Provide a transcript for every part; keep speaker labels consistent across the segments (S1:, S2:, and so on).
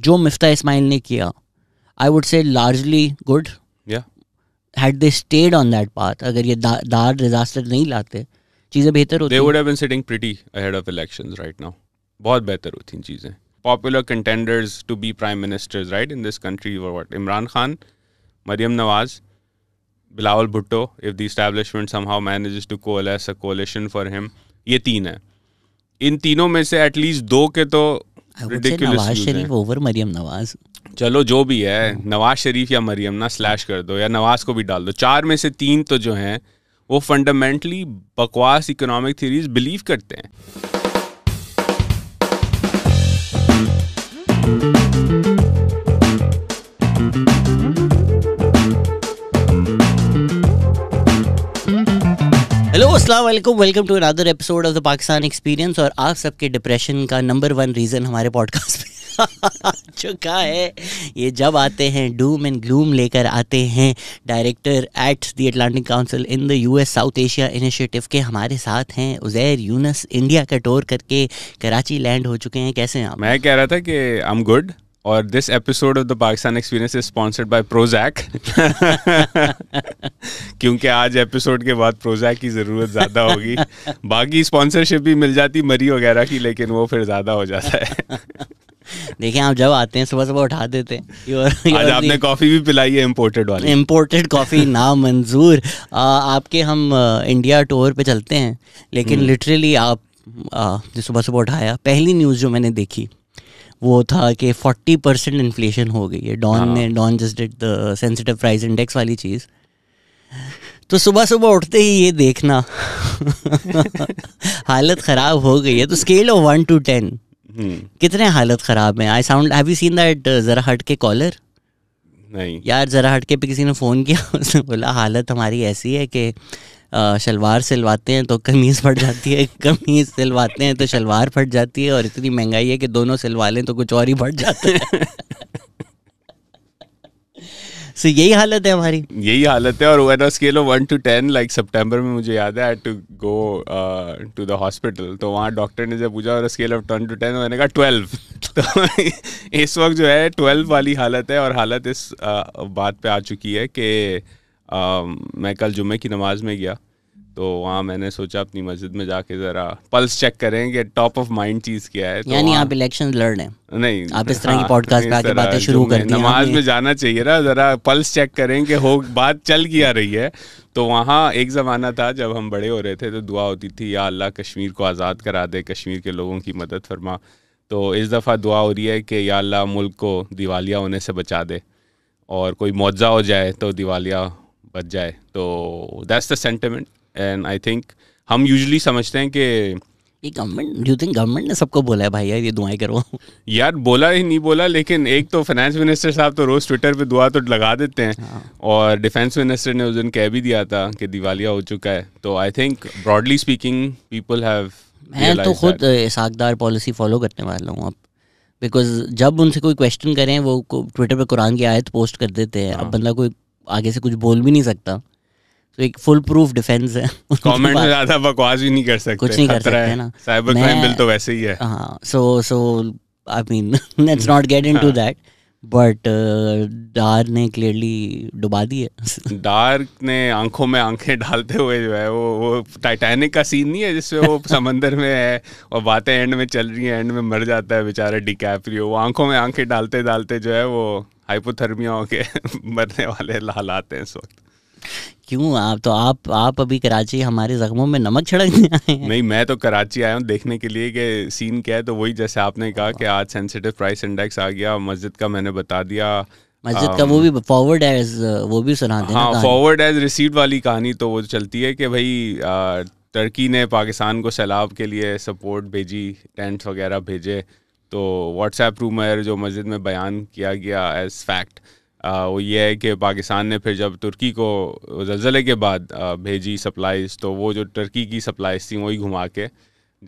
S1: जो मिफ्ता इस्माइल ने किया I would say largely good had they stayed on that path अगर ये दार डिजास्टर नहीं लाते चीज़ें बेहतर होती they would have
S2: been sitting pretty ahead of elections right now बहुत बेहतर होती हैं चीज़ें popular contenders to be prime ministers right in this country were what Imran Khan Maryam Nawaz Bilawal Bhutto if the establishment somehow manages to coalesce a coalition for him ये तीन है इन तीनों में से एटलीस्ट दो के तो नवाज शरीफ ओवर मरियम नवाज चलो जो भी है नवाज शरीफ या मरियम ना स्लैश कर दो या नवाज को भी डाल दो चार में से तीन तो जो हैं वो फंडामेंटली बकवास इकोनॉमिक थीरीज बिलीव करते हैं
S1: अस्सलाम वालेकुम welcome to another episode of the Pakistan experience और आप सबके डिप्रेशन का नंबर वन रीज़न हमारे पॉडकास्ट में चुका है ये जब आते हैं डूम एंड ग्लूम लेकर आते हैं director at the Atlantic Council in the US South Asia initiative के हमारे साथ हैं उजैर यूनस इंडिया का टूर करके कराची लैंड हो चुके हैं कैसे हैं आप
S2: मैं कह रहा था कि आई एम गुड और this episode of the Pakistan experience is sponsored by Prozac क्योंकि आज एपिसोड के बाद प्रोजैक की ज़रूरत ज़्यादा होगी बाकी स्पॉन्सरशिप भी मिल जाती मरी वगैरह की लेकिन वो फिर ज़्यादा हो जाता है देखिए आप जब आते
S1: हैं सुबह सुबह उठा देते हैं योर, योर आज आपने कॉफ़ी
S2: भी पिलाई है इम्पोर्टेड वाली इम्पोर्टेड
S1: कॉफ़ी ना मंजूर आ, आपके हम इंडिया टूर पे चलते हैं लेकिन लिटरली हम्म। आप जो सुबह सुबह उठाया पहली न्यूज़ जो मैंने देखी वो था कि फोर्टी परसेंट इन्फ्लेशन हो गई है डॉन हाँ। ने Dawn just did the sensitive price index वाली चीज़ तो सुबह सुबह उठते ही ये देखना हालत ख़राब हो गई है तो scale of one to ten कितने हालत ख़राब है I sound have you seen that ज़रा हट के कॉलर नहीं यार ज़रा हट के पे किसी ने फ़ोन किया उसने बोला हालत हमारी ऐसी है कि शलवार सिलवाते हैं तो कमीज़ फट जाती है कमीज़ सिलवाते हैं तो शलवार फट जाती है और इतनी महंगाई है कि दोनों सिलवा लें तो कुछ और ही फट जाते हैं
S2: सो so, यही हालत है हमारी यही हालत है और one scale of one to ten like सितंबर में मुझे याद है to go to the hospital तो वहाँ डॉक्टर ने जब पूछा और scale of one to ten मैंने कहा ट्वेल्व तो इस वक्त जो है ट्वेल्व वाली हालत है और हालत इस uh, बात पे आ चुकी है कि आ, um, मैं कल जुम्मे की नमाज में गया तो वहाँ मैंने सोचा अपनी मस्जिद में जाके जरा पल्स चेक करें कि टॉप ऑफ माइंड चीज क्या है तो यानी आप
S1: इलेक्शन लड़ रहे हैं
S2: नहीं आप इस तरह की पॉडकास्ट हाँ, पे आके बातें शुरू कर दी नमाज में जाना चाहिए ना जरा पल्स चेक करें कि हो बात चल की आ रही है तो वहाँ एक ज़माना था जब हम बड़े हो रहे थे तो दुआ होती थी या अल्लाह कश्मीर को आज़ाद करा दे कश्मीर के लोगों की मदद फरमा तो इस दफ़ा दुआ हो रही है कि या अल्लाह मुल्क को दिवालिया होने से बचा दे और कोई मुआवजा हो जाए तो दिवालिया बच जाए तो that's the sentiment and I think हम यूजली समझते हैं कि ये गवर्नमेंट यू थिंक गवर्नमेंट ने सबको
S1: बोला है भाई यार ये दुआएं करो
S2: यार बोला ही नहीं बोला लेकिन एक तो फाइनेंस मिनिस्टर साहब तो रोज़ ट्विटर पे दुआ तो लगा देते हैं हाँ। और डिफेंस मिनिस्टर ने उस दिन कह भी दिया था कि दिवालिया हो चुका है तो I think broadly speaking people have मैं तो खुद
S1: सागदार पॉलिसी फॉलो करने वाला हूँ अब बिकॉज जब उनसे कोई क्वेश्चन करें वो ट्विटर पर कुरान की आयत पोस्ट कर देते हैं हाँ। अब बंदा कोई आगे से कुछ बोल भी नहीं सकता तो एक फुल प्रूफ डिफेंस है कमेंट में ज्यादा
S2: बकवास भी नहीं कर सकते कुछ नहीं कर सकते ना साइबर क्राइम बिल तो वैसे ही है
S1: हाँ so so I mean let's not get into that but Dar ने क्लियरली डुबा दी है
S2: डार्क ने आंखों में आंखें डालते हुए जो है वो वो टाइटैनिक का सीन नहीं है जिसमें वो समंदर में है और बातें एंड में चल रही हैं एंड में मर जाता है बेचारा डिकैप्रियो वो आंखों में आंखें डालते डालते जो है वो हाइपोथर्मिया के मरने वाले हालात हैं इस वक्त क्यों आप तो आप आप अभी कराची हमारे जख्मों में नमक छिड़कने आए हैं नहीं मैं तो कराची आया हूँ देखने के लिए कि सीन क्या है तो वही जैसे आपने कहा कि आज सेंसिटिव प्राइस इंडेक्स आ गया मस्जिद का मैंने बता दिया मस्जिद का um, वो
S1: भी फॉरवर्ड एज वो भी सुनाते हाँ
S2: फॉरवर्ड एज रिसीव वाली कहानी तो वो चलती है कि भाई टर्की ने पाकिस्तान को सैलाब के लिए सपोर्ट भेजी टेंट वगैरह भेजे तो व्हाट्सएप रूमर जो मस्जिद में बयान किया गया एज फैक्ट वो ये है कि पाकिस्तान ने फिर जब तुर्की को जल्जले के बाद भेजी सप्लाईज़ तो वो जो तुर्की की सप्लाईज थी वही घुमा के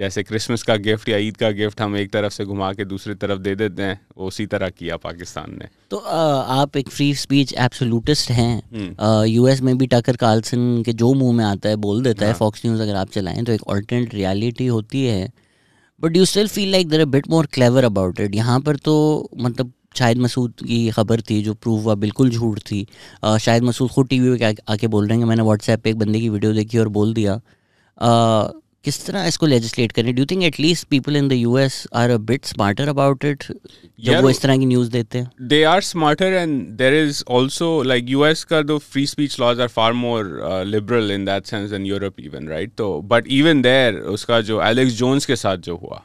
S2: जैसे क्रिसमस का गिफ्ट या ईद का गिफ्ट हम एक तरफ से घुमा के दूसरी तरफ दे देते हैं उसी तरह किया पाकिस्तान ने
S1: तो आ, आप एक फ्री स्पीच एब्सोलूटिस्ट हैं यूएस हम्म। में भी टकर कार्लसन के जो मुंह में आता है बोल देता हाँ। है फॉक्स न्यूज़ अगर आप चलाएं तो एक ऑल्टरनेट रियलिटी होती है but you still feel like they're a bit more clever about it यहाँ पर तो मतलब शायद मसूद की खबर थी जो प्रूव हुआ बिल्कुल झूठ थी uh, शायद मसूद खुद वी पर आके बोल रहे हैं कि मैंने व्हाट्सएप पे एक बंदे की वीडियो देखी और बोल दिया uh, किस तरह इसको लेजिस्लेट करें do think at least people in the U S are a bit smarter about it जब वो इस तरह की न्यूज़ देते
S2: हैं they are smarter and there is also like U S का दो free speech laws are far more liberal in that sense in Europe even right तो बट इवन देर उसका जो एलेक्स जोन्स के साथ जो हुआ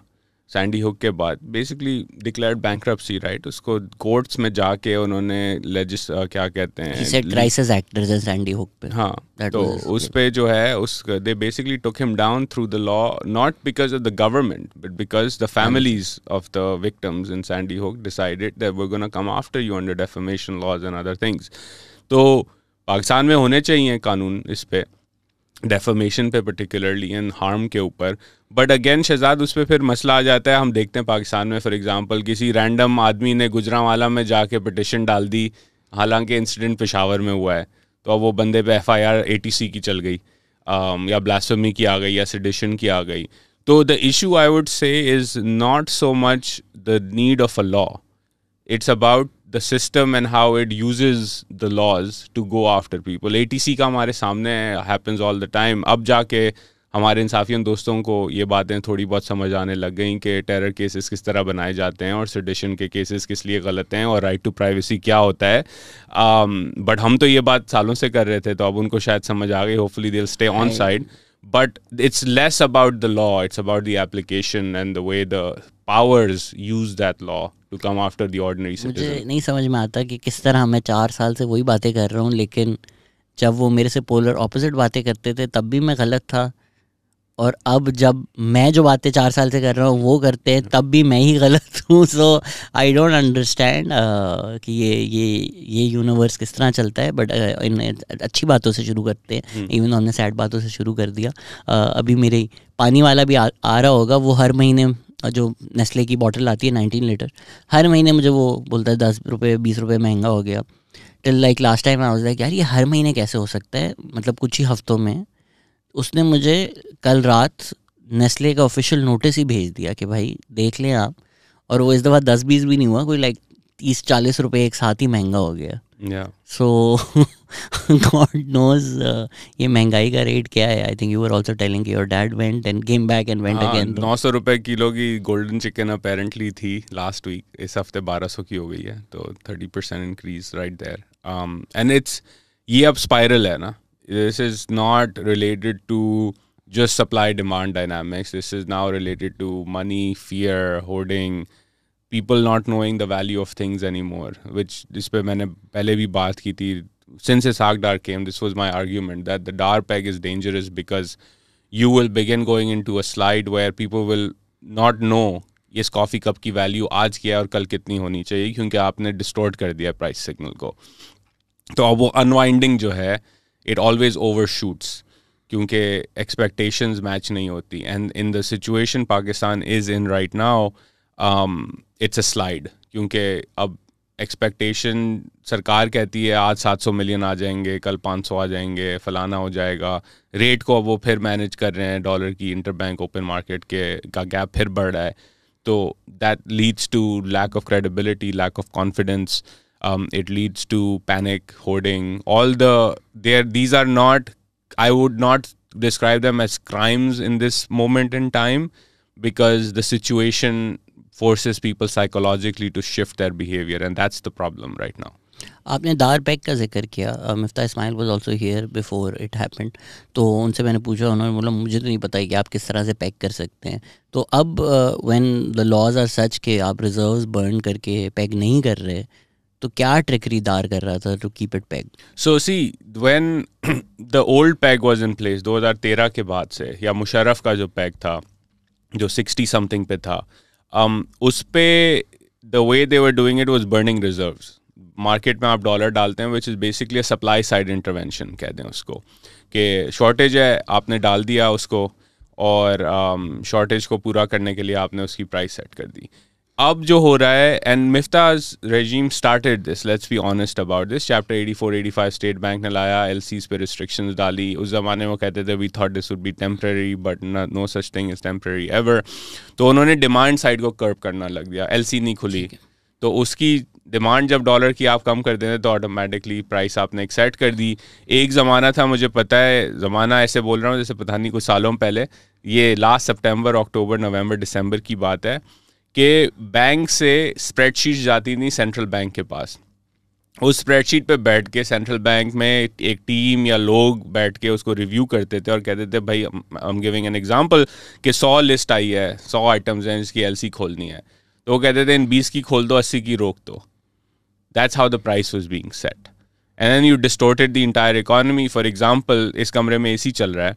S2: सैंडी हुक के बाद बेसिकली डिक्लेयर्ड बैंक राइट उसको कोर्ट्स में जाके उन्होंने लेजिस क्या कहते हैं क्राइसिस
S1: एक्टर्स सैंडी हुक
S2: पे हाँ तो उस पे जो है उस they basically took him down through the law not because of the government but because the families of the victims in Sandy Hook decided that we gonna come after you under defamation laws and other things तो पाकिस्तान में होने चाहिए कानून इस पर deformation पे particularly and harm के ऊपर बट अगेन शहजाद उस पर फिर मसला आ जाता है हम देखते हैं पाकिस्तान में फॉर एग्जांपल किसी रैंडम आदमी ने गुजरावाला में जाके पटिशन डाल दी हालांकि इंसिडेंट पेशावर में हुआ है तो अब वो बंदे पे F I R A T C की चल गई um, या ब्लास्टमी की आ गई या सडिशन की आ गई तो the issue I would say is not so much the need of a law it's about the system and how it uses the laws to go after people ATC का हमारे सामने हैपन्स ऑल द टाइम अब जाके हमारे इंसाफियन दोस्तों को ये बातें थोड़ी बहुत समझ आने लग गई कि टेरर केसेस किस तरह बनाए जाते हैं और सडिशन के केसेस किस लिए गलत हैं और राइट टू प्राइवेसी क्या होता है बट um, हम तो ये बात सालों से कर रहे थे तो अब उनको शायद समझ आ गई hopefully they stay on side but it's less about the law it's about the application and the way the powers use that law to come after the ordinary citizen. मुझे
S1: नहीं समझ में आता कि किस तरह मैं चार साल से वही बातें कर रहा हूँ लेकिन जब वो मेरे से पोलर ऑपोजिट बातें करते थे तब भी मैं गलत था और अब जब मैं जो बातें चार साल से कर रहा हूँ वो करते हैं तब भी मैं ही गलत हूँ सो आई डोंट अंडरस्टैंड कि ये ये ये यूनिवर्स किस तरह चलता है बट uh, अच्छी बातों से शुरू करते हैं इवन हम्म। हमने सैड बातों से शुरू कर दिया uh, अभी मेरे पानी वाला भी आ, आ रहा होगा वो हर महीने जो नेस्ले की बॉटल आती है नाइनटीन लीटर हर महीने मुझे वो बोलता है दस रुपये बीस रुपये महंगा हो गया till like last time I was like यार ये हर महीने कैसे हो सकता है मतलब कुछ ही हफ्तों में उसने मुझे कल रात नेस्ले का ऑफिशियल नोटिस ही भेज दिया कि भाई देख लें आप और वो इस दफ़ा दस बीस भी नहीं हुआ कोई लाइक तीस चालीस रुपये एक साथ ही महंगा हो गया yeah so god knows uh, ये महंगाई का रेट क्या है I think you are also telling कि your dad went and came back and went again
S2: 900 रुपए किलो की गोल्डन चिकन अपेरेंटली थी लास्ट वीक इस हफ्ते 1200 की हो गई है तो 30% increase right there and it's ये अब spiral है ना this is not related to just supply demand dynamics this is now related to money fear hoarding people not knowing the value of things any more which जिस पे मैंने पहले भी बात की थी सिंस इस आग Dar came this was my argument that the Dar peg is dangerous because you will begin going into a slide where people will not know इस कॉफ़ी कप की वैल्यू आज की है और कल कितनी होनी चाहिए क्योंकि आपने डिस्टोर्ट कर दिया प्राइस सिग्नल को तो अब वो अनवाइंडिंग जो है इट ऑलवेज ओवर शूट्स क्योंकि एक्सपेक्टेशंस मैच नहीं होती and in the situation Pakistan is in right now it's a slide क्योंकि अब एक्सपेक्टेशन सरकार कहती है आज 700 मिलियन आ जाएंगे कल 500 आ जाएंगे फलाना हो जाएगा रेट को अब वो फिर मैनेज कर रहे हैं डॉलर की इंटर बैंक ओपन मार्केट के का गैप फिर बढ़ रहा है तो that leads to lack of credibility lack of confidence it leads to panic hoarding all the there these are not I would not describe them as crimes in this moment in time because the situation forces people psychologically to shift their behavior and that's the problem right now
S1: आपने दार pack का जिक्र किया Miftah Ismail was also here before it happened तो उनसे मैंने पूछा उन्होंने बोला मुझे तो नहीं पता है कि आप किस तरह से पैक कर सकते हैं तो अब when the laws are such के आप रिजर्व्स बर्न करके पैक नहीं कर रहे तो क्या ट्रिकरी दार कर रहा था to keep it peg
S2: so see when the old peg was in place 2013 के बाद से या मुशर्रफ का जो पैक था जो सिक्सटी समथिंग पे था Um, उस पर the way they were doing it was burning reserve market में आप डॉलर डालते हैं which is basically supply side intervention कह दें उसको कि शॉर्टेज है आपने डाल दिया उसको और शॉर्टेज um, को पूरा करने के लिए आपने उसकी प्राइस सेट कर दी अब जो हो रहा है and Miftah's regime started this let's be honest about this chapter 84 85 state bank ने लाया एल पे रिस्ट्रिक्शंस डाली उस ज़माने में कहते थे we thought this would be temporary but no such thing is temporary ever तो उन्होंने डिमांड साइड को कर्व करना लग दिया एल नहीं खुली तो उसकी डिमांड जब डॉलर की आप कम कर देते तो ऑटोमेटिकली प्राइस आपने एक सेट कर दी एक ज़माना था मुझे पता है ज़माना ऐसे बोल रहा हूँ जैसे पता नहीं कुछ सालों पहले ये लास्ट सितंबर अक्टूबर नवंबर दिसंबर की बात है कि बैंक से स्प्रेडशीट जाती थी सेंट्रल बैंक के पास उस स्प्रेडशीट पे बैठ के सेंट्रल बैंक में एक टीम या लोग बैठ के उसको रिव्यू करते थे और कहते थे भाई I am giving an example कि सौ लिस्ट आई है सौ आइटम्स हैं जिसकी एलसी खोलनी है तो वो कहते थे इन बीस की खोल दो अस्सी की रोक दो that's how the price was being set and then you distorted the entire economy for example इस कमरे में ए चल रहा है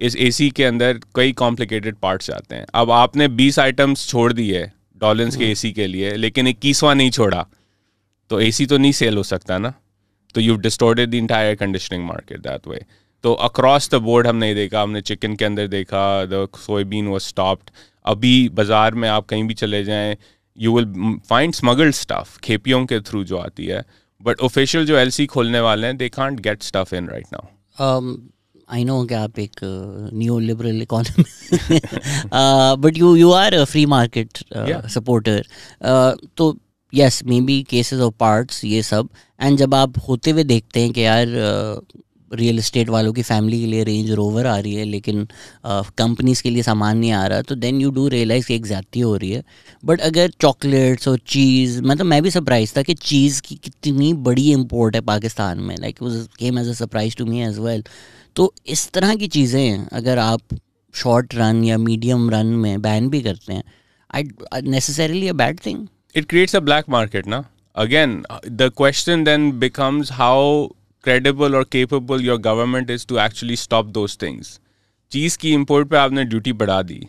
S2: इस एसी के अंदर कई कॉम्प्लिकेटेड पार्ट्स आते हैं अब आपने बीस आइटम्स छोड़ दिए डॉलेंस के एसी हम्म। के लिए लेकिन इक्कीसवा नहीं छोड़ा तो एसी तो नहीं सेल हो सकता ना तो you distorted the entire conditioning market that way तो अक्रॉस द बोर्ड हमने देखा हमने चिकन के अंदर देखा द सोयाबीन वॉज स्टॉप्ड अभी बाज़ार में आप कहीं भी चले जाएं you will find smuggled stuff खेपियों के थ्रू जो आती है बट ऑफिशियल जो एलसी खोलने वाले हैं they can't get stuff in right
S1: now I know कि आप एक new liberal economy but you you are a free market supporter तो yes maybe cases of parts ये सब एंड जब आप होते हुए देखते हैं कि यार रियल uh, इस्टेट वालों की फैमिली के लिए रेंज रोवर आ रही है लेकिन कंपनीज uh, के लिए सामान नहीं आ रहा तो देन यू डू रियलाइज एक ज्यादा हो रही है बट अगर चॉकलेट्स और चीज़ मतलब मैं भी सरप्राइज था कि चीज़ की कितनी बड़ी इम्पोर्ट है पाकिस्तान में like came as a surprise to me as well तो इस तरह की चीज़ें अगर आप शॉर्ट रन या मीडियम रन में बैन भी करते हैं I necessarily a bad thing
S2: it creates a black market ना again the question then becomes how credible और capable your government is to actually stop those things cheese की import पे आपने duty बढ़ा दी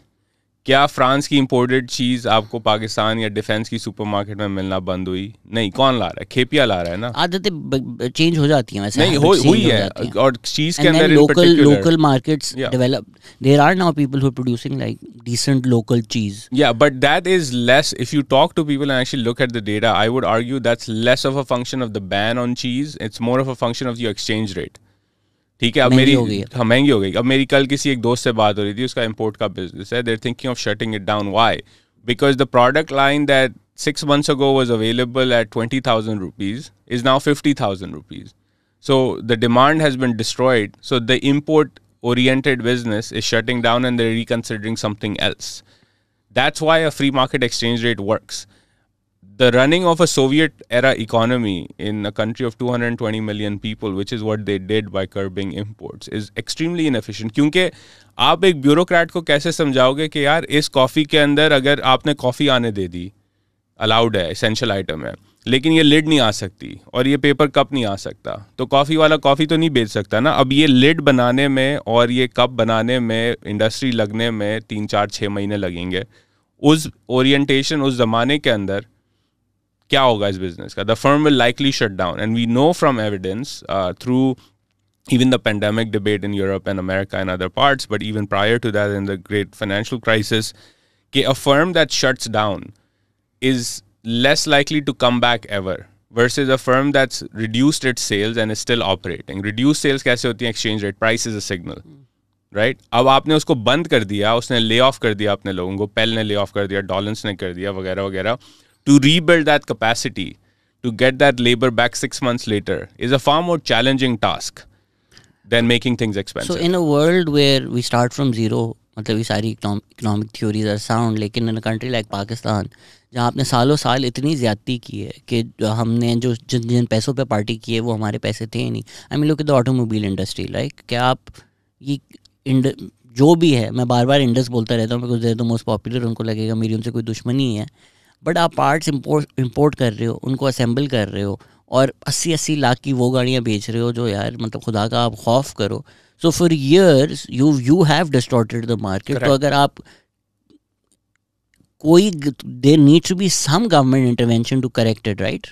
S2: क्या फ्रांस की इम्पोर्टेड चीज आपको पाकिस्तान या डिफेंस की सुपरमार्केट में मिलना बंद हुई नहीं कौन ला रहा है खेपिया ला रहा है ना आदतें चेंज हो जाती हैं वैसे नहीं हो हुई है और चीज के अंदर local local
S1: markets develop there are now people who producing like decent local cheese
S2: या but that is less if you talk to people and actually look at the data I would argue that's less of a function of the ban on cheese it's more of a function of your exchange rate ठीक है अब मेरी हाँ महंगी हो गई अब मेरी कल किसी एक दोस्त से बात हो रही थी उसका इम्पोर्ट का बिजनेस है they're thinking of shutting it down why because the product line that six months ago was available at twenty thousand rupees is now fifty thousand rupees so the demand has been destroyed so the import oriented business is shutting down and reconsidering something else that's why a free market exchange rate works the running of a Soviet era economy in a country of 220 million people, which is what they did by curbing imports, is extremely inefficient. क्योंकि आप एक bureaucrat को कैसे समझाओगे कि यार इस coffee के अंदर अगर आपने कॉफ़ी आने दे दी अलाउड है इसेंशियल आइटम है लेकिन ये लिड नहीं आ सकती और ये पेपर कप नहीं आ सकता तो कॉफ़ी वाला कॉफ़ी तो नहीं बेच सकता ना अब ये लिड बनाने में और ये कप बनाने में इंडस्ट्री लगने में तीन चार छः महीने लगेंगे उस ओरिएंटेशन उस ज़माने के अंदर क्या होगा इस बिजनेस का the firm will likely shut down and we know from evidence through even the pandemic debate in Europe and America and other parts, but even prior to that, in the great financial crisis, a firm that shuts down is less likely to come back ever versus a firm that's reduced its sales and is still operating. Reduced sales कैसे होती हैं exchange rate price is a signal. Right right? अब आपने उसको बंद कर दिया उसने ले ऑफ कर दिया अपने लोगों को पेल ने ले ऑफ कर दिया डॉलन्स ने कर दिया वगैरह वगैरह to rebuild that capacity to get that labor back six months later is a far more challenging task than making things expensive. So, in
S1: a world where we start from zero, मतलब ये सारी economic theories are sound लेकिन in country like Pakistan जहाँ आपने सालों साल इतनी ज़्यादती की है कि हमने जो जिन जिन पैसों पे पार्टी की है वो हमारे पैसे थे ही नहीं I mean look the automobile industry like क्या आप ये इंड जो भी है मैं बार बार इंडस बोलता रहता हूँ मैं कुछ देर तो मोस्ट पॉपुलर उनको लगेगा मेरी उनसे कोई दुश्मनी है बट आप पार्ट्स इम्पोर्ट इम्पोर्ट कर रहे हो उनको असेंबल कर रहे हो और अस्सी अस्सी लाख की वो गाड़ियाँ बेच रहे हो जो यार मतलब खुदा का आप खौफ करो so for years you you have distorted the market तो अगर आप कोई there needs to be some government intervention to correct it right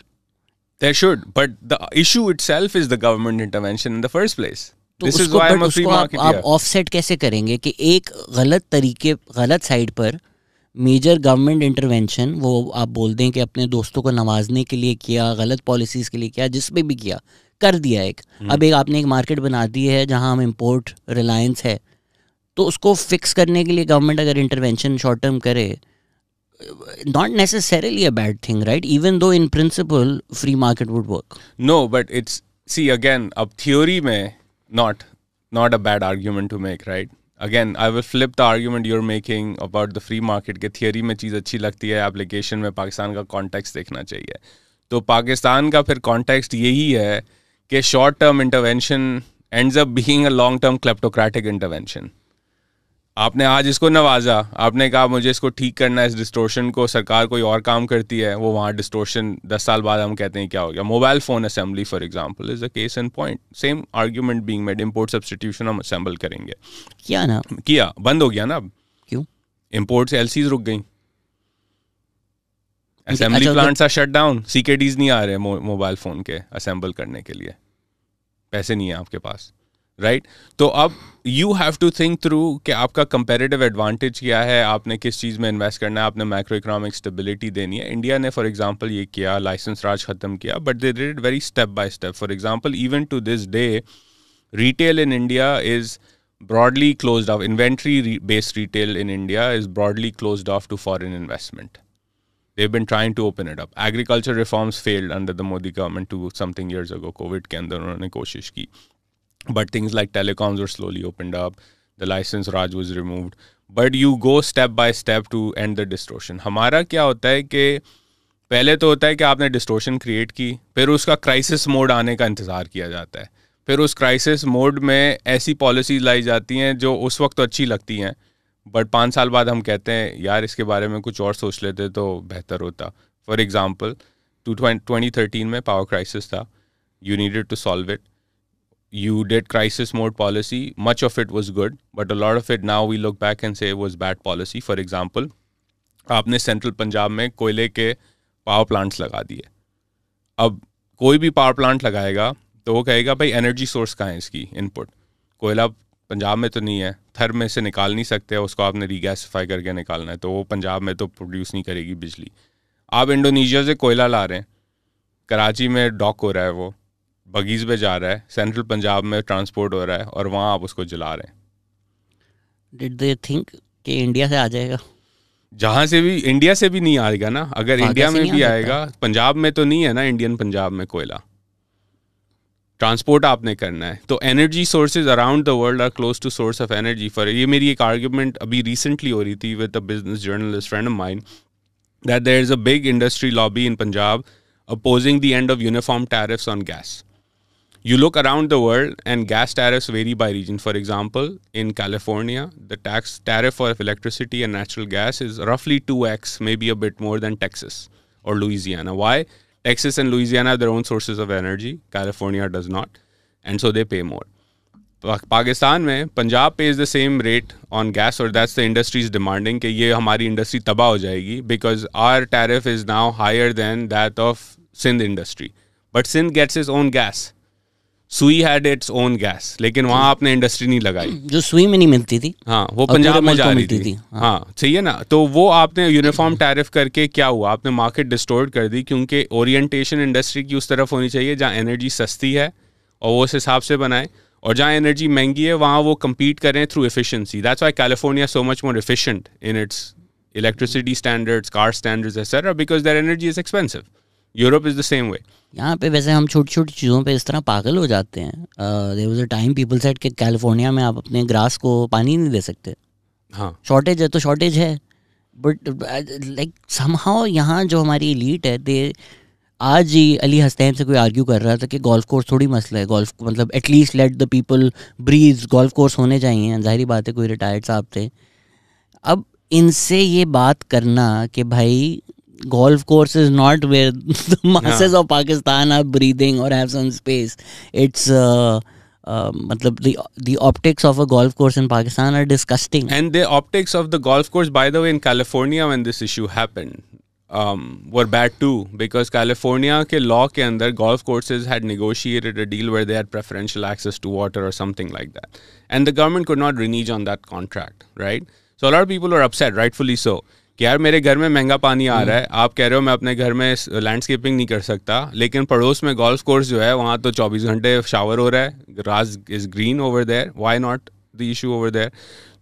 S2: There should, but the issue itself is the government intervention in the first place. तो This is why I'm a free marketeer. आप
S1: offset कैसे करेंगे कि एक गलत तरीके गलत side पर मेजर गवर्नमेंट इंटरवेंशन वो आप बोल दें कि अपने दोस्तों को नवाजने के लिए किया गलत पॉलिसीज़ के लिए किया जिस भी किया कर दिया एक हम्म। अब एक आपने एक मार्केट बना दी है जहाँ हम इम्पोर्ट रिलायंस है तो उसको फिक्स करने के लिए गवर्नमेंट अगर इंटरवेंशन शॉर्ट टर्म करे not necessarily a bad thing right even though in principle free market would work
S2: no but it's see again अब थियोरी में not not a bad argument to make right again I will flip the argument your making about the free market के theory में चीज़ अच्छी लगती है application में पाकिस्तान का कॉन्टेक्स्ट देखना चाहिए तो पाकिस्तान का फिर कॉन्टेक्स्ट यही है कि short term intervention ends up being a long term kleptocratic intervention आपने आज इसको नवाजा आपने कहा मुझे इसको ठीक करना है इस डिस्टोर्शन को सरकार कोई और काम करती है वो वहाँ डिस्टोर्शन दस साल बाद हम कहते हैं क्या हो गया mobile phone assembly for example is a case in point same argument being made import substitution हम असेंबल करेंगे किया ना किया बंद हो गया ना अब क्यों इम्पोर्ट एल रुक गई assembly plant are shut down CKDs नहीं आ रहे मोबाइल फ़ोन के असेंबल करने के लिए पैसे नहीं है आपके पास राइट तो अब you have to think through कि आपका कंपेरेटिव एडवांटेज क्या है आपने किस चीज़ में इन्वेस्ट करना है आपने माइक्रो इकोनॉमिक स्टेबिलिटी देनी है इंडिया ने फॉर एग्जांपल ये किया लाइसेंस राज खत्म किया but they did very step by step for example even to this day retail in India is broadly close off inventory based retail in India is broadly close off to foreign investment they been trying to open it up agriculture reforms failed under the Modi government to something years ago covid ke andar unhone koshish ki but things like telecoms were slowly opened up the license raj was removed but you go step by step to and the distortion हमारा क्या होता है कि पहले तो होता है कि आपने डिस्ट्रोशन क्रिएट की फिर उसका क्राइसिस मोड आने का इंतज़ार किया जाता है फिर उस क्राइसिस मोड में ऐसी पॉलिसीज लाई जाती हैं जो उस वक्त तो अच्छी लगती हैं बट पाँच साल बाद हम कहते हैं यार इसके बारे में कुछ और सोच लेते तो बेहतर होता for example to twenty thirteen में पावर क्राइसिस था you needed to solve it you did crisis mode policy. Much of it was good, but a lot of it now we look back and say was bad policy. For example, आपने central Punjab में कोयले के power plants लगा दिए अब कोई भी power plant लगाएगा तो वो कहेगा भाई एनर्जी सोर्स कहाँ है इसकी इनपुट कोयला पंजाब में तो नहीं है थर में से निकाल नहीं सकते उसको आपने रीगैसिफाई करके निकालना है तो वो पंजाब में तो प्रोड्यूस नहीं करेगी बिजली आप इंडोनेशिया से कोयला ला रहे हैं कराची में डॉक हो रहा है वो बगीज पे जा रहा है सेंट्रल पंजाब में ट्रांसपोर्ट हो रहा है और वहाँ आप उसको जला रहे हैं
S1: डिड दे थिंक कि इंडिया से आ जाएगा
S2: जहाँ से भी इंडिया से भी नहीं आएगा ना अगर इंडिया में भी आएगा पंजाब में तो नहीं है ना इंडियन पंजाब में कोयला ट्रांसपोर्ट आपने करना है तो energy sources around the world are close to source of energy for ये मेरी एक आर्ग्यूमेंट अभी रिसेंटली हो रही थी with a business journalist friend of mind that there is a big industry lobby in Punjab opposing the end of uniform tariffs on gas you look around the world and gas tariffs vary by region for example in california the tax tariff for electricity and natural gas is roughly 2x maybe a bit more than texas or louisiana why texas and louisiana have their own sources of energy california does not and so they pay more Pakistan, में Punjab pays the same rate on gas, or that's the industry's demanding that. our industry हमारी industry तबाह because our tariff is now higher than that of that industry, but industry gets his own gas. Sui had its own gas लेकिन वहाँ आपने industry नहीं लगाई
S1: जो सुई में नहीं मिलती थी
S2: हाँ वो पंजाब में जा रही थी, थी हाँ।, हाँ, सही है ना तो वो आपने यूनिफॉर्म टैरिफ करके क्या हुआ आपने मार्केट डिस्टोर्ड कर दी क्योंकि ओरिएंटेशन इंडस्ट्री की उस तरफ होनी चाहिए जहाँ एनर्जी सस्ती है और वो उस हिसाब से बनाए और जहाँ एनर्जी महंगी है वहाँ वो कम्पीट करें through efficiency that's why California so much more efficient in its electricity standards car standards है because their energy is expensive Europe is the same way
S1: यहाँ पे वैसे हम छोटी छोटी चीज़ों पे इस तरह पागल हो जाते हैं there was a time people said कि कैलिफोर्निया में आप अपने ग्रास को पानी नहीं दे सकते हाँ शॉर्टेज है तो शॉर्टेज है बट लाइक समहाओ यहाँ जो हमारी इलीट है दे आज ही अली हस्तैन से कोई आर्ग्यू कर रहा था कि गोल्फ कोर्स थोड़ी मसला है गोल्फ मतलब at least let the people breathe golf course होने चाहिए जाहिर बात है कोई रिटायर्ड साहब थे अब इनसे ये बात करना कि भाई golf course is not where the masses of Pakistan are breathing or have some space. It's uh, uh, the the optics of a golf course in Pakistan are disgusting.
S2: And the optics of the golf course, by the way, in California when this issue happened, um, were bad too because California ke law ke andar golf courses had negotiated a deal where they had preferential access to water or something like that, and the government could not renege on that contract, right? So a lot of people were upset, rightfully so. कि यार मेरे घर में महंगा पानी आ रहा है हम्म। आप कह रहे हो मैं अपने घर में लैंडस्केपिंग नहीं कर सकता लेकिन पड़ोस में गोल्फ कोर्स जो है वहाँ तो 24 घंटे शावर हो रहा है grass is green over there why not the issue over there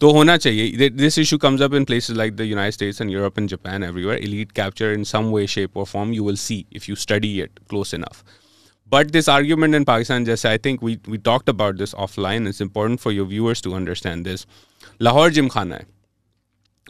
S2: तो होना चाहिए this issue comes up in places like the United States and Europe and Japan everywhere elite capture in some way shape or form you will see if you study it close enough But this argument in Pakistan, just I we we we talked about this offline. It's for your your to understand this Lahore Gymkhana है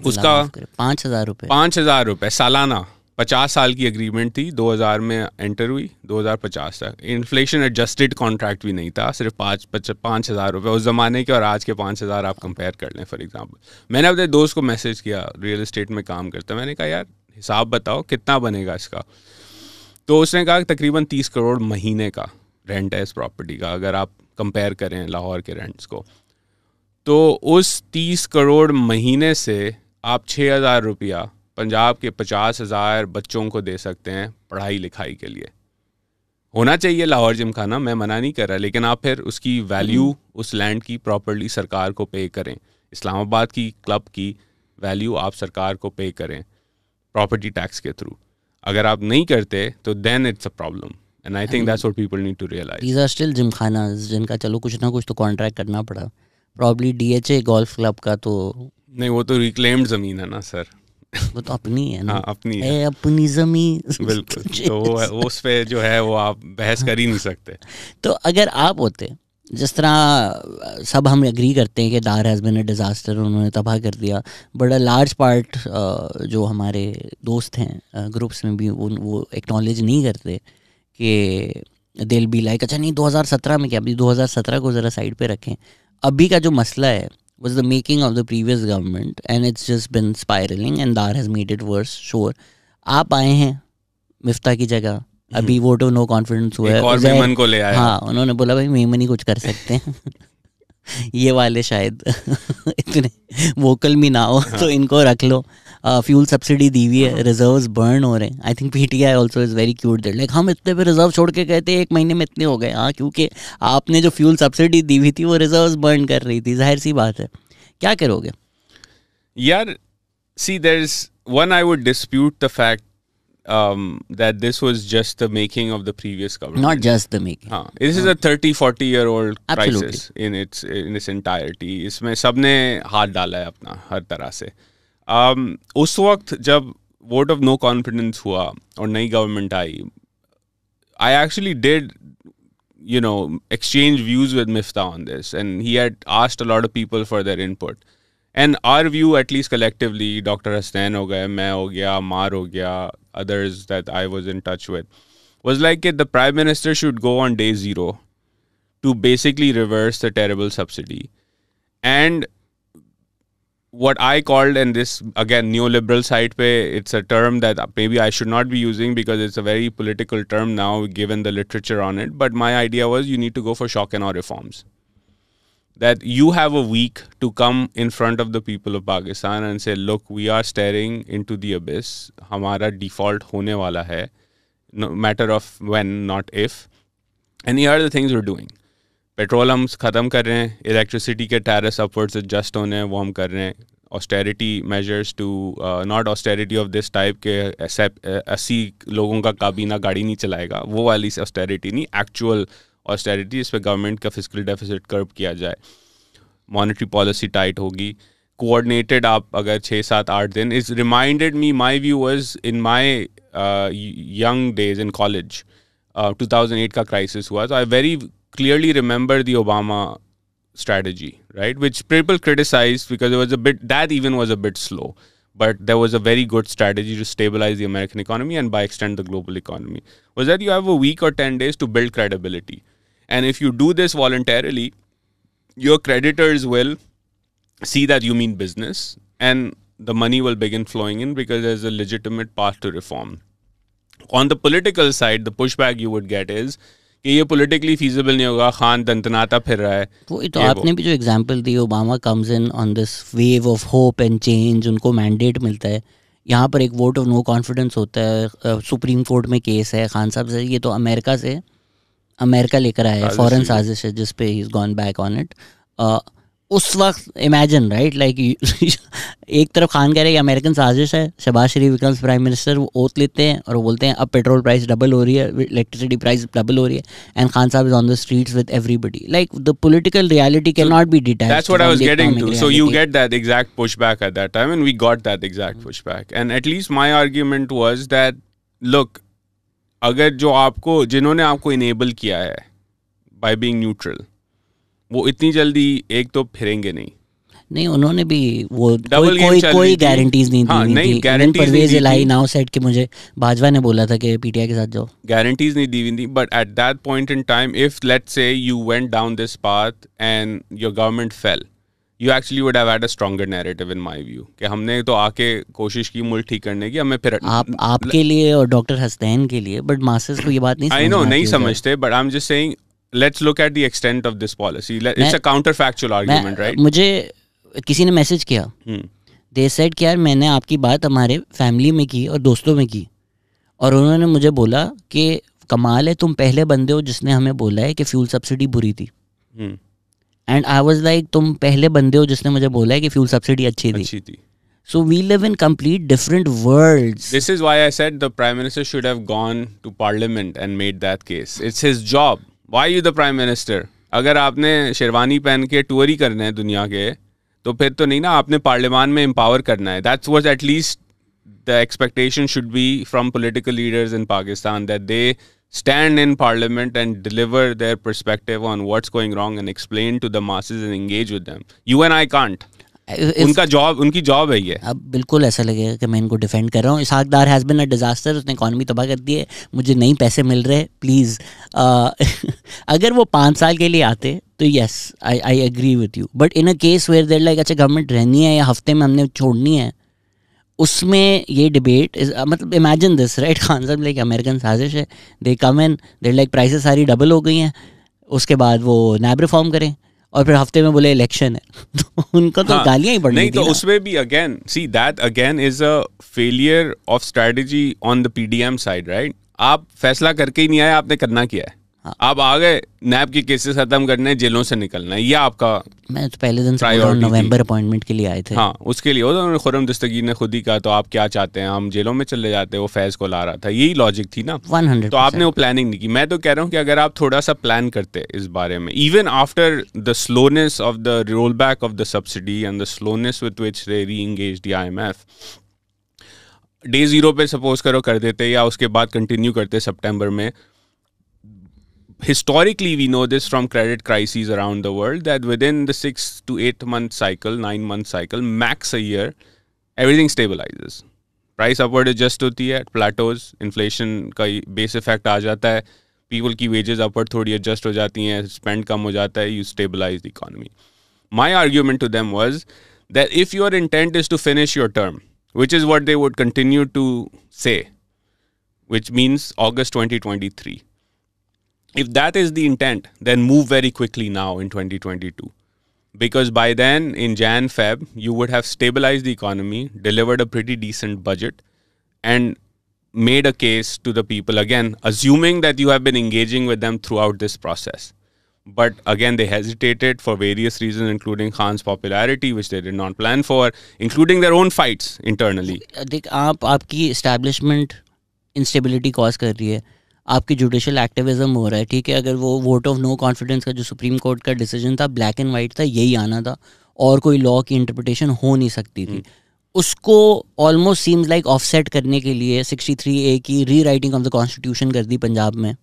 S2: उसका
S1: पाँच हजार रुपये
S2: पाँच हजार रुपये सालाना पचास साल की अग्रीमेंट थी 2000 में एंटर हुई 2050 तक इन्फ्लेशन एडजस्टेड कॉन्ट्रैक्ट भी नहीं था सिर्फ पाँच पाँच हज़ार रुपये उस ज़माने के और आज के पाँच हज़ार आप कंपेयर कर लें फॉर एग्जांपल मैंने अपने दोस्त को मैसेज किया रियल इस्टेट में काम करता मैंने कहा यार हिसाब बताओ कितना बनेगा इसका तो उसने कहा तकरीबन तीस करोड़ महीने का रेंट है इस प्रॉपर्टी का अगर आप कंपेयर करें लाहौर के रेंट्स को तो उस तीस करोड़ महीने से आप छः हज़ार रुपया पंजाब के पचास हज़ार बच्चों को दे सकते हैं पढ़ाई लिखाई के लिए होना चाहिए लाहौर खाना मैं मना नहीं कर रहा लेकिन आप फिर उसकी वैल्यू उस लैंड की प्रॉपरली सरकार को पे करें इस्लामाबाद की क्लब की वैल्यू आप सरकार को पे करें प्रॉपर्टी टैक्स के थ्रू अगर आप नहीं करते तो then it's a problem and I think that's what people need to realize
S1: these are still gymkhanas जिनका चलो कुछ ना कुछ तो कॉन्ट्रैक्ट करना पड़ा probably D H A golf club का तो
S2: नहीं वो तो रिक्लेम्ड जमीन है ना सर वो तो अपनी है ना आ, हाँ, अपनी है।
S1: अपनी जमीन बिल्कुल
S2: तो वो उस पे जो है वो आप बहस कर ही नहीं सकते
S1: तो अगर आप होते जिस तरह सब हम एग्री करते हैं कि दार हैज़ बिन अ डिज़ास्टर उन्होंने तबाह कर दिया बड़ा लार्ज पार्ट जो हमारे दोस्त हैं ग्रुप्स में भी वो वो एक्नॉलेज नहीं करते कि दिल बी लाइक अच्छा नहीं 2017 में क्या अभी 2017 को ज़रा साइड पे रखें अभी का जो मसला है was the making of the previous government and it's just been spiraling and Dar has made it worse. Sure. आप आए हैं मिफ्ता की जगह अभी वोट ऑफ नो कॉन्फिडेंस हुआ है और मेमन को ले आया हाँ उन्होंने बोला भाई मेमन ही कुछ कर सकते हैं ये वाले शायद इतने वोकल भी ना हो हाँ. तो इनको रख लो फ्यूल uh, सब्सिडी दी हुई है रिजर्व बर्न हो रहे हैं I think PTI also is very cute there like हम इतने पे रिजर्व छोड़ के गए थे एक महीने में इतने हो गए हाँ क्योंकि आपने जो फ्यूल सब्सिडी दी हुई थी वो रिजर्व बर्न कर रही थी जाहिर सी बात है क्या करोगे
S2: यार see there is one I would dispute the fact um, that this was just the making of the previous government. Not just the making. हाँ, this is हाँ. a 30, 40 year old crisis Absolutely. in its in its entirety. इसमें सबने हाथ डाला है अपना हर तरह से. Um, उस वक्त जब वोट ऑफ नो कॉन्फिडेंस हुआ और नई government आई I actually did, you know exchange views with Mifta on this, and he had asked a lot of people for their input. And our view, at least collectively, Dr. Hasnan ho gaya, main ho gaya, others that I was in touch with, was like the prime minister should go on day zero to basically reverse the terrible subsidy and what I called, in this again, neoliberal side pay, it's a term that maybe I should not be using because it's a very political term now, given the literature on it. But my idea was you need to go for shock and awe reforms. That you have a week to come in front of the people of Pakistan and say, look, we are staring into the abyss. Hamara default hone wala hai. No matter of when, not if. And here are the things we're doing petrol हम ख़त्म कर रहे हैं electricity के टैरस upwards adjust होने हैं वो हम कर रहे हैं austerity measures to not austerity of this type के uh, अस्सी लोगों का काबीना गाड़ी नहीं चलाएगा वो वाली से ऑस्टेरिटी नहीं एक्चुअल ऑस्टेरिटी जिस पर गवर्नमेंट का फिजिकल डेफिसिट कर्व किया जाए मॉनिटरी पॉलिसी टाइट होगी कोऑर्डिनेटेड आप अगर छः सात आठ दिन is reminded me my viewers in my young days in college 2008 का क्राइसिस हुआ तो I very clearly remember the Obama strategy, right? Which people criticized because it was a bit that even was a bit slow, but there was a very good strategy to stabilize the American economy and by extent the global economy. Was that you have a week or 10 days to build credibility. And if you do this voluntarily, your creditors will see that you mean business and the money will begin flowing in because there's a legitimate path to reform. On the political side, the pushback you would get is कि ये politically feasible नहीं होगा खान दंतनाता फिर रहा है वो तो आपने वो।
S1: भी जो एग्जांपल दी Obama comes in on this wave of hope and change उनको मैंडेट मिलता है यहाँ पर एक वोट ऑफ नो कॉन्फिडेंस होता है सुप्रीम कोर्ट में केस है खान साहब से ये तो अमेरिका से अमेरिका लेकर आया है फॉरन साजिश है जिस पे he is gone back on it उस वक्त इमेजिन राइट लाइक एक तरफ खान कह रहे हैं अमेरिकन साजिश है Shehbaz Sharif becomes prime minister वो ओत लेते हैं और वो बोलते हैं अब पेट्रोल प्राइस डबल हो रही है इलेक्ट्रिसिटी प्राइस डबल हो रही है and Khan sahab is on the streets with everybody like the political reality can not be detached that's what I was getting to so you
S2: get that exact push back at that time and we got that exact push back and at least my argument was that look अगर जो आपको जिन्होंने आपको enable किया है by being neutral वो इतनी जल्दी एक तो फिरेंगे नहीं
S1: नहीं उन्होंने भी वो Double कोई कोई, कोई गारंटीज नहीं हाँ, दी नहीं guarantee Pervez Elahi now said के मुझे बाजवा ने बोला था कि पीटीआई के साथ जाओ
S2: गारंटीज नहीं दी थी but at that point in time if let say you went down this path and your government fail you actually would have had a stronger narrative in my view कि हमने तो आके कोशिश की मुल्क ठीक करने की हमें फिर आप आपके लिए
S1: और डॉक्टर हसनैन के लिए बट मासेस को ये बात नहीं आई नो नहीं समझते
S2: but I am just saying let's look at the extent of this policy it's a counter factual argument right
S1: मुझे किसी ने मैसेज किया दे hmm. सेड कि यार मैंने आपकी बात हमारे फैमिली में की और दोस्तों में की और उन्होंने मुझे बोला कि कमाल है तुम पहले बंदे हो जिसने हमें बोला है कि फ्यूल सब्सिडी बुरी थी
S2: एंड
S1: आई वॉज लाइक तुम पहले बंदे हो जिसने मुझे बोला है कि फ्यूल सब्सिडी अच्छी थी अच्छी थी so we live in complete different world
S2: this is why I said the prime minister should have gone to parliament and made that case it's his job why you the prime minister अगर आपने शेरवानी पहन के tour ही करना है दुनिया के तो फिर तो नहीं ना आपने पार्लियामान में एम्पावर करना है that's was at least the expectation should be from political leaders in Pakistan that they stand in parliament and deliver their perspective on what's going wrong and explain to the masses and engage with them you and I can't उनका job उनकी job है ये
S1: अब बिल्कुल ऐसा लगेगा कि मैं इनको डिफेंड कर रहा हूँ Ishaq Dar has been a disaster उसने इकानमी तबाह कर दी है मुझे नई पैसे मिल रहे प्लीज़ अगर वो पाँच साल के लिए आते तो yes I I agree with you but in a case where there like अच्छा गवर्नमेंट रहनी है या हफ्ते में हमने छोड़नी है उसमें ये डिबेट मतलब इमेजिन दिस राइट खान साहब लाइक अमेरिकन साजिश है they come and there like prices सारी डबल हो गई हैं उसके बाद वो नैब रिफॉर्म करें और फिर हफ्ते में बोले इलेक्शन है तो उनका तो हाँ, गालियां ही पड़ नहीं तो
S2: उसमें भी again see that again is a failure of strategy on the PDM side right आप फैसला करके ही नहीं आए आपने करना किया है आप आ गए नैब के केसेस खत्म करने जेलों से निकलना है ये आपका
S1: मैं तो पहले दिन से नवंबर अपॉइंटमेंट के लिए आए थे हाँ
S2: उसके लिए उन्होंने खुरम दस्तगीर ने खुद ही कहा तो आप क्या चाहते हैं हम जेलों में चले जाते हैं वो फैज को ला रहा था यही लॉजिक थी ना 100 तो आपने वो प्लानिंग नहीं की मैं तो कह रहा हूँ कि अगर आप थोड़ा सा प्लान करते इस बारे में even after the slowness of the roll back of the subsidy and the slowness with which they reengage the I am IMF day zero पे सपोज करो कर देते या उसके बाद कंटिन्यू करते सितंबर में historically we know this from credit crises around the world that within the six to eight month cycle nine month cycle max a year everything stabilizes price upward adjust hoti hai plateaus inflation ka base effect aa jata hai people ki wages upward thodi adjust ho jati hain spend kam ho jata hai you stabilize the economy my argument to them was that if your intent is to finish your term which is what they would continue to say which means august 2023 if that is the intent, then move very quickly now in 2022. Because by then, in Jan Feb, you would have stabilized the economy, delivered a pretty decent budget, and made a case to the people again, assuming that you have been engaging with them throughout this process. But again, they hesitated for various reasons, including Khan's popularity, which they did not plan for, including their own fights internally.
S1: Uh, देख आप आपकी establishment instability cause कर रही है आपकी judicial activism हो रहा है ठीक है अगर वो वोट ऑफ नो कॉन्फिडेंस का जो सुप्रीम कोर्ट का डिसीजन था ब्लैक एंड वाइट था यही आना था और कोई लॉ की इंटरप्रिटेशन हो नहीं सकती थी हम्म। उसको ऑलमोस्ट सीम्स लाइक ऑफसेट करने के लिए सिक्सटी थ्री ए की री राइटिंग ऑफ द कॉन्स्टिट्यूशन कर दी पंजाब में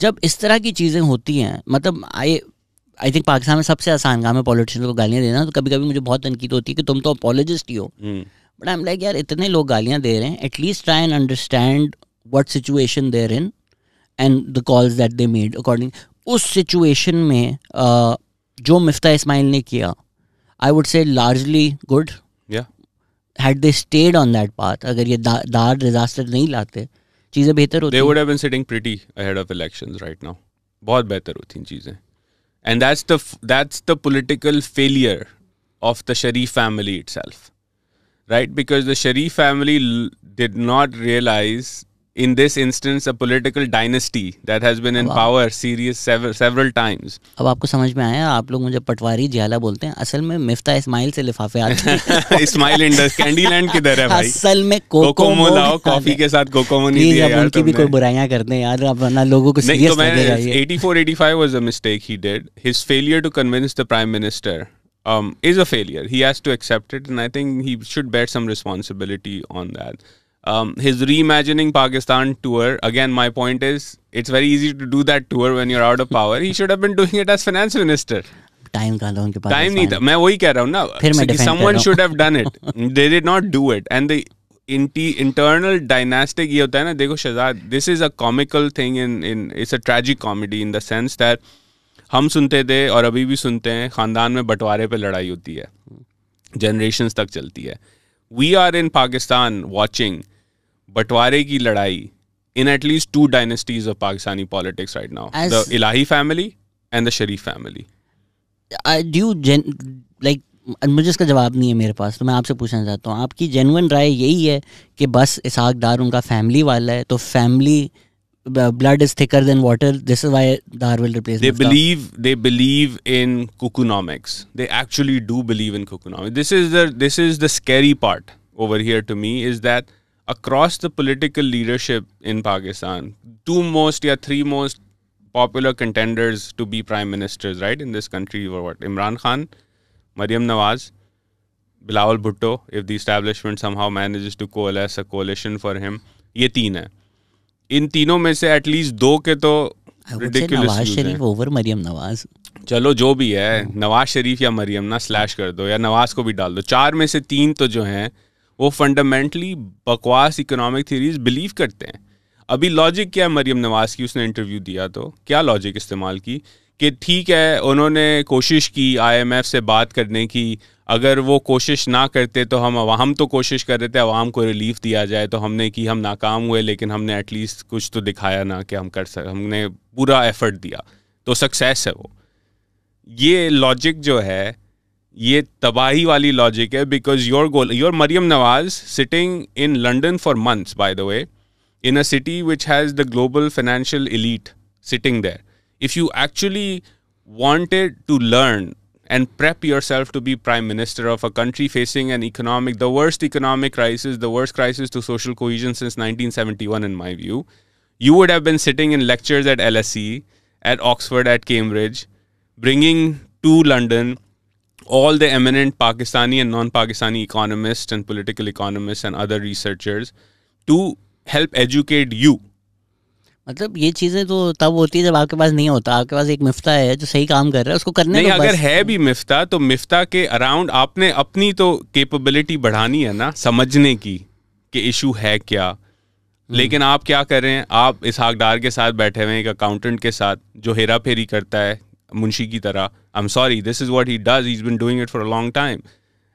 S1: जब इस तरह की चीज़ें होती हैं मतलब आई आई थिंक पाकिस्तान में सबसे आसान काम है पॉलिटिशियन को गालियाँ देना तो कभी कभी मुझे बहुत तनकीद होती है कि तुम तो अपोलोजिस्ट ही हो बट आई एम लाइक यार इतने लोग गालियाँ दे रहे हैं at least try and understand what situation they're in and the calls that they made according us situation mein uh, jo mifta ismail ne i would say largely good yeah had they stayed on that path agar ye dar disaster nahi late cheeze behtar hoti they would
S2: have been sitting pretty ahead of elections right now bahut behtar hoti in and that's the that's the political failure of the sharif family itself right because the sharif family did not realize in this instance a political dynasty that has been in power serious several, several times
S1: अब आपको समझ में आया आप लोग मुझे पटवारी जियाला बोलते हैं असल में मिफ्ता इस्माइल से लिफाफे आते हैं इस्माइल
S2: इंडस कैंडी लैंड किधर है भाई असल में कोकोमो लाओ कॉफी के साथ कोकोमो नहीं दिया यार उनकी भी कोई
S1: बुराइयां करते हैं यार अब ना लोगों को सीरियस लगेगा ये
S2: 84 85 was a mistake he did his failure to convince the prime minister um is a failure he has to accept it and i think he should bear some responsibility on that um, his reimagining Pakistan tour. Again, my point is, it's very easy to do that tour when you're out of power. he should have been doing it as finance minister. Time
S1: ka Time neither. I'm
S2: saying that. Someone should have done it. they did not do it. And the internal dynastic. Ye hota hai na, dekho, this is a comical thing. In, in It's a tragic comedy in the sense that. हम सुनते थे और अभी भी सुनते हैं खानदान में बंटवारे की लड़ाई in at least two dynasties of Pakistani politics right now the Elahi family and the Sharif family
S1: like मुझे इसका जवाब नहीं है मेरे पास तो मैं आपसे पूछना चाहता हूँ आपकी जेनुअन राय यही है कि बस इसाक दार उनका फैमिली वाला है तो family blood is thicker than water this is why Dar will replace they believe
S2: they believe in cuckoonomics they actually do believe in cuckoonomics this is the this is the scary part over here to me is that across the political leadership in Pakistan, two most yeah three most popular contenders to be prime ministers, right, in this country were what Imran Khan, Maryam Nawaz, Bilawal Bhutto. If the establishment somehow manages to coalesce a coalition for him, ये तीन है. इन तीनों में से at least दो के तो Nawaz Sharif
S1: over Maryam Nawaz
S2: चलो जो भी है नवाज शरीफ या मरियम ना स्लैश कर दो या नवाज को भी डाल दो चार में से तीन तो जो हैं वो फंडामेंटली बकवास इकोनॉमिक थीरीज बिलीव करते हैं अभी लॉजिक क्या है मरियम नवाज की उसने इंटरव्यू दिया तो क्या लॉजिक इस्तेमाल की कि ठीक है उन्होंने कोशिश की आईएमएफ से बात करने की अगर वो कोशिश ना करते तो हम हम तो कोशिश कर रहे थे आवाम को रिलीफ दिया जाए तो हमने की हम नाकाम हुए लेकिन हमने एटलीस्ट कुछ तो दिखाया ना कि हम कर सक हमने पूरा एफर्ट दिया तो सक्सेस है वो ये लॉजिक जो है ये तबाही वाली लॉजिक है because your goal your Maryam Nawaz sitting in London for months by the way in a city which has the global financial elite sitting there if you actually wanted to learn and prep yourself to be prime minister of a country facing an economic the worst economic crisis the worst crisis to social cohesion since 1971 in my view you would have been sitting in lectures at LSE at Oxford at Cambridge bringing to London all the eminent Pakistani and non Pakistani economists and political economists and other researchers to help educate you. मतलब ये
S1: चीजें तो तब होती है जब आपके पास नहीं होता आपके पास एक मिफ्ता है जो सही काम कर रहा है उसको करने नहीं अगर
S2: है भी मिफ्ता तो मिफ्ता के अराउंड आपने अपनी तो कैपेबिलिटी बढ़ानी है ना समझने की कि इशू है क्या हम्म। लेकिन आप क्या कर रहे हैं आप इसहाक डार के साथ बैठे हुए हैं एक अकाउंटेंट के साथ जो हेरा फेरी करता है मुंशी की तरह I am sorry this is what he does is been doing it for a long time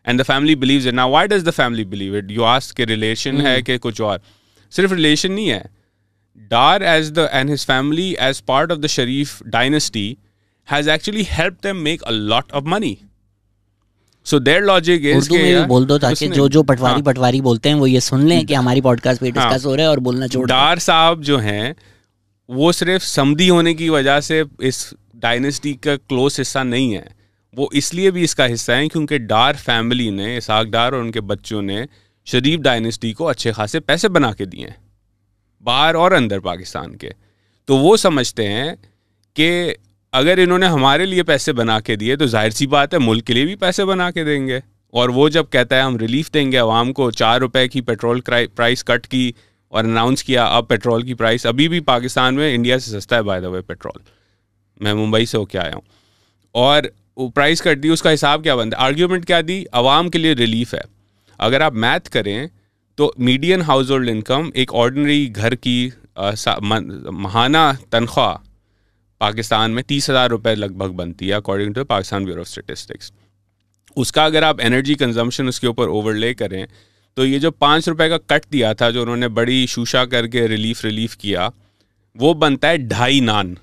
S2: and the family believe it ना why does the family believe it you ask के रिलेशन है hmm. कि कुछ और सिर्फ relation नहीं है Dar as the and his family as part of the Sharif dynasty has actually help them make a lot of money so their logic is के में बोल दो ताकि जो जो पटवारी हाँ,
S1: पटवारी बोलते हैं वो ये सुन लें कि हाँ. हमारी पॉडकास्ट पे डिस्कस
S2: हाँ, हो रहा है और बोलना छोड़ डार साहब जो हैं वो सिर्फ समदी होने की वजह से इस डायनेस्टी का क्लोज हिस्सा नहीं है वो इसलिए भी इसका हिस्सा है क्योंकि डार फैमिली ने इसहाक डार और उनके बच्चों ने शरीफ डायनेस्टी को अच्छे खासे पैसे बना के दिए हैं बाहर और अंदर पाकिस्तान के तो वो समझते हैं कि अगर इन्होंने हमारे लिए पैसे बना के दिए तो जाहिर सी बात है मुल्क के लिए भी पैसे बना के देंगे और वो जब कहता है हम रिलीफ देंगे आवाम को चार रुपए की पेट्रोल प्राइस कट की और अनाउंस किया अब पेट्रोल की प्राइस अभी भी पाकिस्तान में इंडिया से सस्ता है बाय द वे पेट्रोल मैं मुंबई से होके आया हूँ और वो प्राइस कट दी उसका हिसाब क्या बनता है आर्ग्यूमेंट क्या दी आवाम के लिए रिलीफ है अगर आप मैथ करें तो मीडियन हाउस होल्ड इनकम एक ऑर्डनरी घर की महाना तनख्वाह पाकिस्तान में तीस हज़ार रुपये लगभग बनती है according to Pakistan bureau of statistics उसका अगर आप एनर्जी कंजम्पशन उसके ऊपर ओवरले करें तो ये जो पाँच रुपये का कट दिया था जो उन्होंने बड़ी शूशा करके रिलीफ रिलीफ किया वो बनता है ढाई नान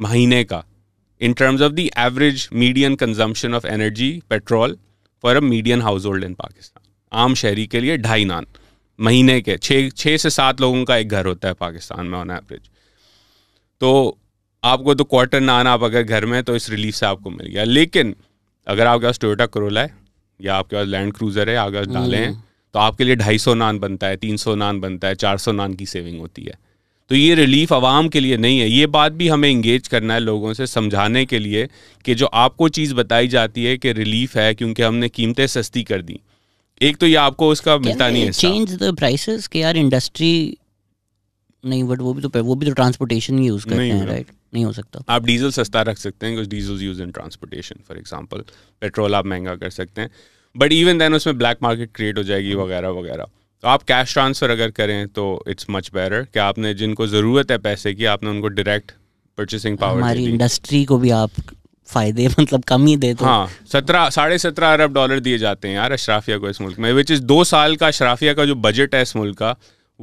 S2: महीने का in terms of the average median consumption of energy petrol for a median household in Pakistan आम शहरी के लिए ढाई नान महीने के छः छः से सात लोगों का एक घर होता है पाकिस्तान में ऑन एवरेज तो आपको तो क्वार्टर नान आप अगर घर में तो इस रिलीफ से आपको मिल गया लेकिन अगर आपके पास टोयोटा करोला है या आपके पास लैंड क्रूजर है अगर डाले हैं हम्म। तो आपके लिए ढाई सौ नान बनता है तीन सौ नान बनता है चार सौ नान की सेविंग होती है तो ये रिलीफ आवाम के लिए नहीं है ये बात भी हमें इंगेज करना है लोगों से समझाने के लिए कि जो आपको चीज़ बताई जाती है कि रिलीफ है क्योंकि हमने कीमतें सस्ती कर दी एक तो ये आपको उसका मिलता नहीं है चेंज
S1: द प्राइसेस के यार इंडस्ट्री नहीं बट वो भी तो वो भी तो ट्रांसपोर्टेशन ही यूज करते हैं राइट नहीं हो सकता
S2: आप डीजल सस्ता रख सकते हैं diesel use in transportation for example petrol आप महंगा कर सकते हैं बट इवन देन उसमें ब्लैक मार्केट क्रिएट हो जाएगी वगैरह वगैरह तो आप कैश ट्रांसफ़र अगर करें तो इट्स मच बेटर कि आपने जिनको ज़रूरत है पैसे की आपने उनको डायरेक्ट परचेसिंग पावर हमारी
S1: इंडस्ट्री को भी आप फायदे मतलब कम ही दे
S2: तो हाँ सत्रह साढ़े सत्रह अरब डॉलर दिए जाते हैं यार अशराफिया को इस मुल्क में विच इज़ दो साल का अशराफिया का जो बजट है इस मुल्क का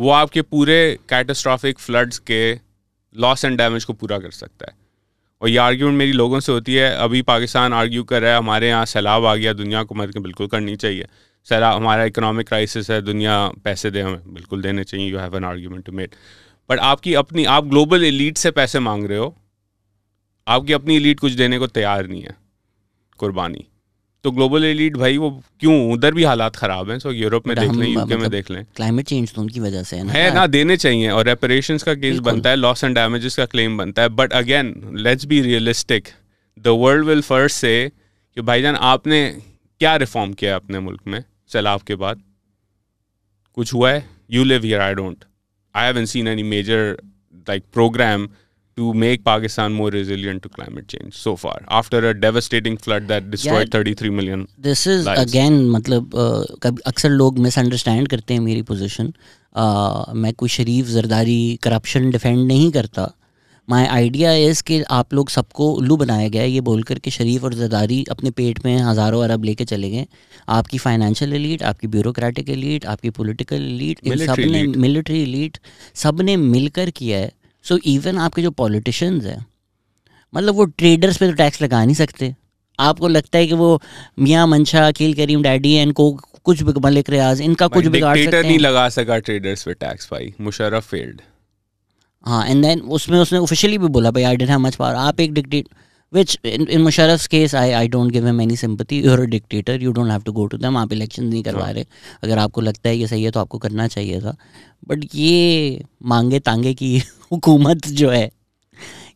S2: वो आपके पूरे कैटस्ट्राफिक फ्लड्स के लॉस एंड डैमेज को पूरा कर सकता है और ये आर्ग्यूमेंट मेरी लोगों से होती है अभी पाकिस्तान आर्ग्यू कर रहा है हमारे यहाँ सैलाब आ गया दुनिया को मदद बिल्कुल करनी चाहिए सर हमारा इकोनॉमिक क्राइसिस है दुनिया पैसे दे हमें बिल्कुल देने चाहिए you have an argument to made but आपकी अपनी आप ग्लोबल एलीट से पैसे मांग रहे हो आपकी अपनी एलीट कुछ देने को तैयार नहीं है कुर्बानी तो ग्लोबल एलीट भाई वो क्यों उधर भी हालात ख़राब हैं सो यूरोप में देख लें यूके में मतलब देख लें
S1: क्लाइमेट चेंज तो उनकी वजह से है ना है
S2: ना देने चाहिए और रेपरेशन का केस बनता है लॉस एंड डैमेजेस का क्लेम बनता है but again let's be realistic the world will first say कि भाईजान आपने क्या रिफॉर्म किया है अपने मुल्क में सैलाब के बाद कुछ हुआ है you live here I don't I have seen any major like programme to make Pakistan more resilient to climate change so far after a devastating flood that destroy 33 million
S1: this is again मतलब uh, अक्सर लोग misunderstand करते हैं मेरी position मैं कोई शरीफ Zardari corruption defend नहीं करता माय आइडिया इज़ कि आप लोग सबको उल्लू बनाया गया है ये बोल करके शरीफ और जदारी अपने पेट में हज़ारों अरब लेके चले गए आपकी फाइनेंशियल एलीट आपकी ब्यूरोक्रेटिक एलीट आपकी पोलिटिकल एलीट इन सब ने मिलिट्री एलीट सब ने मिलकर किया है सो so, इवन आपके जो पॉलिटिशियंस हैं मतलब वो ट्रेडर्स पे तो टैक्स लगा नहीं सकते आपको लगता है कि वो मियाँ मंशा अकील करीम डैडी एंड को कुछ मलिक रियाज इनका कुछ बिगाड़ सकते नहीं लगा
S2: सका ट्रेडर्स पे टैक्स भाई मुशर्रफ फेल्ड
S1: हाँ एंड देन उसमें उसने ऑफिशियली भी बोला भाई I didn't have much power आप एक dictate which in Musharraf case I I don't give em any any sympathy you're a dictator you don't have to go to them आप election नहीं करवा रहे अगर आपको लगता है ये सही है तो आपको करना चाहिए था बट ये मांगे तांगे की हुकूमत जो है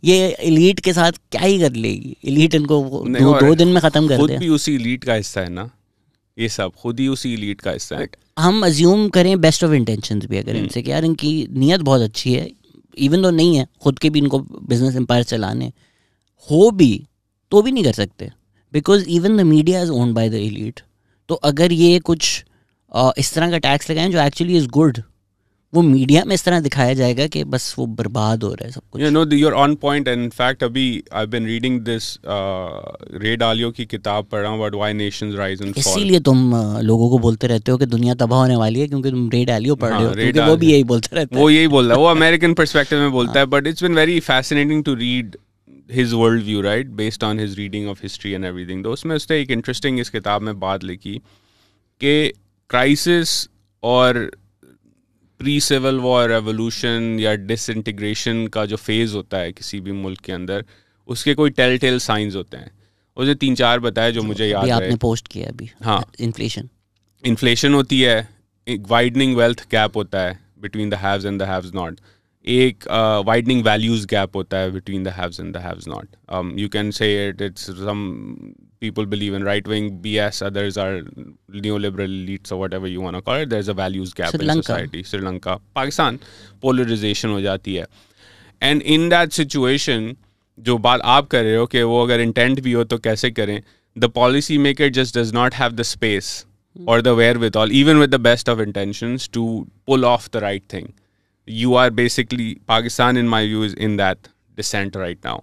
S1: ये इलीट के साथ क्या ही कर लेगी इलीट इनको दो, दो दिन में ख़त्म कर दे
S2: उसी इलीट का हिस्सा है ना ये सब खुद ही उसी इलीट का हिस्सा है
S1: हम अज्यूम करें बेस्ट ऑफ इंटेंशन भी अगर हम्म। इनसे कि यार इनकी नीयत बहुत अच्छी है इवन तो नहीं है खुद के भी इनको बिजनेस एम्पायर चलाने हो भी तो भी नहीं कर सकते because even the media is owned by the elite तो अगर ये कुछ इस तरह का टैक्स लगाएं जो एक्चुअली इज़ गुड वो मीडिया में इस तरह दिखाया जाएगा कि बस वो बर्बाद हो रहा है सब
S2: कुछ you know you're on point and fact अभी आई बीन रीडिंग दिस रे डालियो की किताब पढ़ रहा हूं about why nations rise and इसीलिए
S1: तुम uh, लोगों को बोलते रहते हो कि दुनिया तबाह होने वाली है क्योंकि तुम रे डालियो पढ़ हाँ, रहे हो क्योंकि वो भी यही बोलता
S2: रहता है वो यही बोल रहा है वो अमेरिकन पर्सपेक्टिव में बोलता है but it's been very fascinating to read his world view right based on his reading of history and everything तो उसमें उसने एक इंटरेस्टिंग इस किताब में बात लिखी कि क्राइसिस और प्री सिविल वॉर रेवोल्यूशन या डिसइंटीग्रेशन का जो फेज़ होता है किसी भी मुल्क के अंदर उसके कोई टेल टेल साइंस होते हैं उसे तीन चार बताए जो मुझे याद आपने रहे। पोस्ट
S1: किया अभी हाँ इन्फ्लेशन
S2: इन्फ्लेशन होती है वाइडनिंग वेल्थ गैप होता है between the haves and the haves not एक वाइडनिंग वैल्यूज गैप होता है between the haves and the haves not you can say it it's some people believe in right wing BS, others are neoliberal elites or whatever you want to call it. There's a values gap Sri in Lanka. society. Sri Lanka, Pakistan, polarization ho jati hai. And in that situation, जो बात आप कर रहे हो कि वो अगर intent भी हो तो कैसे करें The policy maker just does not have the or the wherewithal, even with the best of intentions, to pull off the right thing. You are basically Pakistan, in my view, is in that descent right now.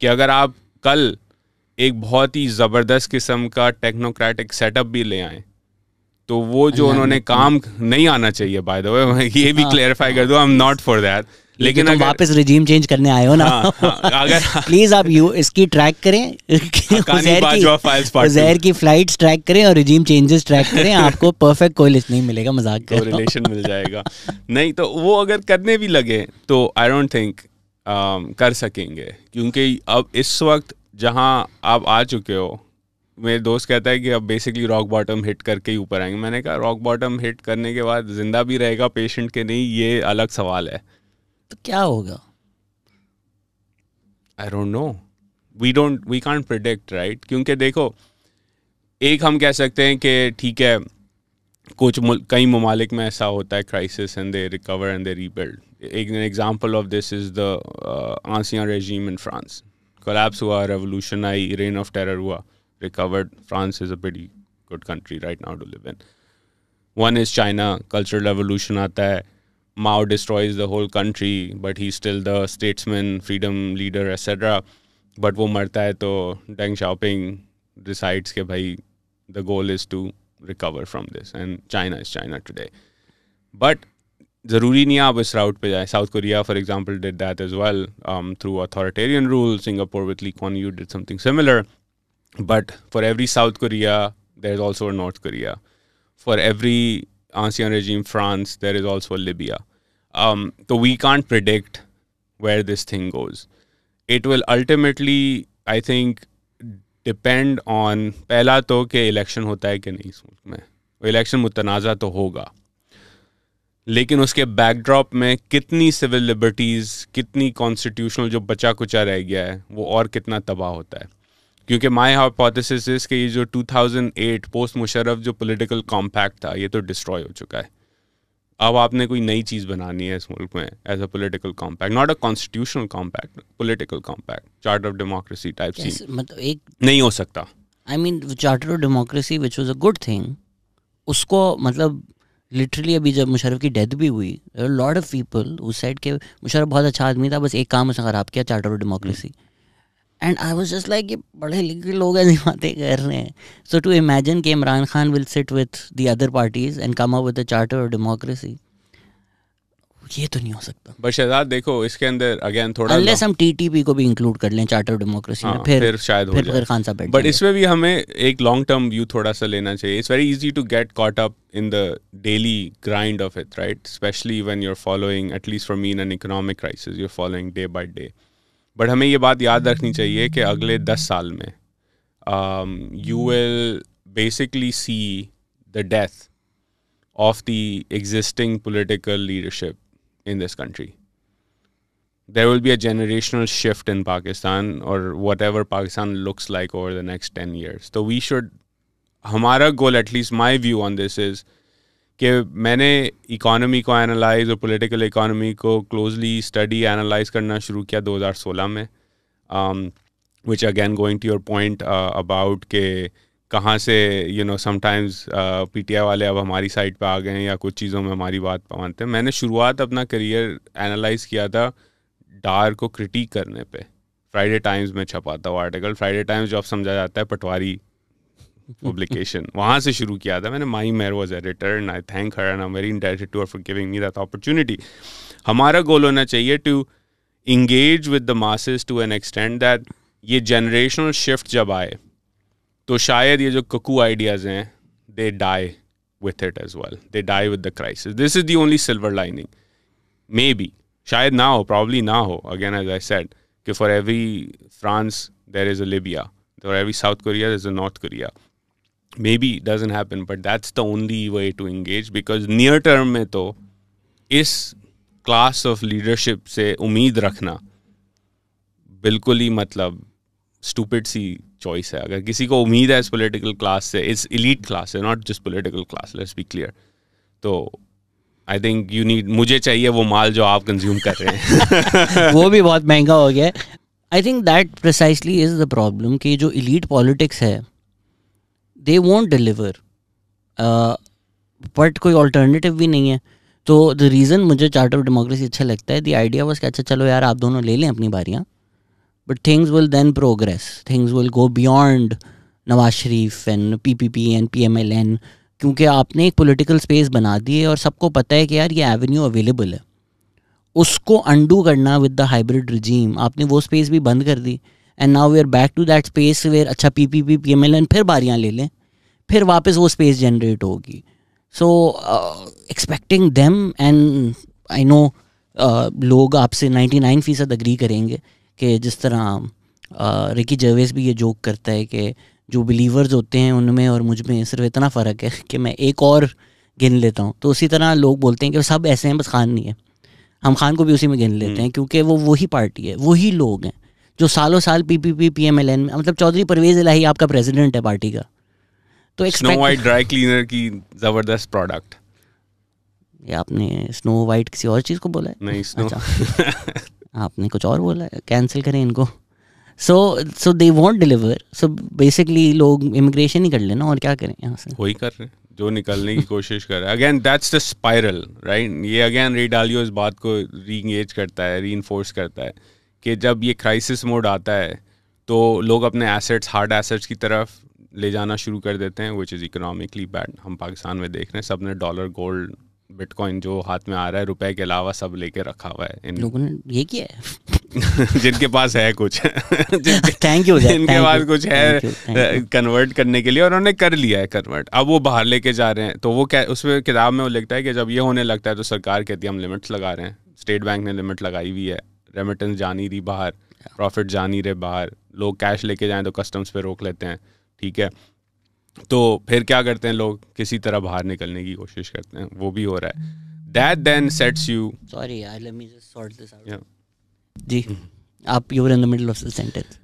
S2: कि अगर आप कल एक बहुत ही ज़बरदस्त किस्म का technocratic setup भी ले आए तो वो जो उन्होंने काम नहीं आना चाहिए बाय द वे ये भी क्लेरिफाई हाँ। कर दो I am not for that लेकिन अगर वापस
S1: रिजीम चेंज करने आए हो ना हाँ, हाँ, अगर प्लीज आप यू इसकी ट्रैक करें
S2: जहर
S1: की, की फ्लाइट्स ट्रैक करें और रिजीम चेंजेस ट्रैक करें आपको परफेक्ट कोरिलेशन नहीं मिलेगा मजाक तो का रिलेशन
S2: मिल जाएगा नहीं तो वो अगर करने भी लगे तो आई डोंट थिंक कर सकेंगे क्योंकि अब इस वक्त जहाँ आप आ चुके हो मेरे दोस्त कहता है कि अब बेसिकली रॉक बॉटम हिट करके ही ऊपर आएंगे मैंने कहा रॉक बॉटम हिट करने के बाद जिंदा भी रहेगा पेशेंट के नहीं ये अलग सवाल है
S1: तो क्या होगा
S2: I don't know we don't we can't predict right क्योंकि देखो एक हम कह सकते हैं कि ठीक है कुछ कई ममालिक में ऐसा होता है crisis and they recover and they rebuild एक example of this is the ancien regime in France collapse हुआ रेवोल्यूशन आई रेन ऑफ टेरर हुआ recovered France is a very good country right now to live in one is China cultural revolution आता है Mao destroys the whole country but he still the statesman freedom leader etcetera but वो मरता है तो Deng Xiaoping decides के भाई the goal is to recover from this and China is China today but ज़रूरी नहीं आप इस राउट पे जाएं South Korea for example did that as well through authoritarian rule Singapore with Lee Kuan Yew did something similar but for every South Korea there is also North Korea for every ancien regime France, there is also Libya. Um, so we can't predict where this thing goes. It will ultimately, I think, depend on पहला तो कि election होता है कि नहीं इस मुल्क में इलेक्शन मुतनाज़ा तो होगा लेकिन उसके बैकड्रॉप में कितनी सिविल लिबर्टीज़ कितनी कॉन्स्टिट्यूशनल जो बचा कुचा रह गया है वो और कितना तबाह होता है क्योंकि माई हाइपोथेसिस इस कि ये जो 2008 पोस्ट मुशरफ जो पॉलिटिकल कॉम्पैक्ट था ये तो डिस्ट्रॉय हो चुका है अब आपने कोई नई चीज़ बनानी है इस मुल्क में as a political compact not a constitutional compact political compact chart of democracy type yes, मतलब एक नहीं हो सकता
S1: I mean charter of democracy which was a good thing उसको मतलब लिटरली अभी जब मुशरफ की डेथ भी हुई लॉर्ड ऑफ पीपल उस साइड के मुशरफ बहुत अच्छा आदमी था बस एक काम उसने ख़राब किया charter of democracy and I was just like ये पढ़े लिखे लोग ऐसी बातें कर रहे हैं सो टू इमेजिन कि Imran Khan will sit with the other parties and come up with the charter of
S2: democracy
S1: ये तो नहीं हो सकता
S2: बट शहजाद देखो इसके अंदर अगेन थोड़ा अनलेस
S1: हम टीटीपी को भी इंक्लूड कर लें चार्टर डेमोक्रेसी हाँ, में फिर फिर शायद फिर हो खान साहब बट
S2: इसमें भी हमें एक लॉन्ग टर्म व्यू थोड़ा सा लेना चाहिए it's very easy to get caught up in the daily grind of it right especially when you are following at least for me in an economic crisis you are following day by day but हमें ये बात याद रखनी चाहिए कि अगले दस साल में you will basically see the death of the existing political leadership in this country. There will be a generational shift in Pakistan or whatever Pakistan looks like over the next 10 years. So we should, our goal, at least my view on this is, कि मैंने economy को analyse और political economy को closely study analyse करना शुरू किया 2016 में which again going to your point about के कहाँ से you know sometimes T I वाले अब हमारी साइड पे आ गए हैं या कुछ चीज़ों में हमारी बात मानते हैं मैंने शुरुआत अपना करियर एनालाइज किया था डार को क्रिटिक करने पे फ्राइडे टाइम्स में छपा था वो आर्टिकल फ्राइडे टाइम्स जो अब समझा जाता है पटवारी पब्लिकेशन वहाँ से शुरू किया था मैंने माई मेर was editor and I thank her and I very interested to for giving me that opportunity हमारा गोल होना चाहिए to engage with the masses to an extend that ये जनरेशनल शिफ्ट जब आए तो शायद ये जो ककू आइडियाज़ हैं they die with it as well they die with the crisis this is the only silver lining maybe शायद ना हो प्रॉब्ली ना हो अगेन एज आई सेड कि for every France there is a Libya for every South Korea is a North Korea maybe doesn't happen but that's the only way to engage because near term में तो इस class of leadership से उम्मीद रखना बिल्कुल ही मतलब stupid सी choice है अगर किसी को उम्मीद है इस पोलिटिकल क्लास से इस इलीट क्लास से not just political class let's be clear तो आई थिंक यू नीड मुझे चाहिए वो माल जो आप कंज्यूम कर रहे
S1: हैं वो भी बहुत महंगा हो गया I think that precisely is the problem कि जो इलीट पॉलिटिक्स है दे वॉन्ट डिलीवर बट कोई ऑल्टरनेटिव भी नहीं है तो द रीज़न मुझे चार्टर ऑफ डेमोक्रेसी अच्छा लगता है द आइडिया वॉज कि अच्छा चलो यार आप दोनों ले लें अपनी बारियाँ But things will then progress. Things will go beyond Nawaz Sharif and P P P and P M L N क्योंकि आपने एक पोलिटिकल स्पेस बना दी है और सबको पता है कि यार ये एवेन्यू अवेलेबल है उसको अंडू करना विद द हाइब्रिड रिजीम आपने वो स्पेस भी बंद कर दी and now we are back to that space where अच्छा P P P P M L N फिर बारियाँ ले लें फिर वापस वो स्पेस जनरेट होगी so expecting them and I know लोग आपसे नाइन्टी नाइन फ़ीसद अग्री करेंगे कि जिस तरह रिकी जर्वेस भी ये जोक करता है कि जो बिलीवर्स होते हैं उनमें और मुझ में सिर्फ इतना फ़र्क है कि मैं एक और गिन लेता हूँ तो उसी तरह लोग बोलते हैं कि सब ऐसे हैं बस खान नहीं है हम खान को भी उसी में गिन लेते हम्म। हैं क्योंकि वो वही पार्टी है वही लोग हैं जो सालों साल P P P P M L N में मतलब चौधरी परवेज इलाही आपका प्रेजिडेंट है पार्टी का
S2: तो स्नो वाइट ड्राई क्लीनर की जबरदस्त प्रोडक्ट
S1: ये आपने स्नो वाइट किसी और चीज़ को बोला है नहीं स्नो अच्छा। आपने कुछ और बोला कैंसिल करें इनको so so they won't deliver so basically लोग इमिग्रेशन ही कर लेना और क्या करें यहाँ से
S2: वही कर रहे हैं जो निकलने की कोशिश कर रहे हैं again that's the spiral right ये अगेन रेडालियो इस बात को री इंगेज करता है री करता है कि जब ये क्राइसिस मोड आता है तो लोग अपने एसेट्स हार्ड एसेट्स की तरफ ले जाना शुरू कर देते हैं विच इज़ इकोनॉमिकली बैड हम पाकिस्तान में देख रहे हैं सब ने डॉलर गोल्ड बिटकॉइन जो हाथ में आ रहा है रुपए के अलावा सब लेके रखा हुआ है इन लोगों ने ये किया है जिनके पास है कुछ थैंक यू जिनके पास कुछ है कन्वर्ट करने के लिए और उन्होंने कर लिया है कन्वर्ट अब वो बाहर लेके जा रहे हैं तो वो क्या उसमें किताब में वो लिखता है कि जब ये होने लगता है तो सरकार कहती है हम लिमिट्स लगा रहे हैं स्टेट बैंक ने लिमिट लगाई हुई है रेमिटेंस जा नहीं रही बाहर प्रॉफिट जा नहीं रहे बाहर लोग कैश लेके जाए तो कस्टम्स पे रोक लेते हैं ठीक है तो फिर क्या करते हैं लोग किसी तरह बाहर निकलने की कोशिश करते हैं वो भी हो रहा है that then sets you sorry यार let me just sort this out जी
S1: आप you are in the middle of the sentence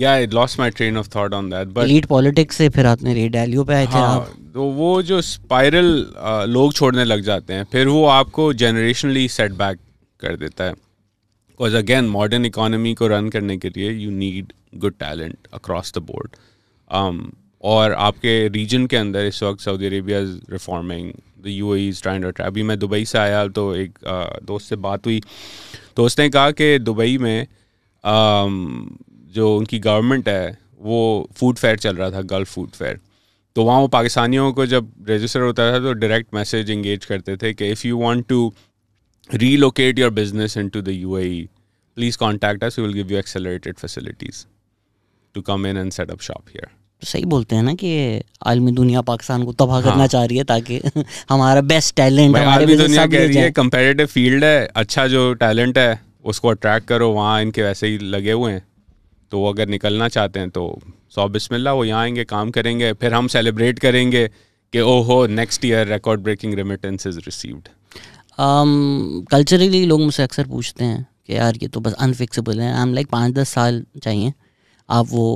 S2: या I lost my train of thought on that but elite
S1: politics से फिर आपने रेडालियो पे आए थे हाँ, आप
S2: तो वो जो स्पाइरल लोग छोड़ने लग जाते हैं फिर वो आपको जनरेशनली सेटबैक कर देता है बिकॉज अगेन मॉडर्न इकोनॉमी को रन करने के लिए you need good talent across the board और आपके रीजन के अंदर इस वक्त Saudi Arabia is reforming the U is trying to अभी मैं दुबई से आया तो एक दोस्त से बात हुई तो उसने कहा कि दुबई में जो उनकी गवर्नमेंट है वो फूड फेयर चल रहा था गल्फ फूड फेयर तो वहाँ वो पाकिस्तानियों को जब रजिस्टर होता था तो डायरेक्ट मैसेज इंगेज करते थे कि if you want to relocate your business into the U please contact us we will give you accelerated facilities to come in and set up shop here सही
S1: बोलते हैं ना कि आलमी दुनिया पाकिस्तान को तबाह हाँ। करना चाह रही है ताकि हमारा बेस्ट टैलेंट हमारे दुनिया कह रही है
S2: कंपेरेटिव फील्ड है अच्छा जो टैलेंट है उसको अट्रैक्ट करो वहाँ इनके वैसे ही लगे हुए हैं तो वो अगर निकलना चाहते हैं तो सौ बिस्मिल्ला वो यहाँ आएंगे काम करेंगे फिर हम सेलिब्रेट करेंगे कि ओहो next year record breaking remittance is received
S1: culturally लोग मुझसे अक्सर पूछते हैं कि यार ये तो बस अनफिक्सबल है आई एम लाइक पाँच दस साल चाहिए आप वो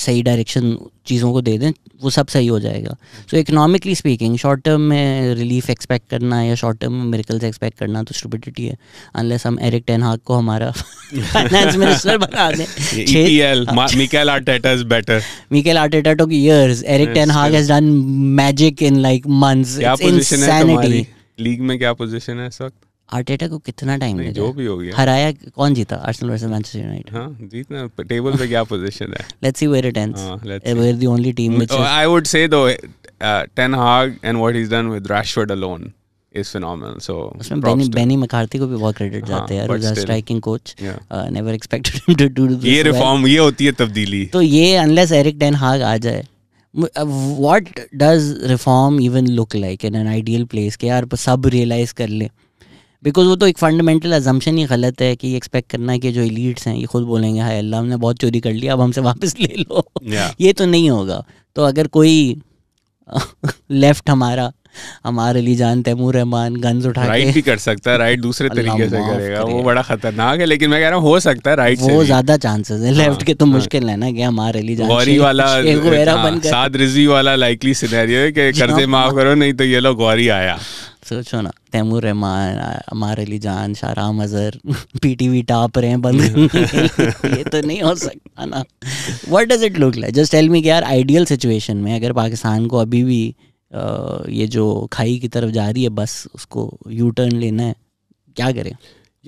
S1: सही डायरेक्शन चीज़ों को दे दें वो सब सही हो जाएगा so economically speaking short term में रिलीफ एक्सपेक्ट करना या शॉर्ट टर्म में मेरिकल्स एक्सपेक्ट करना तो स्टूबिडिटी है अनलेस हम एरिक टेन हाक को हमारा फाइनेंस मिनिस्टर बना दें EPL
S2: Mikel Arteta is better
S1: Mikel Arteta took years Erik ten Hag has done magic in like months it's insanity
S2: league में क्या पोजीशन है इस वक्त
S1: आर्टेटा को कितना टाइम लगा जो भी हो गया हराया कौन जीता आर्सेनल वर्सेस मैनचेस्टर यूनाइटेड
S2: हां जीतना टेबल पे क्या पोजीशन है let's see where it ends where the only team which I would say दो ten Hag and what he is done with Rashford alone is phenomenal so Benny Benny
S1: McCarthy को भी बहुत credit हाँ, जाते हैं यार striking coach never expected him to do this ये reform
S2: ये होती है तब्दीली
S1: तो ये अनलेस एरिक टेन हाग आ जाए what does reform even look like in an ideal place के यार सब रियलाइज कर ले बिकॉज वो तो एक फंडामेंटल अजम्पन ही गलत है कि एक्सपेक्ट करना है कि जो एलिट्स हैं ये खुद बोलेंगे हाय अल्लाह हमने बहुत चोरी कर लिया अब हमसे वापस ले लो ये तो नहीं होगा तो अगर कोई लेफ्ट हमारा हमारे लिए जान तैमूर रहमान गन्स उठा राइट
S2: भी कर सकता है राइट दूसरे तरीके से करेगा वो बड़ा खतरनाक है लेकिन मैं कह रहा हूँ हो सकता है राइट वो ज्यादा
S1: चांसेस है लेफ्ट के तो हाँ। मुश्किल है ना कि हमारे लिए गौरी वाला हाँ,
S2: साद रिजी वाला लाइकली सिनेरियो है कि कर्जे हाँ। माफ करो नहीं तो ये लोग गौरी आया सोचो
S1: ना Taimur Rahman Ammar Ali Jan Shahram Azhar P T V टाप रहे हैं बंद ये तो नहीं हो सकता ना what does it look like just tell me यार आइडियल सिचुएशन में अगर पाकिस्तान को अभी भी ये जो खाई की तरफ जा रही है बस उसको यू टर्न लेना है क्या करें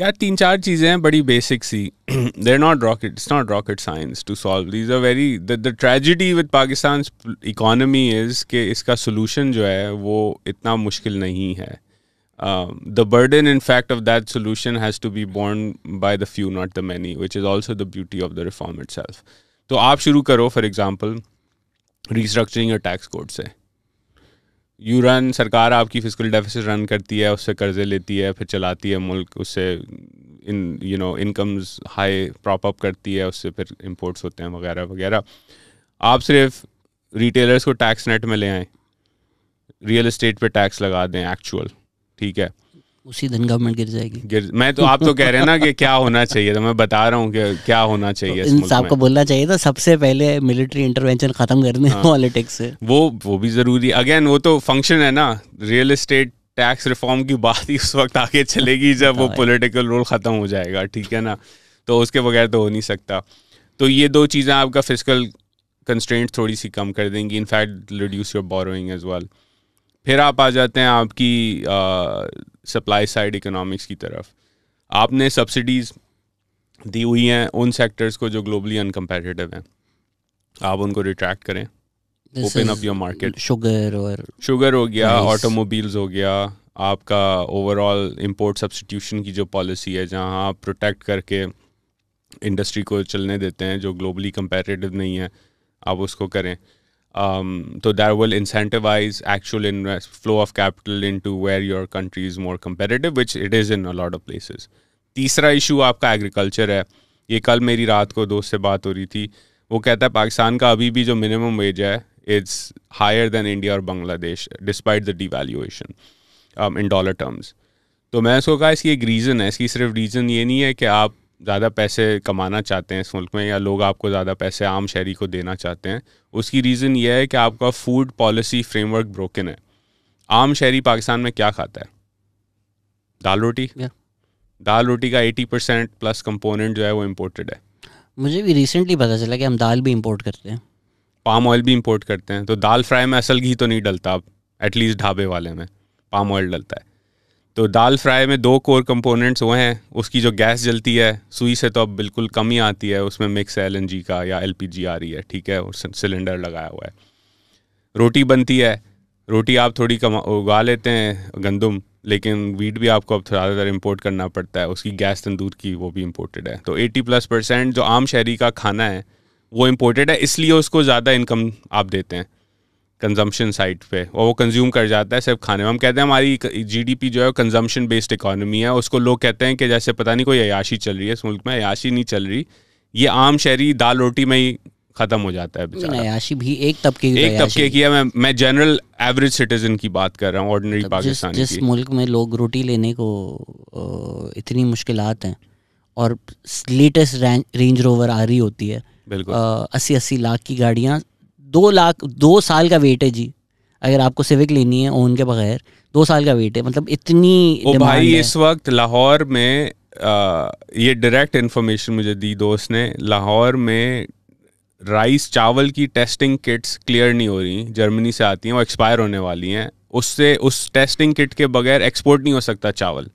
S2: Yeah, teen char cheezein badi basic See, They're not rocket. It's not rocket science to solve. These are very the, tragedy with Pakistan's economy is ke iska solution jo hai wo itna mushkil nahi hai. Um, the burden, in fact, of that solution has to be borne by the few, not the many, which is also the beauty of the reform itself. So, aap shuru karo, for example, restructuring your tax code se. You run सरकार आपकी physical deficit run करती है उससे कर्जे लेती है फिर चलाती है मुल्क उससे in you know incomes high prop up करती है उससे फिर इम्पोर्ट्स होते हैं वगैरह वगैरह आप सिर्फ रिटेलर्स को टैक्स नेट में ले आएँ रियल इस्टेट पे टैक्स लगा दें एक्चुअल ठीक है
S1: उसी दिन गवर्नमेंट गिर जाएगी गिर मैं तो आप तो कह रहे हैं ना
S2: कि क्या होना चाहिए तो मैं बता रहा हूँ कि क्या होना तो चाहिए तो इन साहब को
S1: बोलना चाहिए था सबसे पहले मिलिट्री इंटरवेंशन खत्म करने हाँ। पॉलिटिक्स से
S2: वो वो भी जरूरी अगेन वो तो फंक्शन है ना रियल इस्टेट टैक्स रिफॉर्म की बात ही उस वक्त आगे चलेगी जब वो पोलिटिकल रोल ख़त्म हो जाएगा ठीक है ना तो उसके बगैर तो हो नहीं सकता तो ये दो चीज़ें आपका फिजिकल कंस्ट्रेंट थोड़ी सी कम कर देंगी in fact reduce your borrowing as well फिर आप आ जाते हैं आपकी सप्लाई साइड इकोनॉमिक्स की तरफ आपने सब्सिडीज़ दी हुई हैं उन सेक्टर्स को जो ग्लोबली अनकम्पेटिटिव हैं आप उनको रिट्रैक्ट करें open up your market
S1: sugar और शुगर हो गया
S2: ऑटोमोबाइल्स हो गया आपका ओवरऑल इंपोर्ट सब्सटीट्यूशन की जो पॉलिसी है जहां आप प्रोटेक्ट करके इंडस्ट्री को चलने देते हैं जो ग्लोबली कंपेरेटिव नहीं है आप उसको करें Um, so that will incentivize actual flow of capital into where your country is more competitive, which it is in a lot of places. Third issue, your agriculture. Hai. ये कल मेरी रात को दोस्त से बात हो रही थी वो कहता है पाकिस्तान का अभी भी जो मिनिमम वेज है इट्स हायर देन इंडिया और Bangladesh despite the devaluation in dollar terms तो मैं उसको कहा इसकी ज़्यादा पैसे कमाना चाहते हैं इस मुल्क में या लोग आपको ज़्यादा पैसे आम शहरी को देना चाहते हैं उसकी रीज़न यह है कि आपका फूड पॉलिसी फ्रेमवर्क ब्रोकन है आम शहरी पाकिस्तान में क्या खाता है दाल रोटी yeah. दाल रोटी का एटी परसेंट प्लस कंपोनेंट जो है वो इम्पोर्टेड है
S1: मुझे भी रिसेंटली पता चला कि हम दाल भी इम्पोर्ट करते हैं
S2: पाम ऑयल भी इम्पोर्ट करते हैं तो दाल फ्राई में असल घी तो नहीं डलता अब एटलीस्ट ढाबे वाले में पाम ऑयल डलता है तो दाल फ्राई में दो कोर कंपोनेंट्स वो हैं उसकी जो गैस जलती है सुई से तो अब बिल्कुल कम ही आती है उसमें मिक्स एल का या एल आ रही है ठीक है और सिलेंडर लगाया हुआ है रोटी बनती है रोटी आप थोड़ी कमा उगा लेते हैं गंदम लेकिन वीट भी आपको अब ज़्यादा इम्पोर्ट करना पड़ता है उसकी गैस तंदूर की वो भी इम्पोर्टेड है तो 80 प्लस परसेंट जो आम शहरी का खाना है वो इम्पोर्टेड है इसलिए उसको ज़्यादा इनकम आप देते हैं कंजम्पशन साइट पे और वो कंज्यूम कर जाता है सिर्फ खाने में हम कहते हैं हमारी जीडीपी जो है कंजम्पशन बेस्ड इकोनॉमी है उसको लोग कहते हैं कि जैसे पता नहीं कोई अयाशी चल रही है इस मुल्क में अयाशी नहीं चल रही ये आम शहरी दाल रोटी में ही खत्म हो जाता है
S1: अयाशी भी एक तबके की एक तबके
S2: की है मैं मैं जनरल एवरेज सिटीजन की बात कर रहा हूँ ऑर्डनरी पाकिस्तान मतलब जिस,
S1: मुल्क में लोग रोटी लेने को इतनी मुश्किल हैं और लेटेस्ट रेंज रोवर आ रही होती है बिल्कुल अस्सी अस्सी लाख की गाड़ियाँ दो लाख दो साल का वेट है जी अगर आपको सिविक लेनी है ओन के बगैर दो साल का वेट है मतलब इतनी ओ भाई इस
S2: वक्त लाहौर में आ, ये डायरेक्ट इन्फॉर्मेशन मुझे दी दोस्त ने लाहौर में राइस चावल की टेस्टिंग किट्स क्लियर नहीं हो रही जर्मनी से आती हैं वो एक्सपायर होने वाली हैं उससे उस टेस्टिंग किट के बगैर एक्सपोर्ट नहीं हो सकता चावल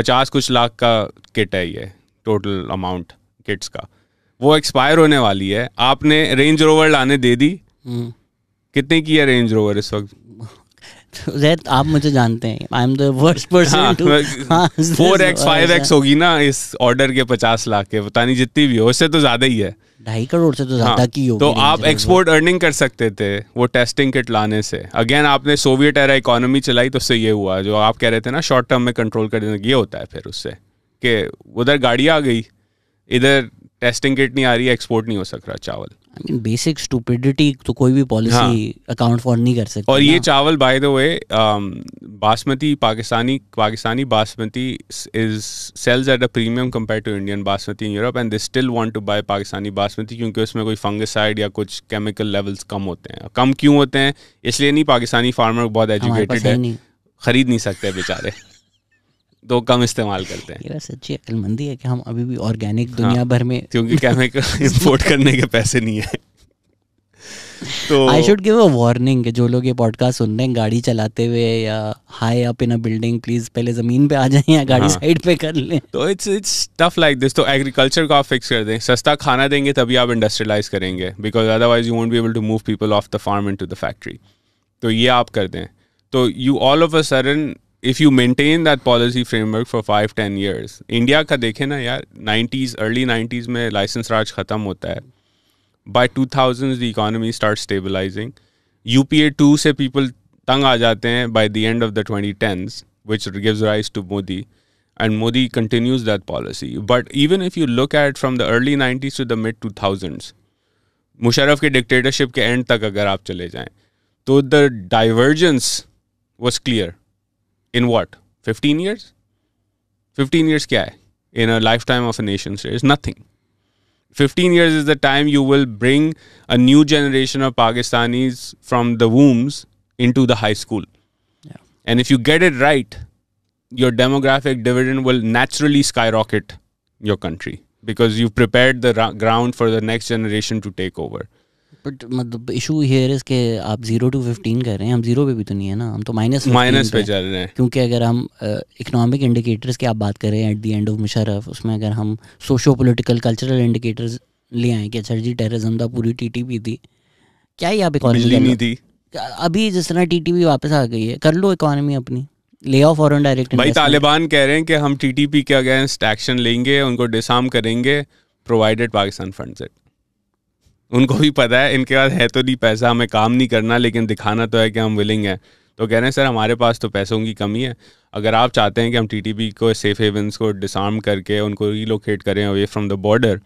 S2: पचास कुछ लाख का किट है ये टोटल अमाउंट किट्स का वो एक्सपायर होने वाली है आपने रेंज रोवर लाने दे दी हम्म। कितने की है रेंज रोवर इस वक्त
S1: जैद आप मुझे जानते हैं I am the worst person four X five X होगी
S2: ना इस ऑर्डर के पचास लाख के पता नहीं जितनी भी हो उससे तो ज्यादा ही है
S1: ढाई करोड़ से तो हाँ, ज्यादा हाँ, की होगी तो आप एक्सपोर्ट
S2: अर्निंग कर सकते थे वो टेस्टिंग किट लाने से अगेन आपने सोवियत एरा इकोनॉमी चलाई तो उससे ये हुआ जो आप कह रहे थे ना शॉर्ट टर्म में कंट्रोल कर देना ये होता है फिर उससे कि उधर गाड़ियाँ आ गई इधर टेस्टिंग किट नहीं आ रही है एक्सपोर्ट नहीं हो सक रहा चावल
S1: आई मीन बेसिक स्टूपिडिटी तो कोई भी पॉलिसी अकाउंट फॉर नहीं कर सकती और ये
S2: चावल by the way basmati Pakistani Pakistani basmati is sells at a premium compare to Indian basmati in Europe and they still want to buy Pakistani basmati क्योंकि उसमें कोई फंगसाइड या कुछ केमिकल लेवल्स कम होते हैं कम क्यों होते हैं इसलिए नहीं पाकिस्तानी फार्मर बहुत एजुकेटेड है खरीद नहीं सकते बेचारे दो कम इस्तेमाल करते हैं
S1: ये सच्ची अक्लमंदी है कि हम अभी भी ऑर्गेनिक हाँ, दुनिया भर में क्योंकि केमिकल इंपोर्ट करने के पैसे
S2: नहीं है तो I should
S1: give a warning कि जो लोग ये पॉडकास्ट सुन रहे हैं गाड़ी चलाते हुए या high up in a building please पहले जमीन पे आ जाएं या गाड़ी हाँ।
S2: साइड पे कर लें तो it's it's tough like this तो एग्रीकल्चर को आप फिक्स कर दें सस्ता खाना देंगे तभी आप इंडस्ट्रियलाइज करेंगे because otherwise you won't be able to move people off the farm into the factory तो ये आप कर दें तो you all of a sudden if you maintain that policy framework for five 10 years India का देखे ना यार 90s early 90s में license raj ख़त्म होता है By 2000s the economy start stabilising UPA two से पीपल तंग आ जाते हैं by the end of the twenty tens which gives rise to and Modi continues that policy. But even if you look at from the early 90s to the mid 2000s, Musharraf के dictatorship के end तक अगर आप चले जाएं, तो the divergence was clear in what 15 years 15 years kya hai? in a lifetime of a nation state is nothing 15 years is the time you will bring a new generation of pakistanis from the wombs into the high school yeah. and if you get it right your demographic dividend will naturally skyrocket your country because you've prepared the ra- ground for the next generation to take over
S1: but मतलब issue here is के आप zero to fifteen कर रहे हैं हम zero पे भी तो नहीं है ना हम तो माइनस माइनस पे चल रहे हैं क्योंकि अगर हम इकोनॉमिक इंडिकेटर्स की आप बात करें at the end of Musharraf उसमें अगर हम सोशो पोलिटिकल कल्चरल इंडिकेटर्स ले आए कि अच्छा जी टेररिज्म था पूरी टी टी पी थी क्या ही आप इकॉनमी थी अभी जिस तरह टी टी पी वापस आ गई है कर लो इकॉनमी अपनी ले ऑफ फॉरन डायरेक्ट भाई तालिबान
S2: कह रहे हैं कि हम टी टी पी के अगेंस्ट एक्शन लेंगे उनको डिसआर्म करेंगे प्रोवाइडेड पाकिस्तान फंड्स इट उनको भी पता है इनके पास है तो नहीं पैसा हमें काम नहीं करना लेकिन दिखाना तो है कि हम विलिंग हैं तो कह रहे हैं सर हमारे पास तो पैसों की कमी है अगर आप चाहते हैं कि हम टी को सेफ हेवेंस को डिसार्म करके उनको रिलोकेट करें अवे फ्रॉम द बॉर्डर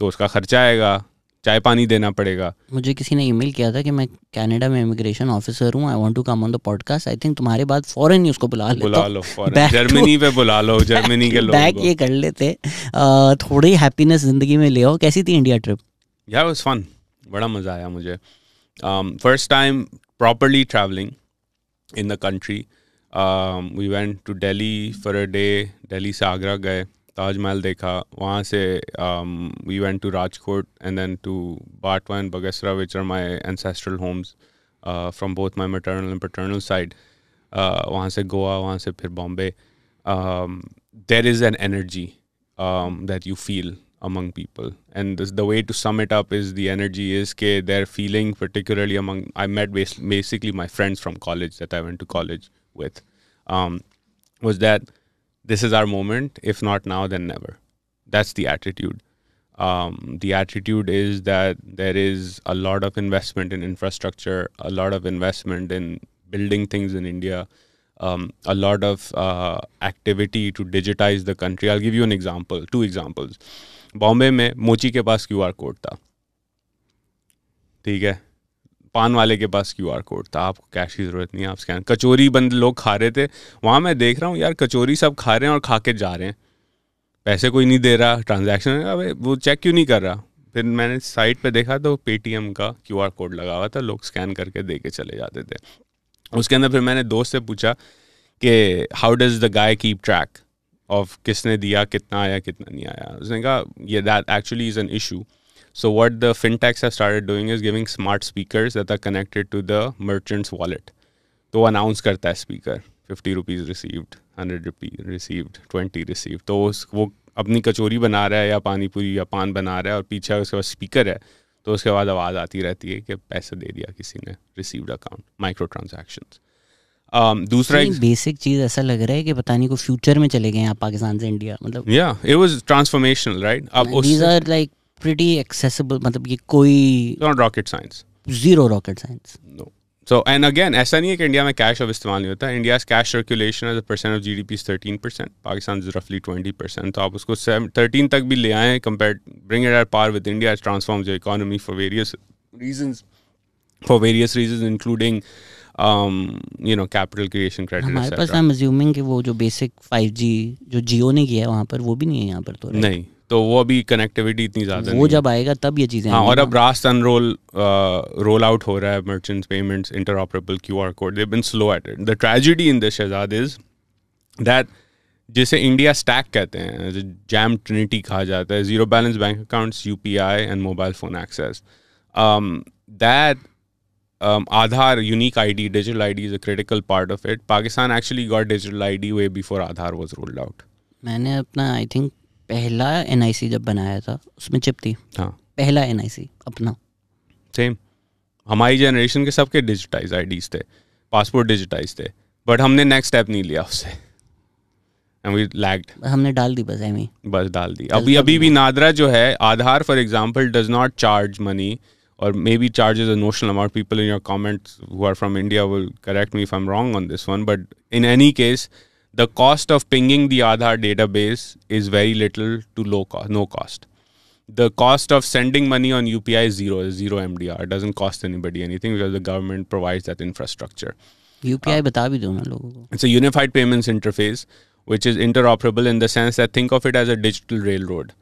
S2: तो उसका खर्चा आएगा चाय पानी देना पड़ेगा
S1: मुझे किसी ने ईमेल किया था कि मैं कनाडा में इमिग्रेशन ऑफिसर हूँ I want to come on the podcast I think तुम्हारे बाद फॉरन ही उसको बुला बुला लो जर्मनी पे
S2: बुला लो जर्मनी के लोग बैक ये
S1: कर लेते थोड़ी हैप्पीनेस जिंदगी में ले आओ कैसी थी India trip
S2: yeah it was fun bada maza aaya mujhe um, first time properly traveling in the country um, we went to delhi for a day delhi se agra gaye taj mahal dekha wahan se um, we went to rajkot and then to batwa and which are my ancestral homes uh, from both my maternal and paternal side uh wahan se goa wahan se phir bombay there is an energy that you feel among people and this, the way to sum it up is the energy is k they're feeling particularly among i met bas- basically my friends from college that i went to college with um, was that this is our moment if not now then never that's the attitude um, the attitude is that there is a lot of investment in infrastructure a lot of investment in building things in india um, a lot of uh, activity to digitize the country i'll give you an example two examples Bombay में मोची के पास Q code था ठीक है पान वाले के पास Q R code था आपको कैश की ज़रूरत नहीं है आप स्कैन कचोरी बंद लोग खा रहे थे वहाँ मैं देख रहा हूँ यार कचोरी सब खा रहे हैं और खा के जा रहे हैं पैसे कोई नहीं दे रहा ट्रांजेक्शन अब वो चेक क्यों नहीं कर रहा फिर मैंने साइट पे देखा तो पेटीएम का क्यू आर कोड लगा हुआ था लोग स्कैन करके दे के चले जाते थे उसके अंदर फिर मैंने दोस्त से पूछा कि how does the guy keep track of किसने दिया कितना आया कितना नहीं आया उसने कहा ये that actually is an issue So what the fintechs have started doing is giving smart speakers that are connected to the merchant's wallet. तो अनाउंस करता है speaker fifty rupees received hundred rupee received twenty receive तो वो अपनी कचोरी बना रहा है या पानी पूरी या पान बना रहा है और पीछे उसके बाद स्पीकर है तो उसके बाद आवाज़ आती रहती है कि पैसा दे दिया किसी ने received account micro transactions Um, दूसरा एक
S1: बेसिक चीज ऐसा लग रहा है कि पता नहीं को फ्यूचर में चले गए आप पाकिस्तान से इंडिया मतलब
S2: या इट वाज ट्रांसफॉर्मेशनल राइट अब these are
S1: like pretty accessible मतलब ये
S2: कोई not rocket science zero rocket science no so and again ऐसा नहीं है कि इंडिया में कैश अब इस्तेमाल नहीं होता India cash circulation as a percent of G D P thirteen percent Pakistan रफली ट्वेंटी परसेंट तो आप उसको थर्टीन तक भी ले आए compare bring it at par with India transform your economy for various region for various region including you know capital creation credit हमारे पास आई एम
S1: अज्यूमिंग कि वो जो बेसिक 5G जो जियो ने किया है वहाँ पर वो भी नहीं है यहाँ पर तो नहीं
S2: तो वो अभी कनेक्टिविटी इतनी ज़्यादा वो जब आएगा तब ये चीज़ें हाँ और अब रास्ट अनरोल रोल आउट हो रहा है merchants payments interoperable Q R code they been slow at it the tragedy in this Shahzad is that जिसे इंडिया स्टैक कहते हैं जैम ट्रिनिटी कहा जाता है zero balance bank accounts U P I and mobile phone access that um, Aadhaar, unique ID, digital ID is a critical part of it. Pakistan actually got digital ID way before Aadhaar was rolled out.
S1: मैंने अपना I think पहला N जब बनाया था उसमें chip थी हाँ पहला एन अपना
S2: सेम हमारी जनरेशन के सबके डिजिटाइज आईडीज थे पासपोर्ट डिजिटाइज थे बट हमने नेक्स्ट स्टेप नहीं लिया उससे
S1: हमने डाल दी बस एमी
S2: बस डाल दी अभी तो अभी भी नादरा जो है Aadhaar for example does not charge money or maybe charges a notional amount. People in your comments who are from India will correct me if I'm wrong on this one. But in any case, the cost of pinging the Aadhaar database is very little to low cost, no cost. The cost of sending money on UPI is zero, is zero MDR. It doesn't cost anybody anything because the government provides that infrastructure. UPI uh, It's a unified payments interface which is interoperable in the sense that think of it as a digital railroad.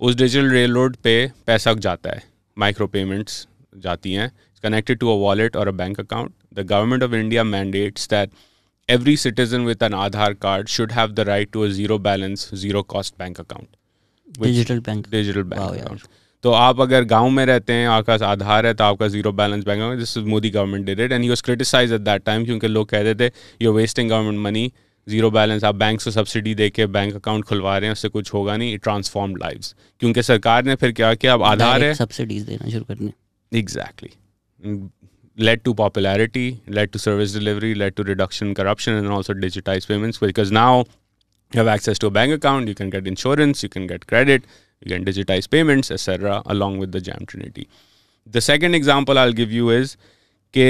S2: उस digital railroad पे पैसा जाता है micro payments जाती हैं connected to a wallet और a bank account the government of India mandates that every citizen with an Aadhaar card should have the right to a zero balance zero cost bank account digital bank digital bank account तो आप अगर गांव में रहते हैं आपका आधार है तो आपका zero balance bank account this is Modi government did it and you was criticise at that time क्योंकि लोग कहते थे you are wasting government money Zero balance. आप बैंक से सब्सिडी दे के बैंक अकाउंट खुलवा रहे हैं उससे कुछ होगा नहीं ट्रांसफॉर्म लाइफ क्योंकि सरकार ने फिर क्या किया अब आधार है
S1: सब्सिडीज देना शुरू करने
S2: led to popularity, led to service delivery, led to reduction in corruption, and also digitized payments because now you have access to a bank account, you can get insurance, you can get credit, you can digitize payments, etc., along with the Jam Trinity. The second example I'll give you is K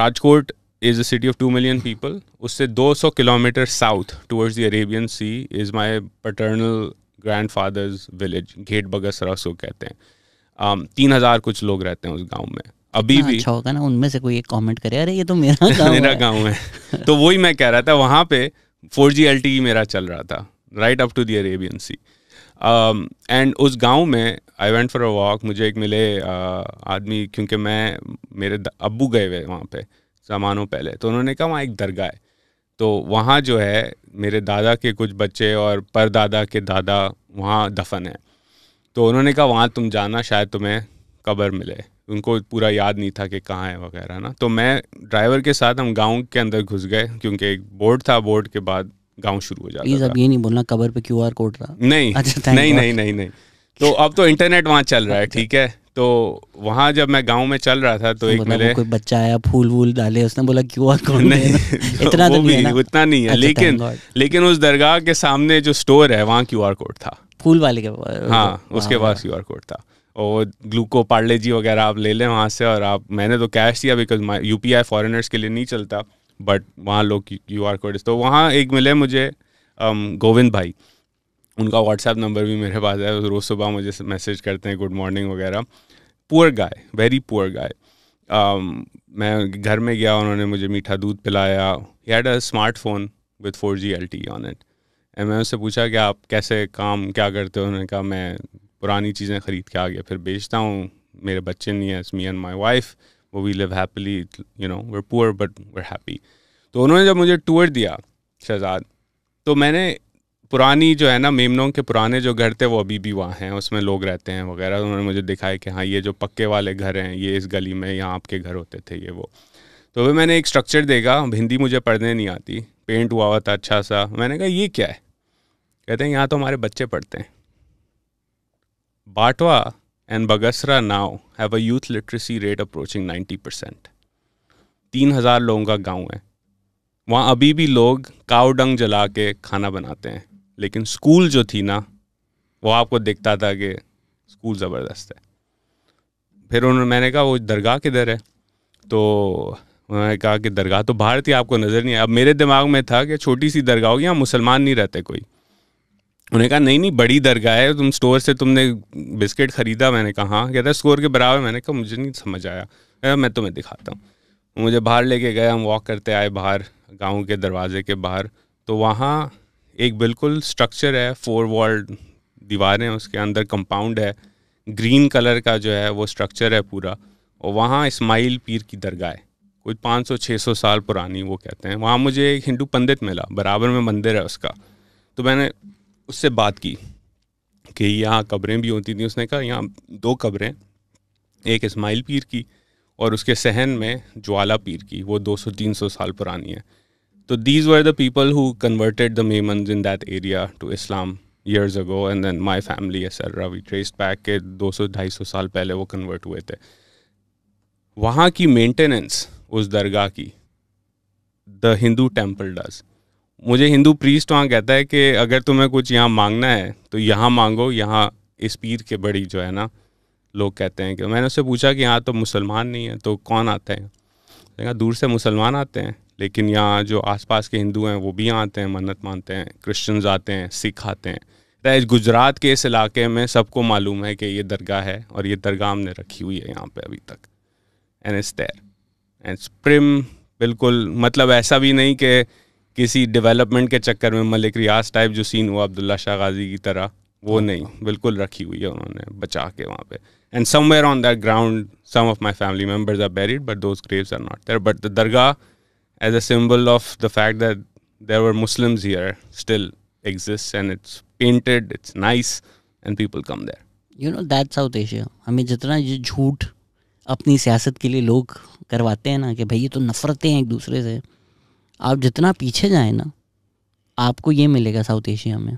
S2: Rajkot is a city of two million people उससे 200 kilometre south towards the Arabian sea is my paternal grandfather's village घेट बगसरा उसको कहते हैं um, तीन हज़ार कुछ लोग रहते हैं उस गाँव में अभी भी अच्छा होगा
S1: ना उनमें से कोई एक कमेंट करे अरे ये तो मेरा गाँव
S2: मेरा गाँव है तो वही मैं कह रहा था वहाँ पे फोर जी एल टी मेरा चल रहा था right up to the Arabian sea and उस गांव में I went for a walk मुझे एक मिले uh, आदमी क्योंकि मैं मेरे अबू गए हुए वहाँ पे सामानों पहले तो उन्होंने कहा वहाँ एक दरगाह है तो वहाँ जो है मेरे दादा के कुछ बच्चे और पर दादा के दादा वहाँ दफन है तो उन्होंने कहा वहाँ तुम जाना शायद तुम्हें कब्र मिले उनको पूरा याद नहीं था कि कहाँ है वगैरह ना तो मैं ड्राइवर के साथ हम गांव के अंदर घुस गए क्योंकि एक बोर्ड था बोर्ड के बाद गांव शुरू हो जाता प्लीज अब
S1: ये नहीं बोलना कबर पे क्यू आर कोड रहा नहीं अच्छा, नहीं, नहीं नहीं
S2: नहीं नहीं तो अब तो इंटरनेट वहाँ चल रहा है ठीक है तो वहाँ जब मैं गांव में चल रहा था तो एक मतलब मेरे कोई
S1: बच्चा आया फूल वूल डाले उसने बोला क्यों आर कोड नहीं इतना तो नहीं है उतना नहीं है अच्छा, लेकिन
S2: लेकिन उस दरगाह के सामने जो स्टोर है वहाँ क्यू आर कोड था फूल वाले के हाँ उसके पास क्यू आर कोड था और ग्लूको पार्ले जी वगैरह आप ले लें वहाँ से और आप मैंने तो कैश दिया because U P I foreigners के लिए नहीं चलता बट वहाँ लोग क्यू आर कोड तो वहाँ एक मिले मुझे गोविंद भाई उनका व्हाट्सएप नंबर भी मेरे पास है तो रोज़ सुबह मुझे मैसेज करते हैं गुड मॉर्निंग वगैरह poor guy very poor guy मैं घर में गया उन्होंने मुझे मीठा दूध पिलाया he had a smartphone with four G L T on it and मैंने उससे पूछा कि आप कैसे काम क्या करते हो उन्होंने कहा मैं पुरानी चीज़ें ख़रीद के आ गया फिर बेचता हूँ मेरे बच्चे नहीं हैं मी एंड माई वाइफ वो we live happily you know were poor but were happy तो उन्होंने जब मुझे टूर दिया शहजाद तो मैंने पुरानी जो है ना मेमनों के पुराने जो घर थे वो अभी भी वहाँ हैं उसमें लोग रहते हैं वगैरह उन्होंने मुझे दिखाया कि हाँ ये जो पक्के वाले घर हैं ये इस गली में यहाँ आपके घर होते थे ये वो तो वह मैंने एक स्ट्रक्चर देखा हिंदी मुझे पढ़ने नहीं आती पेंट हुआ हुआ था अच्छा सा मैंने कहा ये क्या है कहते हैं यहाँ तो हमारे बच्चे पढ़ते हैं Bantva and Bagasra now have a youth literacy rate approaching ninety percent तीन हज़ार लोगों का गांव है वहाँ अभी भी लोग काव डंग जला के खाना बनाते हैं लेकिन स्कूल जो थी ना वो आपको दिखता था कि स्कूल ज़बरदस्त है फिर उन्होंने मैंने कहा वो दरगाह किधर है तो उन्होंने कहा कि दरगाह तो बाहर थी आपको नज़र नहीं अब मेरे दिमाग में था कि छोटी सी दरगाह होगी यहाँ मुसलमान नहीं रहते कोई उन्होंने कहा नहीं नहीं बड़ी दरगाह है तुम स्टोर से तुमने बिस्किट ख़रीदा मैंने कहा हाँ कहता स्कोर के बराबर मैंने कहा मुझे नहीं समझ आया मैं तुम्हें दिखाता हूँ मुझे बाहर लेके गए हम वॉक करते आए बाहर गाँव के दरवाजे के बाहर तो वहाँ एक बिल्कुल स्ट्रक्चर है फोर वॉल दीवारें उसके अंदर कंपाउंड है ग्रीन कलर का जो है वो स्ट्रक्चर है पूरा और वहाँ इस्माइल पीर की दरगाह है कोई 500-600 साल पुरानी वो कहते हैं वहाँ मुझे एक हिंदू पंडित मिला बराबर में मंदिर है उसका तो मैंने उससे बात की कि यहाँ कब्रें भी होती थी उसने कहा यहाँ दो कब्रें एक इस्माइल पीर की और उसके सहन में ज्वाला पीर की वो 200-300 साल पुरानी है तो these were the people who converted the men in that area to Islam years ago and then my family family etc. We के दो के ढाई सौ साल पहले वो कन्वर्ट हुए थे वहाँ की मेंटेनेंस उस दरगाह की द हिंदू टेम्पल डज मुझे हिंदू प्रीस्ट वहाँ कहता है कि अगर तुम्हें कुछ यहाँ मांगना है तो यहाँ मांगो यहाँ इस पीर के बड़ी जो है ना लोग कहते हैं कि मैंने उससे पूछा कि यहाँ तो मुसलमान नहीं है तो कौन आते हैं दूर से मुसलमान आते हैं लेकिन यहाँ जो आसपास के हिंदू हैं वो भी आते हैं मन्नत मानते हैं क्रिश्चन आते हैं सिख आते हैं राइज तो गुजरात के इस इलाके में सबको मालूम है कि ये दरगाह है और ये दरगाह हमने रखी हुई है यहाँ पे अभी तक एन एस तैर एंड स्प्रिम बिल्कुल मतलब ऐसा भी नहीं कि किसी डेवलपमेंट के चक्कर में मलिक रियाज टाइप जो सीन हुआ अब्दुल्ला शाह गाजी की तरह वो हाँ। नहीं बिल्कुल रखी हुई है उन्होंने बचा के वहाँ पे and somewhere on that ground some of my family members are buried but those graves are not there but the dargah as a symbol of the fact that there were Muslims here still exists and it's painted, it's nice, and people come there.
S1: You know that South Asia हमें जितना ये झूठ अपनी सियासत के लिए लोग करवाते हैं ना कि भाई ये तो नफ़रतें हैं एक दूसरे से आप जितना पीछे जाएं ना आपको ये मिलेगा साउथ एशिया में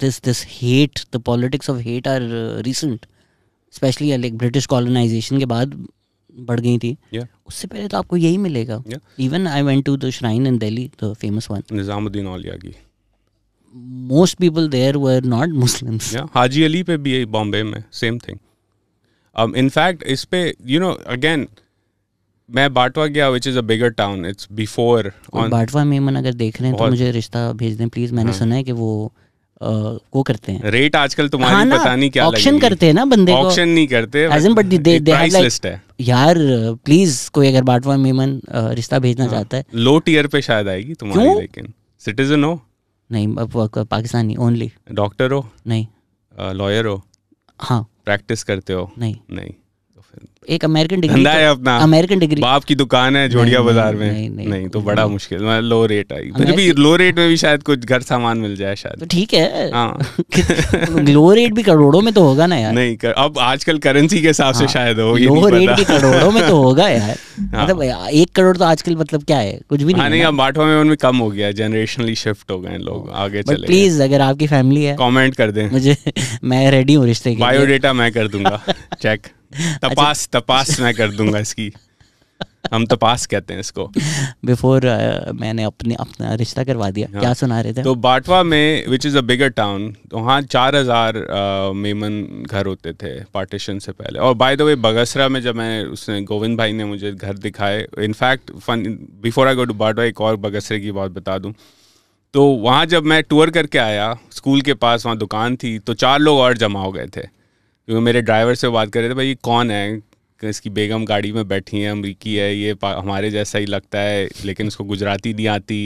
S1: this this hate the politics of hate are recent specially like British colonisation के बाद बढ़ गई थी yeah. उससे पहले तो आपको यही मिलेगा even I went to the shrine in Delhi
S2: the famous one Nizamuddin Auliya की
S1: most people there were not Muslims
S2: Haji Ali पे भी यही बॉम्बे में सेम थिंग इनफैक्ट इस पे यू नो अगेन मैं बाटवा गया which is a bigger town it's before Bantva में
S1: मन अगर देख रहे हैं तो मुझे रिश्ता भेज दें प्लीज़ मैंने हाँ. सुना है कि वो आ, वो करते हैं
S2: रेट आजकल तुम्हारी हाँ पता नहीं क्या ऑक्शन करते
S1: हैं ना बंदे ऑक्शन
S2: नहीं करते as but they they have like
S1: यार प्लीज कोई अगर बाटवा मेमन रिश्ता भेजना हाँ, चाहता
S2: है लो टीयर पे शायद आएगी तुम्हारी लेकिन सिटीजन हो
S1: नहीं पाकिस्तानी ओनली
S2: डॉक्टर हो नहीं लॉयर हो हाँ प्रैक्टिस करते हो नहीं नहीं
S1: एक अमेरिकन डिग्री तो है
S2: अपना अमेरिकन डिग्री बाप की दुकान है जोड़िया बाजार में नहीं, नहीं, नहीं तो बड़ा मुश्किल मैं लो रेट आई फिर भी लो रेट में भी शायद कुछ घर सामान मिल जाए शायद तो ठीक तो है हाँ
S1: लो रेट भी करोड़ों में तो होगा ना यार नहीं कर,
S2: अब आजकल करेंसी के हिसाब से हाँ। शायद हो लो रेट भी करोड़ों में तो होगा यार हाँ। मतलब
S1: एक करोड़ तो आजकल मतलब क्या है कुछ भी नहीं हाँ, अब
S2: बाठों में उनमें कम हो गया जनरेशनली शिफ्ट हो गए लोग आगे चले प्लीज
S1: अगर आपकी फैमिली है
S2: कॉमेंट कर दे मुझे
S1: मैं रेडी हूँ रिश्ते बायोडेटा
S2: मैं कर दूंगा चेक अच्छा। तपास तपास मैं कर दूंगा इसकी हम तपास कहते हैं इसको
S1: बिफोर uh, मैंने अपने अपना रिश्ता करवा दिया हाँ. क्या सुना रहे थे तो
S2: बाटवा में विच इज़ अ बिगर टाउन वहाँ चार हज़ार uh, मेमन घर होते थे पार्टीशन से पहले और बाय द वे बगसरा में जब मैं उसने गोविंद भाई ने मुझे घर दिखाए in fact fun before I go to Bantva एक और बगसरे की बात बता दूँ तो वहाँ जब मैं टूर करके आया स्कूल के पास वहाँ दुकान थी तो चार लोग और जमा हो गए थे क्योंकि मेरे ड्राइवर से बात कर रहे थे भाई कौन है इसकी बेगम गाड़ी में बैठी है अमरीकी है ये हमारे जैसा ही लगता है लेकिन उसको गुजराती नहीं आती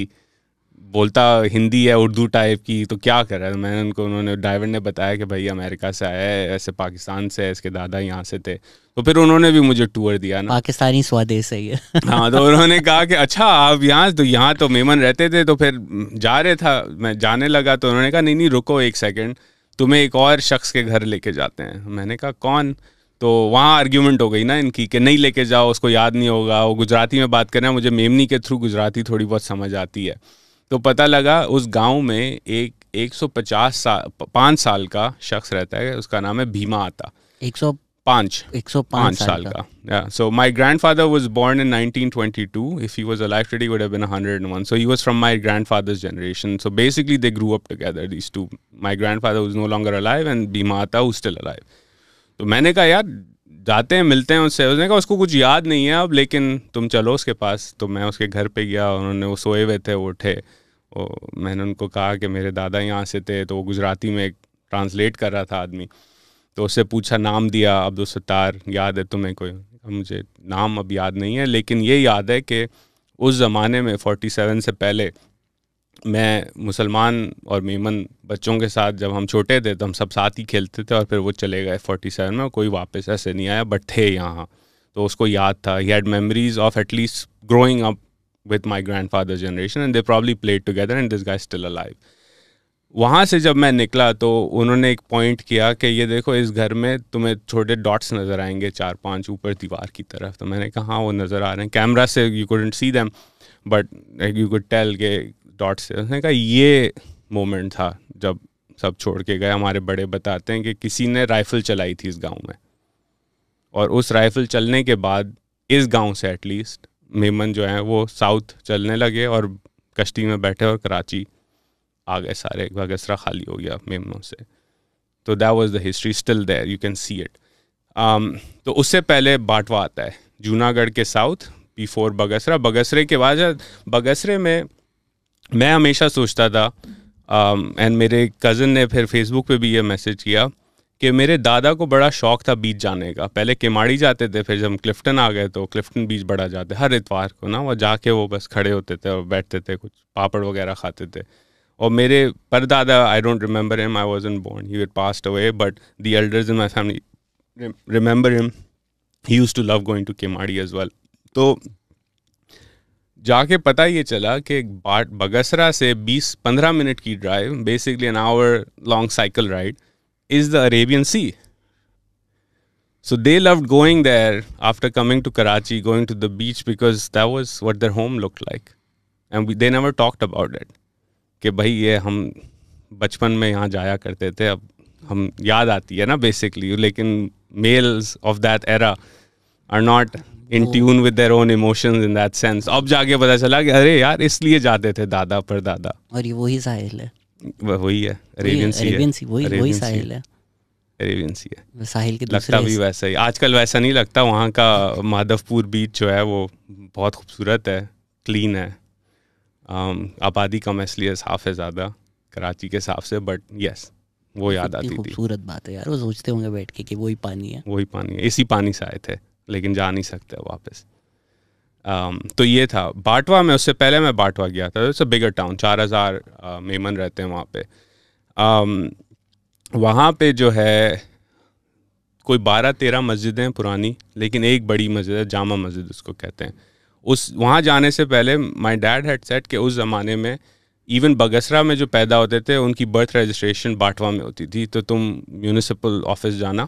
S2: बोलता हिंदी है उर्दू टाइप की तो क्या कर रहा है मैंने उनको उन्होंने ड्राइवर ने बताया कि भाई अमेरिका से आया है ऐसे पाकिस्तान से है इसके दादा यहाँ से थे तो फिर उन्होंने भी मुझे टूर दिया ना पाकिस्तानी स्वदेश है ये हाँ तो उन्होंने कहा कि अच्छा आप यहाँ तो यहाँ तो मेमन रहते थे तो फिर जा रहे था मैं जाने लगा तो उन्होंने कहा नहीं नहीं रुको एक सेकेंड तुम्हें एक और शख्स के घर लेके जाते हैं मैंने कहा कौन तो वहाँ आर्ग्यूमेंट हो गई ना इनकी कि नहीं लेके जाओ उसको याद नहीं होगा वो गुजराती में बात कर रहे हैं मुझे मेमनी के थ्रू गुजराती थोड़ी बहुत समझ आती है तो पता लगा उस गांव में एक 150 साल पाँच साल का शख्स रहता है उसका नाम है भीमा आता एक सौ पाँच एक सौ पाँच साल का so my grandfather was born in nineteen twenty two if he alive would have hundred and one so he was from my grandfather's generation so basically they grew up together this too my grandfather was no longer alive and बी माता was still alive तो मैंने कहा यार जाते हैं मिलते हैं उससे उसने कहा उसको कुछ याद नहीं है अब लेकिन तुम चलो उसके पास तो मैं उसके घर पे गया उन्होंने वो सोए हुए थे वो उठे मैंने उनको कहा कि मेरे दादा यहाँ से थे तो वो गुजराती में ट्रांसलेट कर रहा था आदमी तो उससे पूछा नाम दिया अब्दुल सत्तार याद है तुम्हें कोई मुझे नाम अब याद नहीं है लेकिन ये याद है कि उस ज़माने में 47 से पहले मैं मुसलमान और मेमन बच्चों के साथ जब हम छोटे थे तो हम सब साथ ही खेलते थे और फिर वो चले गए फोर्टी सेवन में और कोई वापस ऐसे नहीं आया बट थे यहाँ तो उसको याद था he had memories of at least growing up with my grandfather generation and they probably play together and this guy still alive वहाँ से जब मैं निकला तो उन्होंने एक पॉइंट किया कि ये देखो इस घर में तुम्हें छोटे डॉट्स नज़र आएंगे चार पांच ऊपर दीवार की तरफ तो मैंने कहा हाँ वो नज़र आ रहे हैं कैमरा से you couldn't see them but you could tell के डॉट्स से उसने कहा ये मोमेंट था जब सब छोड़ के गए हमारे बड़े बताते हैं कि किसी ने राइफ़ल चलाई थी इस गाँव में और उस राइफ़ल चलने के बाद इस गाँव से एटलीस्ट मेमन जो है वो साउथ चलने लगे और कश्ती में बैठे और कराची आ गए सारे वगैसरा खाली हो गया मेमनों से तो that was the history still there you can see it तो उससे पहले बाटवा आता है जूनागढ़ के साउथ बिफोर बगसरा बगसरे के बाद बगसरे में मैं हमेशा सोचता था एंड um, मेरे कज़न ने फिर फेसबुक पे भी ये मैसेज किया कि मेरे दादा को बड़ा शौक था बीच जाने का पहले केमाड़ी जाते थे फिर जब हम क्लिफ्टन आ गए तो क्लिफ्टन बीच बड़ा जाते हर इतवार को ना वह जाके वो बस खड़े होते थे और बैठते थे कुछ पापड़ वगैरह खाते थे or mere pardada i don't remember him i wasn't born he had passed away but the elders in my family remember him he used to love going to kemadi as well so जाके पता ये चला कि बाट बगसरा से 20-15 minute की drive basically an hour long cycle ride is the Arabian sea so they love going there after coming to Karachi going to the beach because that was what their home look like and they never talked about it कि भाई ये हम बचपन में यहाँ जाया करते थे अब हम याद आती है ना बेसिकली लेकिन males of that era are not in tune with their own emotions in that sense अब जाके पता चला कि अरे यार इसलिए जाते थे दादा पर दादा
S1: और ये वही साहिल है
S2: वही है अरेबियन सी अरेबियन सी वही वही साहिल है अरेबियन सी है साहिल के लगता भी वैसा ही आजकल वैसा नहीं लगता वहाँ का माधवपुर बीच जो है वो बहुत खूबसूरत है क्लीन है Um, आबादी कम है इसलिए साफ है ज़्यादा कराची के हिसाब से बट यस वो याद आती थी खूबसूरत बात है यार वो सोचते होंगे बैठ के कि वही पानी है वही पानी है इसी पानी से आए थे लेकिन जा नहीं सकते वापस um, तो ये था बाटवा में उससे पहले मैं बाटवा गया था इट्स अ बिगर टाउन चार हज़ार uh, मेमन रहते हैं वहाँ पे um, वहाँ पे जो है कोई बारह तेरह मस्जिदें पुरानी लेकिन एक बड़ी मस्जिद है जामा मस्जिद उसको कहते हैं उस वहाँ जाने से पहले माई डैड हेड सेट कि उस ज़माने में इवन बगसरा में जो पैदा होते थे उनकी बर्थ रजिस्ट्रेशन बाटवा में होती थी तो तुम म्यूनिसिपल ऑफिस जाना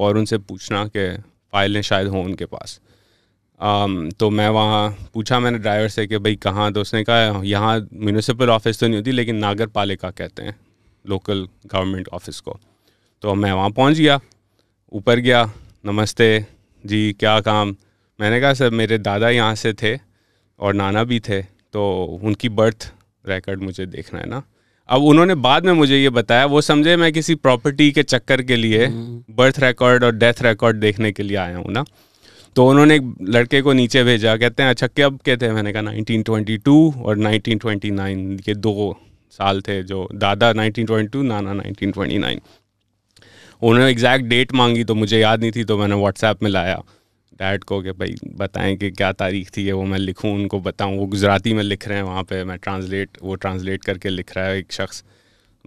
S2: और उनसे पूछना कि फाइलें शायद हों उनके पास um, तो मैं वहाँ पूछा मैंने ड्राइवर से कि भाई कहाँ तो उसने कहा यहाँ म्यूनिसिपल ऑफिस तो नहीं होती लेकिन नागर पालिका कहते हैं लोकल गवर्नमेंट ऑफिस को तो मैं वहाँ पहुँच गया ऊपर गया नमस्ते जी क्या काम मैंने कहा सर मेरे दादा यहाँ से थे और नाना भी थे तो उनकी बर्थ रिकॉर्ड मुझे देखना है ना अब उन्होंने बाद में मुझे ये बताया वो समझे मैं किसी प्रॉपर्टी के चक्कर के लिए बर्थ हम्म। रिकॉर्ड और डेथ रिकॉर्ड देखने के लिए आया हूँ ना तो उन्होंने एक लड़के को नीचे भेजा कहते हैं अच्छा कब के थे मैंने कहा 1922 और 1929 ये दो साल थे जो दादा 1922 नाना 1929 उन्होंने एग्जैक्ट डेट मांगी तो मुझे याद नहीं थी तो मैंने व्हाट्सएप में लाया डैड को कि भाई बताएं कि क्या तारीख थी वो मैं लिखूं उनको बताऊं वो गुजराती में लिख रहे हैं वहाँ पे मैं ट्रांसलेट वो ट्रांसलेट करके लिख रहा है एक शख्स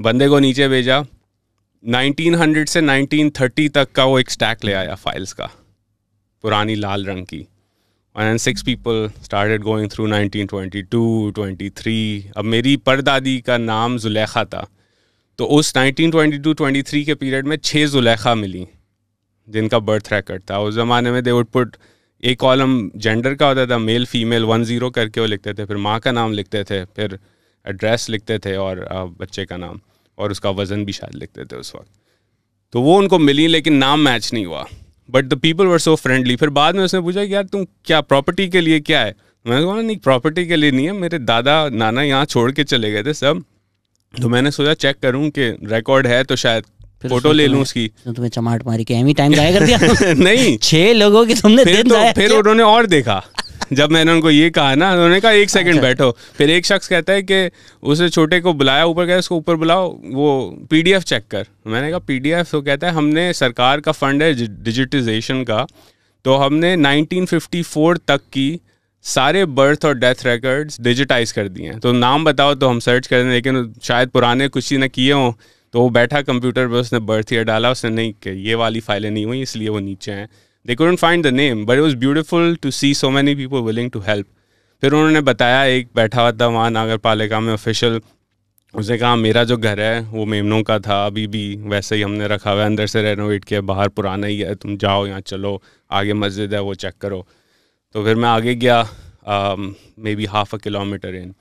S2: बंदे को नीचे भेजा 1900 से 1930 तक का वो एक स्टैक ले आया फाइल्स का पुरानी लाल रंग की and six people started going through 1922, 23 अब मेरी परदादी का नाम जुलेखा था तो उस 1922, 23 के पीरियड में छः जुलेखा मिली जिनका बर्थ रैकेट था उस ज़माने में दे वुड पुट एक कॉलम जेंडर का होता था मेल फीमेल वन ज़ीरो करके वो लिखते थे फिर माँ का नाम लिखते थे फिर एड्रेस लिखते थे और बच्चे का नाम और उसका वज़न भी शायद लिखते थे उस वक्त तो वो उनको मिली लेकिन नाम मैच नहीं हुआ but the people were so friendly फिर बाद में उसने पूछा कि यार तुम क्या प्रॉपर्टी के लिए क्या है मैंने कहा नहीं प्रॉपर्टी के लिए नहीं है मेरे दादा नाना यहाँ छोड़ के चले गए थे सब तो मैंने सोचा चेक करूँ कि रिकॉर्ड है तो शायद फोटो ले लूं उसकी
S1: तुम्हें चमाट मारी के एमी टाइम जाया कर दिया नहीं
S2: छह लोगों की तुमने फिर तो, फिर उन्होंने और देखा जब मैंने उनको ये कहा ना उन्होंने कहा एक सेकंड अच्छा। बैठो फिर एक शख्स कहता है कि उसे छोटे को बुलाया ऊपर गया उसको ऊपर बुलाओ वो पीडीएफ चेक कर मैंने कहा पीडीएफ तो कहता है हमने सरकार का फंड है डिजिटाइजेशन का तो हमने 1954 तक की सारे बर्थ और डेथ रिकॉर्ड्स डिजिटाइज कर दिए हैं तो नाम बताओ तो हम सर्च करें लेकिन शायद पुराने कुछ ही ना किए हों तो वो बैठा कंप्यूटर पर उसने बर्थ ईयर डाला उसने नहीं ये वाली फाइलें नहीं हुई इसलिए वो नीचे हैं they couldn't find the name but was beautiful to see so many people willing to help फिर उन्होंने बताया एक बैठा हुआ था वहाँ नागर पालिका में ऑफिशियल उसने कहा मेरा जो घर है वो मेमनों का था अभी भी वैसे ही हमने रखा हुआ है अंदर से रेनोवेट किया बाहर पुराना ही है तुम जाओ यहाँ चलो आगे मस्जिद है वो चेक करो तो फिर मैं आगे गया maybe half a kilometre in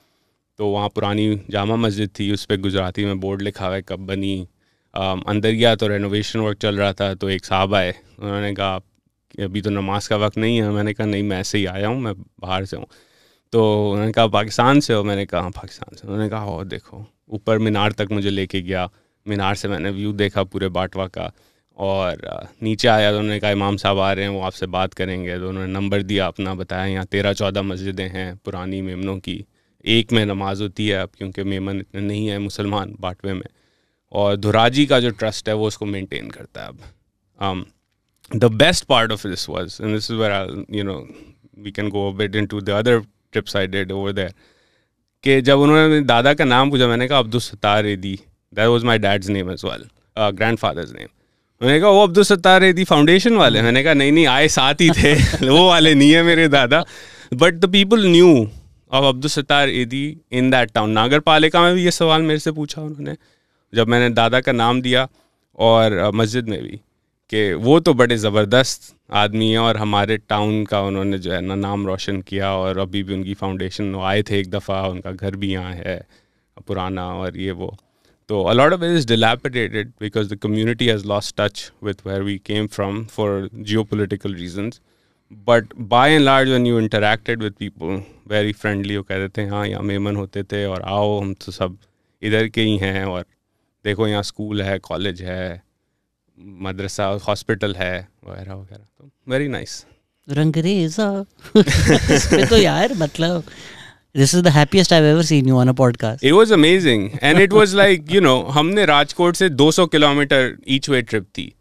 S2: तो वहाँ पुरानी जामा मस्जिद थी उस पर गुजराती में बोर्ड लिखा हुआ है कब बनी अंदर गया तो रेनोवेशन वर्क चल रहा था तो एक साहब आए उन्होंने कहा अभी तो नमाज का वक्त नहीं है मैंने कहा नहीं मैं ऐसे ही आया हूँ मैं बाहर से हूँ तो उन्होंने कहा पाकिस्तान से हो मैंने कहा हाँ, पाकिस्तान से उन्होंने कहा और देखो ऊपर मीनार तक मुझे लेके गया मीनार से मैंने व्यू देखा पूरे बाटवा का और नीचे आया तो उन्होंने कहा इमाम साहब आ रहे हैं वो आपसे बात करेंगे तो उन्होंने नंबर दिया अपना बताया यहाँ तेरह चौदह मस्जिदें हैं पुरानी मेमनों की एक में नमाज होती है अब क्योंकि मेमन इतने नहीं है मुसलमान बाटवे में और धुराजी का जो ट्रस्ट है वो उसको मेंटेन करता है अब the best part of this was and this is where you know we can go bet into the other trips I did over there कि जब उन्होंने दादा का नाम पूछा मैंने कहा Abdul Sattar Edhi that was my dad's name as well grandfather's name मैंने कहा वो अब्दुल सत्तार रेदी फाउंडेशन वाले मैंने कहा नहीं नहीं आए साथ ही थे वो वाले नहीं है मेरे दादा but the people knew of Abdul Sattar Edhi in that town नागर पालिका में भी ये सवाल मेरे से पूछा उन्होंने जब मैंने दादा का नाम दिया और मस्जिद में भी कि वो तो बड़े ज़बरदस्त आदमी हैं और हमारे टाउन का उन्होंने जो है ना नाम रोशन किया और अभी भी उनकी फाउंडेशन आए थे एक दफ़ा उनका घर भी यहाँ है पुराना और ये वो तो a lot of it is dilapidated because the community has lost touch with where we came from for geopolitical reasons but by and large when you interacted with people very friendly वो कहते थे हाँ यहाँ मेमन होते थे और आओ हम तो सब इधर के ही हैं और देखो यहाँ स्कूल है कॉलेज है मदरसा हॉस्पिटल है वगैरह वगैरह तो वेरी नाइस
S1: रंगरेजा तो यार मतलब this is the happiest I have ever seen you on a podcast
S2: it was amazing and it was like you know हमने राजकोट से 200 किलोमीटर ईच वे ट्रिप थी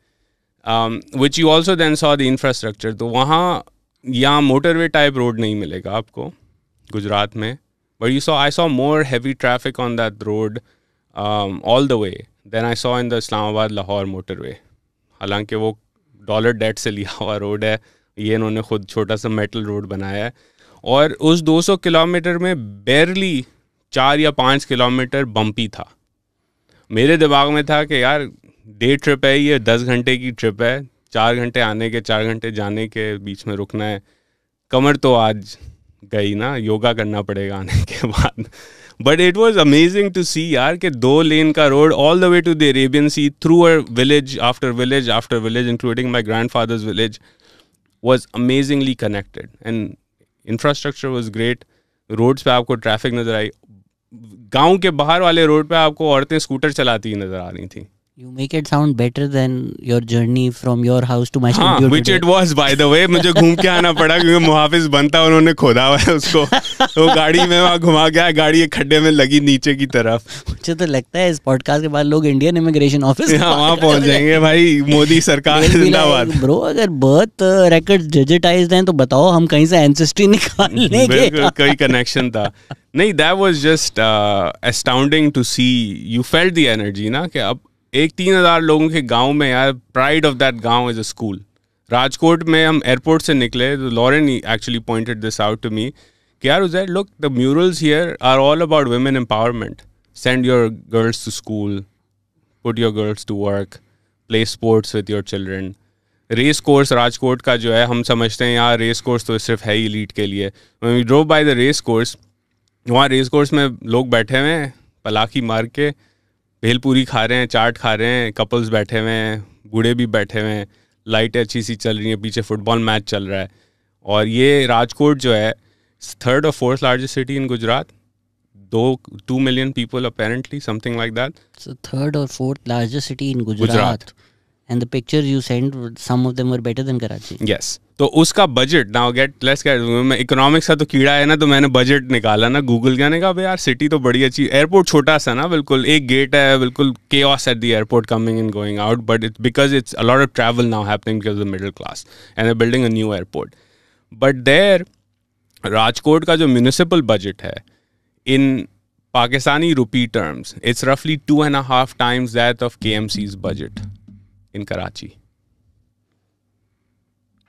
S2: which you also then saw the infrastructure तो वहाँ यहाँ motorway type road नहीं मिलेगा आपको गुजरात में but you saw I saw more heavy traffic on that road all the way then I saw in the Islamabad Lahore motorway हालांकि वो डॉलर डेट से लिया हुआ रोड है ये इन्होंने खुद छोटा सा मेटल रोड बनाया है और उस 200 किलोमीटर में बेरली चार या पाँच किलोमीटर बम्पी था मेरे दिमाग में था कि यार डे ट्रिप है ये दस घंटे की ट्रिप है चार घंटे आने के चार घंटे जाने के बीच में रुकना है कमर तो आज गई ना योगा करना पड़ेगा आने के बाद but it was amazing to see यार के दो लेन का road all the way to the Arabian sea through uh village after village after village including my grandfather's village was amazingly connected and infrastructure was great roads पे आपको traffic नज़र आई गांव के बाहर वाले रोड पे आपको औरतें स्कूटर चलाती नज़र आ रही थी
S1: You make it sound better than your journey from your house to my हाँ, studio. Which today. it was by the way मुझे घूम के आना
S2: पड़ा क्योंकि मुहाफिज बनता उन्होंने खोदा हुआ है उसको तो गाड़ी में वहाँ घुमा गया गाड़ी एक खड्डे में लगी नीचे की तरफ
S1: मुझे तो लगता है इस पॉडकास्ट के बाद लोग इंडियन इमिग्रेशन ऑफिस हाँ वहाँ पहुँच जाएंगे भाई
S2: मोदी सरकार जिंदाबाद ब्रो
S1: अगर बर्थ रिकॉर्ड डिजिटाइज हैं तो बताओ हम कहीं से एंसेस्ट्री निकाल लेंगे कोई
S2: कनेक्शन था नहीं that was just astounding to see you felt the energy ना कि अब एक तीन हज़ार लोगों के गांव में यार प्राइड ऑफ दैट गांव इज़ अ स्कूल राजकोट में हम एयरपोर्ट से निकले तो Lauren actually pointed this out to me कि यार उज look the murals here are all about women empowerment send your girls to school put your girls to work play sports with your children race course Rajkot का जो है हम समझते हैं यार रेस कोर्स तो सिर्फ है ही लीड के लिए drove by the race course वहाँ रेस कोर्स में लोग बैठे हुए हैं पलाखी मार के भेल पूरी खा रहे हैं चाट खा रहे हैं कपल्स बैठे हुए हैं बूढ़े भी बैठे हुए हैं लाइटें अच्छी सी चल रही हैं पीछे फुटबॉल मैच चल रहा है और ये राजकोट जो है थर्ड और fourth largest city in Gujarat दो two million people apparently something like that
S1: third और fourth largest city in Gujarat and the pictures you sent some of them were better than Karachi.
S2: Yes. तो उसका budget now get let's get मैं economics का तो कीड़ा है ना तो मैंने बजट निकाला ना गूगल का कहा यार सिटी तो बड़ी अच्छी एयरपोर्ट छोटा सा ना बिल्कुल एक गेट है बिल्कुल chaos at the airport coming and going out but it because it's a lot of travel now happening because the middle class and a building a new airport but there Rajkot का जो municipal budget है in Pakistani rupee terms it's रफली two and half times that of K M C's budget in Karachi.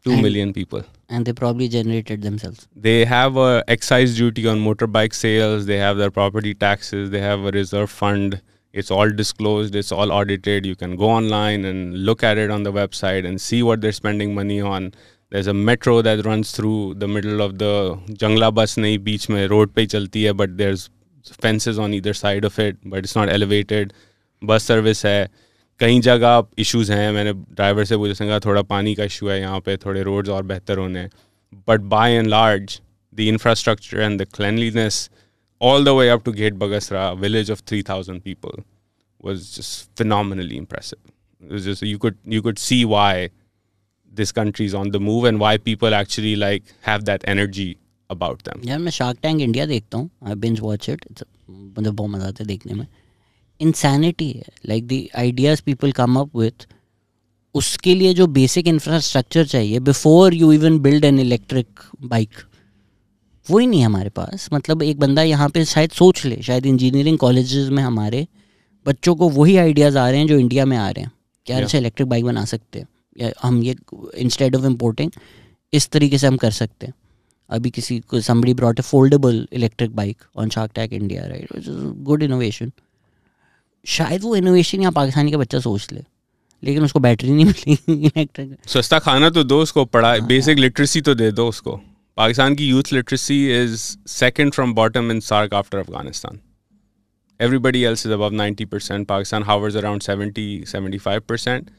S2: Two and million people.
S1: And they probably generated themselves.
S2: They have a excise duty on motorbike sales. They have their property taxes. They have a reserve fund. It's all disclosed. It's all audited. You can go online and look at it on the website and see what they're spending money on. There's a metro that runs through the middle of the jungla bus beach mein road pe chalti hai, but there's fences on either side of it, but it's not elevated. Bus service hai. कई जगह issues हैं मैंने driver से पूछा संगा थोड़ा पानी का इशू है यहाँ पे थोड़े रोड्स और बेहतर होने हैं but by and large the infrastructure and the cleanliness all the way up to gate Bagasra village of three thousand people was just phenomenally impressive just you could you could see why this country is on the move and why people actually like have that energy about them.
S1: यार मैं Shark Tank India देखता हूँ. I binge watch it. It's, मुझे बहुत मजा आता है देखने में. इंसैनिटी है like the ideas people come up with उसके लिए जो बेसिक इंफ्रास्ट्रक्चर चाहिए before you even build an electric bike वो ही नहीं हमारे पास मतलब एक बंदा यहाँ पे शायद सोच ले शायद इंजीनियरिंग कॉलेज में हमारे बच्चों को वही आइडियाज़ आ रहे हैं जो इंडिया में आ रहे हैं क्या अच्छा इलेक्ट्रिक बाइक बना सकते हैं या हम ये इंस्टेड ऑफ इम्पोर्टिंग इस तरीके से हम कर सकते हैं अभी किसी को somebody brought a foldable electric bike on shark tank India right
S2: good innovation शायद
S1: वो इनोवेशन या पाकिस्तानी का बच्चा सोच ले लेकिन उसको बैटरी नहीं मिली इलेक्ट्रिक
S2: सस्ता खाना तो दो उसको पढ़ा बेसिक हाँ। लिटरेसी तो दे दो उसको पाकिस्तान की youth literacy is second from bottom in SAARC after Afghanistan everybody else is above ninety percent Pakistan hovers around seventy seventy five percent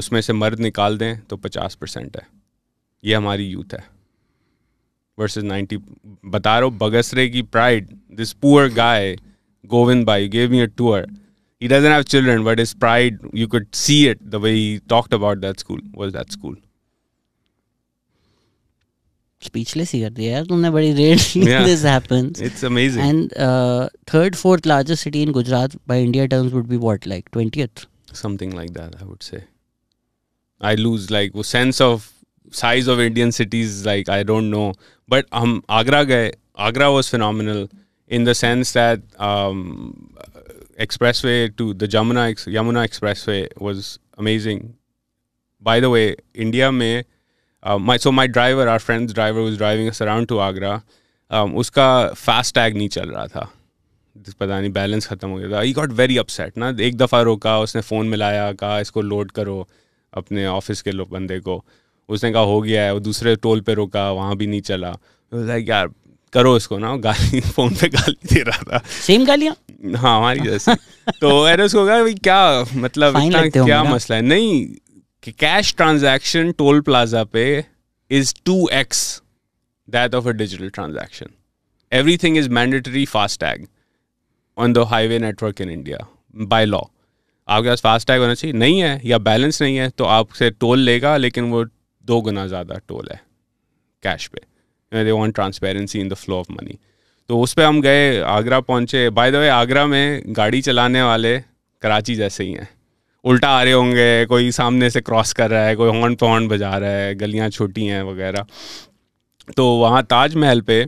S2: उसमें से मर्द निकाल दें तो पचास परसेंट है ये हमारी यूथ है वर्सेस नाइन्टी बता रहा हूँ बगसरे की pride this poor guy Govind bhai gave me a tour he doesn't have children, but his pride, you could see it the way he talked about that school, was that school.
S1: Speechless here. Yeah, nobody really yeah. this happens. It's amazing. And uh, third, fourth largest city in Gujarat by India terms would be what, like 20th?
S2: Something like that, I would say. I lose like sense of size of Indian cities, like I don't know. But um, Agra, gaye. Agra was phenomenal in the sense that um, expressway to the Jamuna Yamuna Expressway was amazing. By the way, India में uh, my so my driver, our friend's driver, was driving us around to Agra. Um, उसका fast tag नहीं चल रहा था तो पता नहीं balance ख़त्म हो गया था ई गॉट वेरी अपसेट ना एक दफ़ा रोका उसने फ़ोन मिलाया कहा इसको लोड करो अपने ऑफिस के बंदे को उसने कहा हो गया है वो दूसरे टोल पे रोका वहाँ भी नहीं चला लाइक यार करो इसको ना गाली फ़ोन पे गाली दे रहा था सेम गालियाँ हाँ हमारी जैसे तो अरे उसको कहा भाई क्या मतलब इतना क्या मसला है नहीं कैश ट्रांजैक्शन टोल प्लाजा पे is two x that of a digital transaction everything is mandatory fast tag on the highway network in India by law आपके पास फास्ट टैग होना चाहिए नहीं है या बैलेंस नहीं है तो आपसे टोल लेगा लेकिन वो दो गुना ज़्यादा टोल है कैश पे they want transparency in the flow of money तो उस पर हम गए आगरा पहुँचे बाय द वे आगरा में गाड़ी चलाने वाले कराची जैसे ही हैं उल्टा आ रहे होंगे कोई सामने से क्रॉस कर रहा है कोई हॉर्न पॉर्न बजा रहा है गलियाँ छोटी हैं वगैरह तो वहाँ ताजमहल पे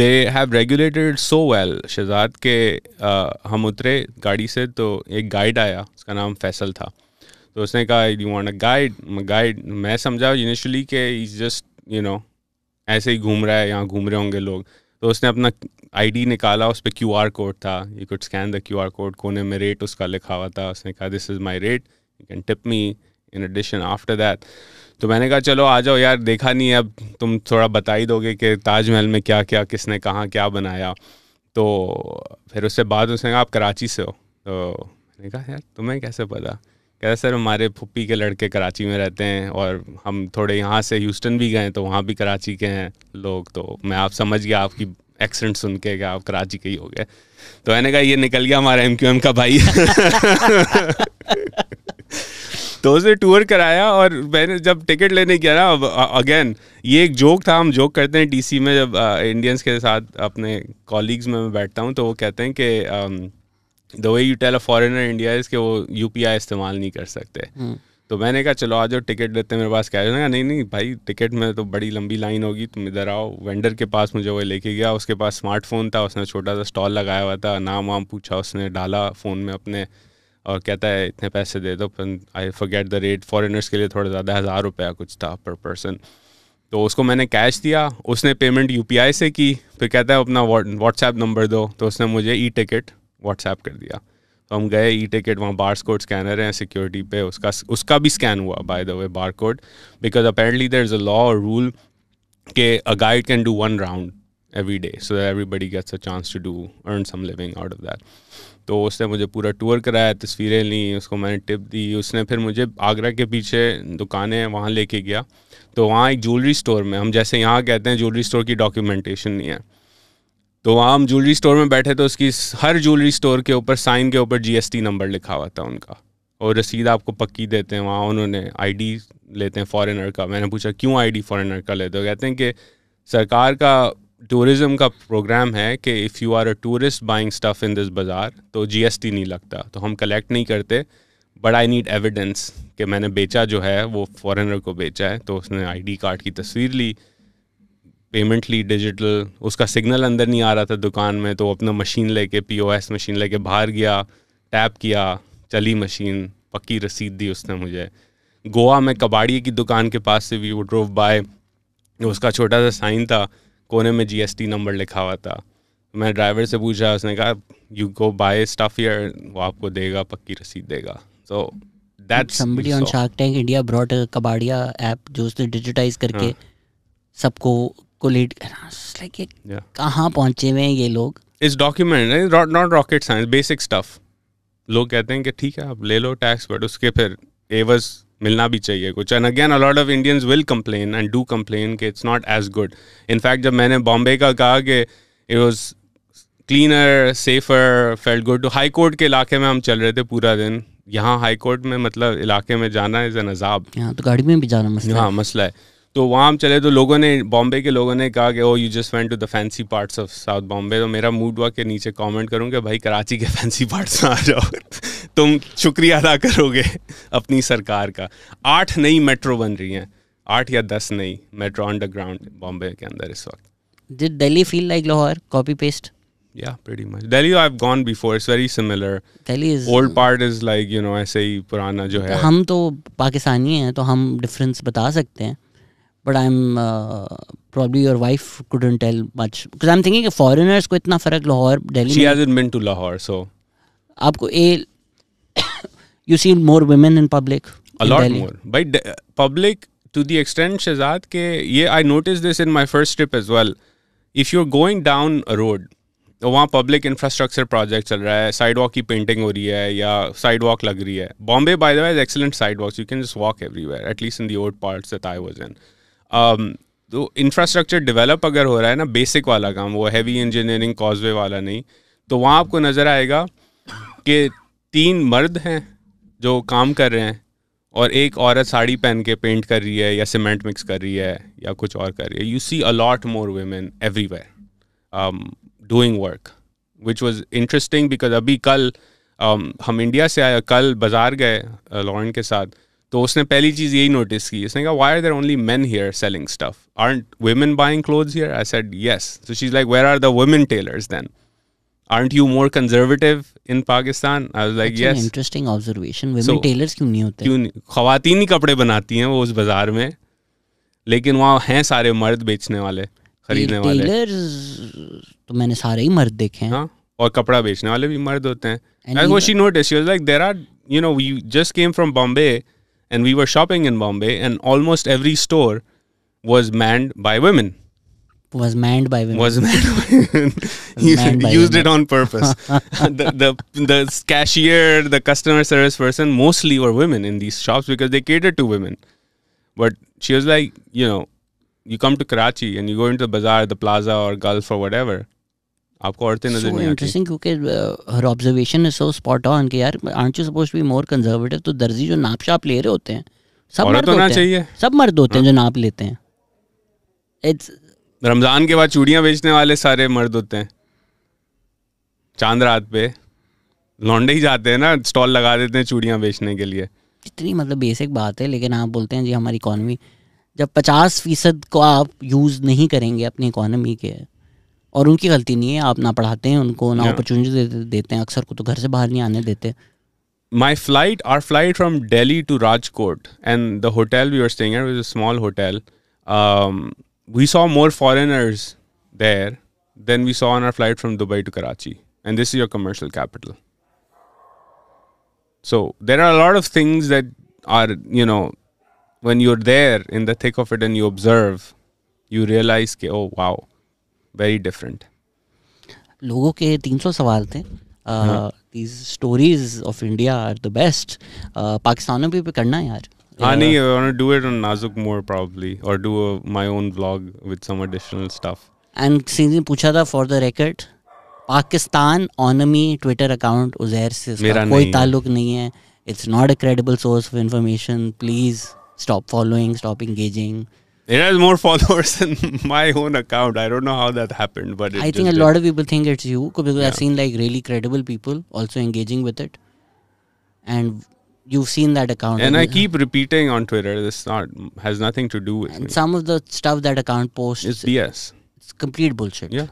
S2: they have regulated so well Shahzad के आ, हम उतरे गाड़ी से तो एक गाइड आया उसका नाम फैसल था तो उसने कहा you want a guide guide मैं समझा इनिशियली के इज जस्ट यू नो ऐसे ही घूम रहा है यहाँ घूम रहे होंगे लोग तो उसने अपना आईडी निकाला उस पर क्यू आर कोड था you could scan the Q R code कोने में रेट उसका लिखा हुआ था उसने कहा this is my rate you can tip me in addition after that तो मैंने कहा चलो आ जाओ यार देखा नहीं अब तुम थोड़ा बता ही दोगे कि ताजमहल में क्या क्या किसने कहाँ क्या बनाया तो फिर उससे बाद उसने कहा आप कराची से हो तो मैंने कहा यार तुम्हें कैसे पता कह सर हमारे फुप्पी के लड़के कराची में रहते हैं और हम थोड़े यहाँ से ह्यूस्टन भी गए तो वहाँ भी कराची के हैं लोग तो मैं आप समझ गया आपकी एक्सीडेंट सुन के आप कराची के ही हो गए तो मैंने कहा ये निकल गया हमारा एम क्यू एम का भाई तो उसने टूर कराया और मैंने जब टिकट लेने गया ना अब अगेन ये एक जोक था हम जोक करते हैं डीसी में जब इंडियंस के साथ अपने कॉलीग्स में मैं बैठता हूँ तो वो कहते हैं कि um, the way you tell a foreigner India इसके वो यू इस्तेमाल नहीं कर सकते हम्म। तो मैंने कहा चलो आ जाओ टिकट देते मेरे पास कैश ना नहीं नहीं भाई टिकट में तो बड़ी लंबी लाइन होगी तुम इधर आओ वेंडर के पास मुझे वो लेके गया उसके पास स्मार्टफोन था उसने छोटा सा स्टॉल लगाया हुआ था नाम वाम पूछा उसने डाला फ़ोन में अपने और कहता है इतने पैसे दे दो I forget the rate foreigners के लिए थोड़ा ज़्यादा हज़ार रुपया कुछ था पर पर्सन तो उसको मैंने कैश दिया उसने पेमेंट यू से की फिर कहता है अपना व्हाट्सएप नंबर दो तो उसने मुझे ई टिकट व्हाट्सएप कर दिया तो हम गए ई टिकट वहाँ बार कोड स्कैनर है सिक्योरिटी पे उसका उसका भी स्कैन हुआ by the way bar code because apparently there is a law और रूल के a guide can do one round every day so that everybody gets a chance to do earn some living out of that तो उसने मुझे पूरा tour कराया तस्वीरें ली उसको मैंने टिप दी उसने फिर मुझे आगरा के पीछे दुकानें वहाँ लेके गया तो वहाँ एक ज्वेलरी स्टोर में हम जैसे यहाँ कहते हैं ज्वेलरी स्टोर की डॉक्यूमेंटेशन नहीं है तो वहाँ हम ज्वेलरी स्टोर में बैठे तो उसकी हर ज्वेलरी स्टोर के ऊपर साइन के ऊपर जीएसटी नंबर लिखा हुआ था उनका और रसीद आपको पक्की देते हैं वहाँ उन्होंने आईडी लेते हैं फॉरेनर का मैंने पूछा क्यों आईडी फॉरेनर का लेते हो कहते हैं कि सरकार का टूरिज़म का प्रोग्राम है कि if you are a tourist buying stuff in this बाज़ार तो जीएसटी नहीं लगता तो हम कलेक्ट नहीं करते बट आई नीड एविडेंस कि मैंने बेचा जो है वो फॉरेनर को बेचा है तो उसने आईडी कार्ड की तस्वीर ली पेमेंट ली डिजिटल उसका सिग्नल अंदर नहीं आ रहा था दुकान में तो अपना मशीन लेके पीओएस मशीन लेके बाहर गया टैप किया चली मशीन पक्की रसीद दी उसने मुझे गोवा में कबाड़ी की दुकान के पास से वी वो ड्रोव बाय उसका छोटा सा साइन था कोने में जीएसटी नंबर लिखा हुआ था मैं ड्राइवर से पूछा उसने कहा यू गो बाय स्टफ यर वो आपको देगा पक्की रसीद देगा so that somebody on shark
S1: tank India brought Kabadia Kabadia जो उसने डिजिटाइज करके हाँ. सबको को लीड करना
S2: लाइक yeah.
S1: कहाँ पहुंचे हुए हैं ये लोग
S2: इस document not rocket science basic stuff लोग कहते हैं कि ठीक है आप ले लो टैक्स बट उसके फिर एवज मिलना भी चाहिए कुछ and again a lot of Indians will complain and do complain कि it's not as good in fact जब मैंने बॉम्बे का कहा कि it was cleaner safer felt good to high court के इलाके में हम चल रहे थे पूरा दिन यहाँ हाई कोर्ट में मतलब इलाके में जाना इज़ एन अजाब
S1: यहाँ तो गाड़ी में भी जाना मसला हाँ मसला है
S2: तो वहाँ हम चले तो लोगों ने बॉम्बे के लोगों ने कहा कि oh you just went to the fancy parts of South Bombay तो मेरा मूड हुआ के नीचे कमेंट करूँ कि भाई कराची के फैंसी पार्ट्स में आ जाओ तुम शुक्रिया अदा करोगे अपनी सरकार का आठ नई मेट्रो बन रही हैं आठ या दस नई मेट्रो अंडरग्राउंड बॉम्बे के अंदर इस वक्त
S1: did Delhi feel like Lahore copy paste yeah
S2: pretty much delhi i've gone before it's very similar delhi is old part is like you know ऐसे ही पुराना जो तो है हम तो
S1: पाकिस्तानी हैं तो हम डिफरेंस बता सकते हैं But I'm uh, probably your wife couldn't tell much because I'm thinking foreigners को इतना फर्क Lahore Delhi she
S2: hasn't been to Lahore so
S1: आपको a you see more women in public a
S2: in lot Delhi. more by de- public to the extent Shazad ke ye I noticed this in my first trip as well if you're going down a road वहाँ public infrastructure project चल रहा है side walk की painting हो रही है या side walk लग रही है Bombay by the way excellent side walks you can just walk everywhere at least in the old parts that I was in Um, तो इंफ्रास्ट्रक्चर डेवलप अगर हो रहा है ना बेसिक वाला काम वो हैवी इंजीनियरिंग कॉजवे वाला नहीं तो वहाँ आपको नज़र आएगा कि तीन मर्द हैं जो काम कर रहे हैं और एक औरत साड़ी पहन के पेंट कर रही है या सीमेंट मिक्स कर रही है या कुछ और कर रही है you see a lot more women everywhere doing work which was interesting because अभी कल um, हम इंडिया से आए कल बाज़ार गए लॉरेंट uh, के साथ तो उसने पहली चीज़ यही नोटिस की उसने कहा why are there only man here selling stuff are women buying cloth here I said yes so she is like where are the women tailors then aren't you more conservative in Pakistan? I was like, That's yes. An
S1: interesting observation. Women so, tailors क्यों नहीं होते? क्यों
S2: नहीं? ख़वातीन ही कपड़े बनाती हैं वो उस बाजार में लेकिन वहाँ हैं सारे मर्द बेचने वाले खरीदने वाले
S1: Tailors तो मैंने सारे ही मर्द देखे हैं हाँ
S2: और कपड़ा बेचने वाले भी मर्द होते हैं And And he, वो she noticed, she was like, there are, you know, we just came from Bombay. and we were shopping in Bombay, and almost every store was manned by women.
S1: Was manned by women. Was manned by women. you manned by used women. it on purpose. the,
S2: the, the cashier, the customer service person, mostly were women in these shops because they catered to women. But she was like, you know, you come to Karachi and you go into the bazaar, the plaza or Gulf or whatever, आपको औरतें नजर so नहीं interesting
S1: क्योंकि हर observation is so spot on कि यार aren't you suppose be more conservative तो दर्जी जो नाप शाप ले रहे
S2: होते हैं सब मर्द होते हैं चाहिए।
S1: सब मर्द होते हैं जो हाँ। नाप लेते हैं इट्स
S2: रमजान के बाद चूड़ियां बेचने वाले सारे मर्द होते हैं चांद रात पे लौंडे ही जाते हैं ना स्टॉल लगा देते हैं चूड़ियां बेचने के लिए इतनी मतलब
S1: बेसिक बात है लेकिन आप बोलते हैं जी हमारी इकोनॉमी जब पचास फीसद को आप यूज़ नहीं करेंगे अपनी इकोनॉमी के my
S2: flight our flight from delhi to rajkot and the hotel we were staying at was a small hotel um, we saw more foreigners there than we saw on our flight from dubai to karachi and this is your commercial capital so there are a lot of things that are you know when you're there in the thick of it and you observe you realize oh wow very different
S1: लोगों के 300 सवाल थे these stories of India are the best पाकिस्तानों पे करना
S2: यार हाँ नहीं I want to do it on नाजुक मोर प्रोबब्ली और do my own vlog with some additional stuff
S1: and Singh ने पूछा था for the record Pakistan on my Twitter account Uzair से मेरा कोई ताल्लुक नहीं है it's not a credible source of information please stop following stop engaging
S2: it has more followers than my own account. I don't know how that happened, but I think a did. lot of
S1: people think it's you because yeah. I've seen like really credible people also engaging with it, and you've seen that account. And, I keep
S2: repeating on Twitter, this not has nothing to do with. And me. some
S1: of the stuff that account posts is
S2: BS. It's complete bullshit. Yeah.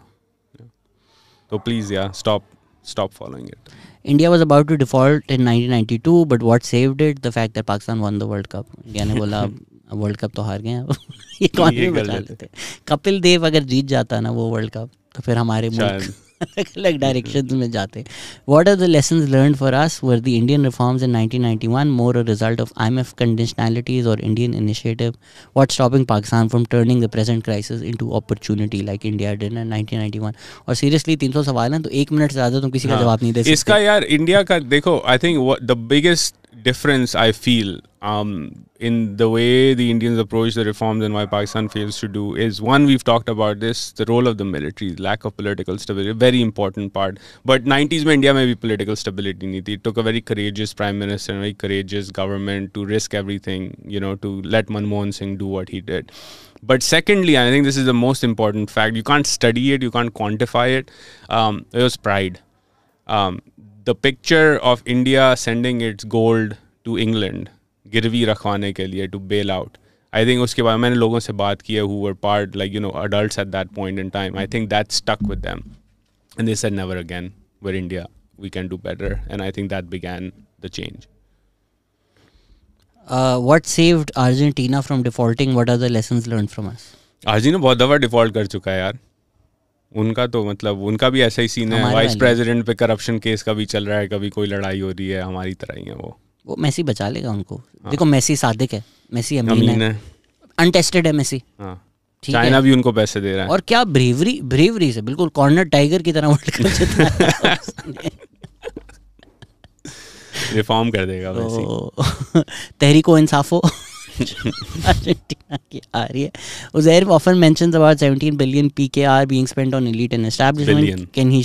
S2: So please, yeah, stop, stop following it.
S1: India was about to default in 1992, but what saved it? The fact that Pakistan won the World Cup. India ne world cup तो हार गए अब ये कौन ये बचा लेते कपिल देव अगर जीत जाता ना वो वर्ल्ड कप तो फिर हमारे मुल्क अलग डायरेक्शन में जाते what are the lesson learn for us were the Indian reforms in 1991 more a result of I M F conditionalities और Indian initiative what stopping Pakistan from turning the present crisis into opportunity like India did nineteen ninety one और seriously तीन सौ सवाल हैं तो एक minute से ज़्यादा तुम तो किसी का हाँ। जवाब नहीं दे सकते इसका
S2: यार इंडिया का देखो I think the biggest difference I feel um, in the way the Indians approach the reforms and why Pakistan fails to do is one, we've talked about this, the role of the military, lack of political stability, very important part. But 90s in India maybe political stability It took a very courageous prime minister and a very courageous government to risk everything, you know, to let Manmohan Singh do what he did. But secondly, I think this is the most important fact. You can't study it, you can't quantify it. Um, it was pride. Um, the picture of India sending its gold to England गिरवी रखवाने के लिए to bail out I think उसके बाद मैंने लोगों से बात की who were part like you know adult at that point in time I think that stuck with them and this एड never again were India we can do better and I think that began the change
S1: what saved Argentina from defaulting what are the lesson learn from us
S2: Argentina बहुत दफ़ा default कर चुका है यार उनका तो मतलब उनका भी ऐसा ही सीन है वाइस प्रेजिडेंट पे करप्शन केस का भी चल रहा है कभी कोई लड़ाई हो रही है हमारी तरह ही है वो वो मैसी बचा लेगा उनको हाँ। देखो मैसी
S1: सादिक है मैसी अमीन, अमीन है, है। अनटेस्टेड है मेसी हाँ। चाइना भी
S2: उनको पैसे दे रहा है और
S1: क्या ब्रेवरी ब्रेवरी से बिल्कुल कॉर्नर टाइगर की तरह वर्ल्ड कप
S2: रिफॉर्म कर देगा तो,
S1: तहरीको इंसाफो Argentina की आ रही है Uzair often mentions about 17 billion PKR being spent on elite and establishment. Billion. Can he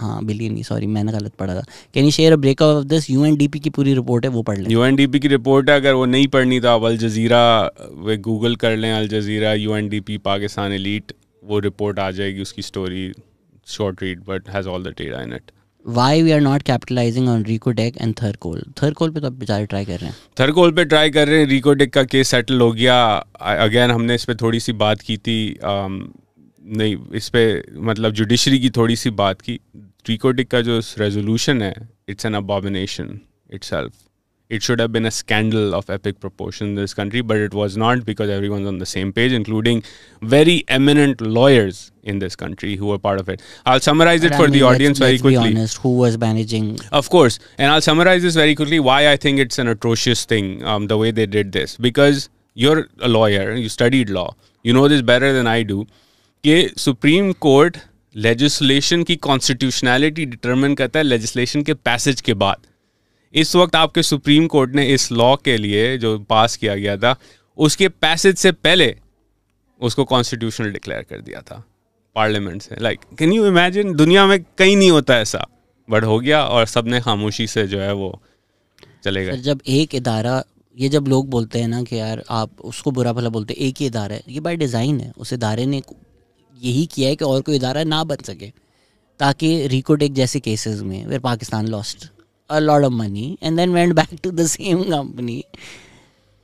S1: हाँ बिलियन नहीं सॉरी मैंने गलत पढ़ा था can you share a breakup of this UNDP की पूरी रिपोर्ट है वो पढ़ लें
S2: यूएनडीपी की रिपोर्ट है अगर वो नहीं पढ़नी तो आप अल जजीरा वे गूगल कर लें Al Jazeera UNDP Pakistan elite वो रिपोर्ट आ जाएगी उसकी story short read but has all the data in it
S1: why we are not capitalizing on Reko Diq and Thar coal Thar coal पे तो आप बेचारे ट्राई कर रहे हैं
S2: थर्कोल पे ट्राई कर रहे हैं रिकोटेक का केस सेटल हो गया अगेन हमने इस पर थोड़ी सी बात की थी um, नहीं इस पर मतलब जुडिशरी की थोड़ी सी बात की ट्रिकोटिक का जो रेजोल्यूशन है it's an abomination it's It should have been a scandal of epic proportion in this country, but it was not because everyone's on the same page, including very eminent lawyers in this country who were part of it. I'll summarize it but for I mean, the audience let's, very let's quickly.
S1: Be honest, who was managing?
S2: Of course, and I'll summarize this very quickly. Why I think it's an atrocious thing um, the way they did this because you're a lawyer, you studied law, you know this better than I do. कि supreme court legislation की constitutionality determine करता है legislation के passage के बाद इस वक्त आपके सुप्रीम कोर्ट ने इस लॉ के लिए जो पास किया गया था उसके पैसेज से पहले उसको कॉन्स्टिट्यूशनल डिक्लेयर कर दिया था पार्लियामेंट से लाइक कैन यू इमेजिन दुनिया में कहीं नहीं होता ऐसा बट हो गया और सब ने खामोशी से जो है वो चले गए
S1: जब एक इदारा ये जब लोग बोलते हैं ना कि यार आप उसको बुरा भला बोलते हैं एक ही इदारा है ये बाय डिज़ाइन है उस इदारे ने यही किया है कि और कोई इदारा ना बन सके ताकि रिकोटेक जैसे केसेस में where Pakistan lost a lot of money and then went back to the same company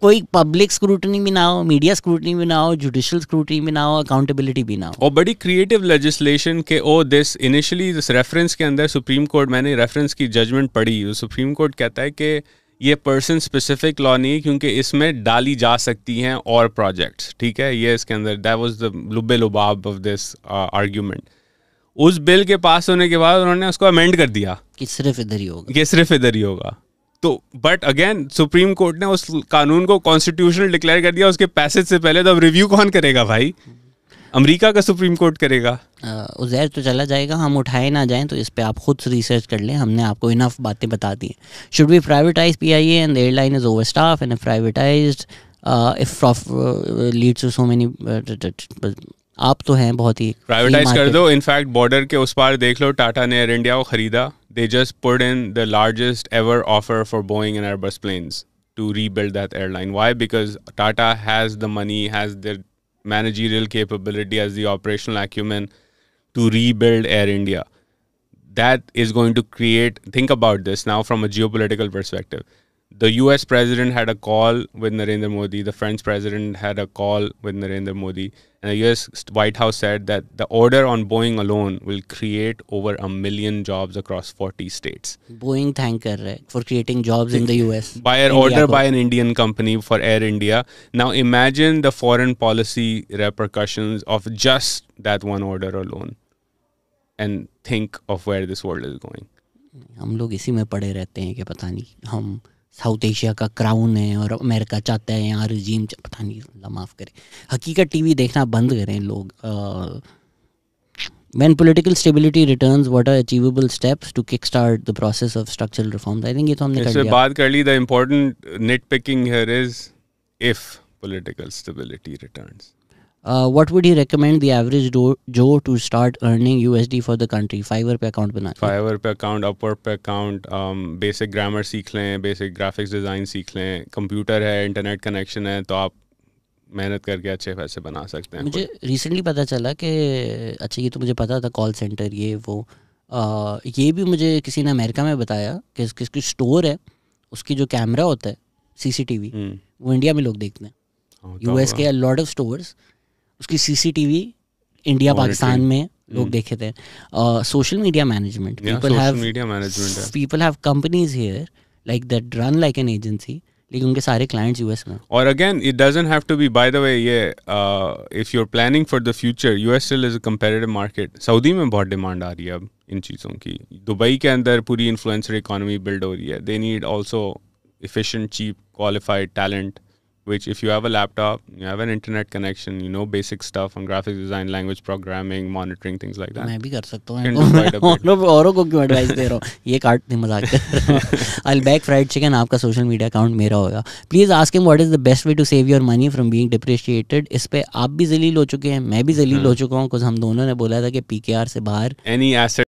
S1: कोई पब्लिक स्क्रूटनी भी ना हो मीडिया स्क्रूटनी भी ना हो जुडिशल स्क्रूटनी भी ना हो अकाउंटेबिलिटी भी ना हो
S2: और बड़ी क्रिएटिव लेजिस्लेशन के ओ दिस इनिशियली दिस रेफरेंस के अंदर सुप्रीम कोर्ट मैंने रेफरेंस की जजमेंट पढ़ी सुप्रीम कोर्ट कहता है कि ये पर्सन स्पेसिफिक लॉ नहीं है क्योंकि इसमें डाली जा सकती हैं और प्रोजेक्ट्स ठीक है ये इसके अंदर दैट वाज द लुबे लुबाब ऑफ दिस आर्ग्यूमेंट उस बिल के पास होने के बाद उन्होंने उसको अमेंड कर दिया कि सिर्फ इधर ही होगा कि सिर्फ इधर ही होगा तो बट अगेन सुप्रीम कोर्ट ने उस कानून को कॉन्स्टिट्यूशनल डिक्लेयर कर दिया उसके पैसेज से पहले तो अब रिव्यू कौन करेगा भाई hmm. अमेरिका का सुप्रीम कोर्ट करेगा
S1: उजैर तो चला जाएगा हम उठाए ना जाएं तो इस पर आप खुद रिसर्च कर लें हमने आपको इनफ बातें बता दी should be privatize P I and airline is over staff and privatize if leads to so many आप तो हैं बहुत ही प्राइवेटाइज कर
S2: दो इनफैक्ट बॉर्डर के उस पार देख लो टाटा ने एयर इंडिया को खरीदा they just put in the largest ever offer for Boeing and Airbus planes to rebuild that airline why because Tata has the money has the managerial capability, as the operational acumen to rebuild Air India. That is going to create, think about this now from a geopolitical perspective. The US president had a call with Narendra Modi, the French president had a call with Narendra Modi and the US White House said that the order on Boeing alone will create over a million jobs across 40 states.
S1: Boeing thank you for creating jobs in the US. By an India order by an
S2: Indian company for Air India. Now imagine the foreign policy repercussions of just that one order alone. And think of where this world is going.
S1: हम लोग इसी में पड़े रहते हैं कि पता नहीं हम साउथ एशिया का क्राउन है और अमेरिका चाहता है यहाँ रिजीम पता नहीं माफ़ करें हकीकत टीवी देखना बंद करें लोग when political stability return what are achievable steps to kick start the process of structural reform I think ये तो हमने कर लिया। बात
S2: कर ली the important net picking if political stability returns
S1: Uh, what would you recommend the average do- Joe to start earning USD for the country? Fiverr pe account बनाना
S2: Fiverr pe account, Upwork pe account. um, basic grammar सीख le, basic graphics design सीख le. Computer hai, internet connection hai, to aap मेहनत करके अच्छे पैसे बना सकते हैं मुझे
S1: रिसेंटली पता चला कि अच्छा ये तो मुझे पता था कॉल सेंटर ये वो आ, ये भी मुझे किसी ने अमेरिका में बताया कि किस किस स्टोर है उसकी जो कैमरा होता है सीसीटीवी वो इंडिया में लोग देखते हैं यूएस के लॉट ऑफ स्टोर्स उसकी सीसीटीवी इंडिया पाकिस्तान में लोग hmm. देखे थे social media management people have people have companies here like that run like an agency लेकिन उनके सारे क्लाइंट्स यूएस में
S2: और again it doesn't have to be by the way ये if you are planning for the future US still is a comparative market Saudi में बहुत demand आ रही है अब इन चीज़ों की दुबई के अंदर पूरी इन्फ्लुएंसर इकोनॉमी बिल्ड हो रही है they need also efficient cheap qualified talent which if you have a laptop, you have an internet connection, you know basic stuff on graphics design, language programming, monitoring, things like that. मैं भी कर सकता हूँ इनको औरों को क्यों advice दे रहा हूँ
S1: ये कार्ड नहीं मजाक कर रहा बैक फ्राइड चिकन आपका सोशल मीडिया अकाउंट मेरा होगा please ask him what is the best way to save your money from being depreciated इस पे आप भी जलील हो चुके हैं मैं भी जलील हम्म। हो चुका हूँ कुछ हम दोनों ने बोला था कि पीकेआर से बाहर
S2: एनी एसेट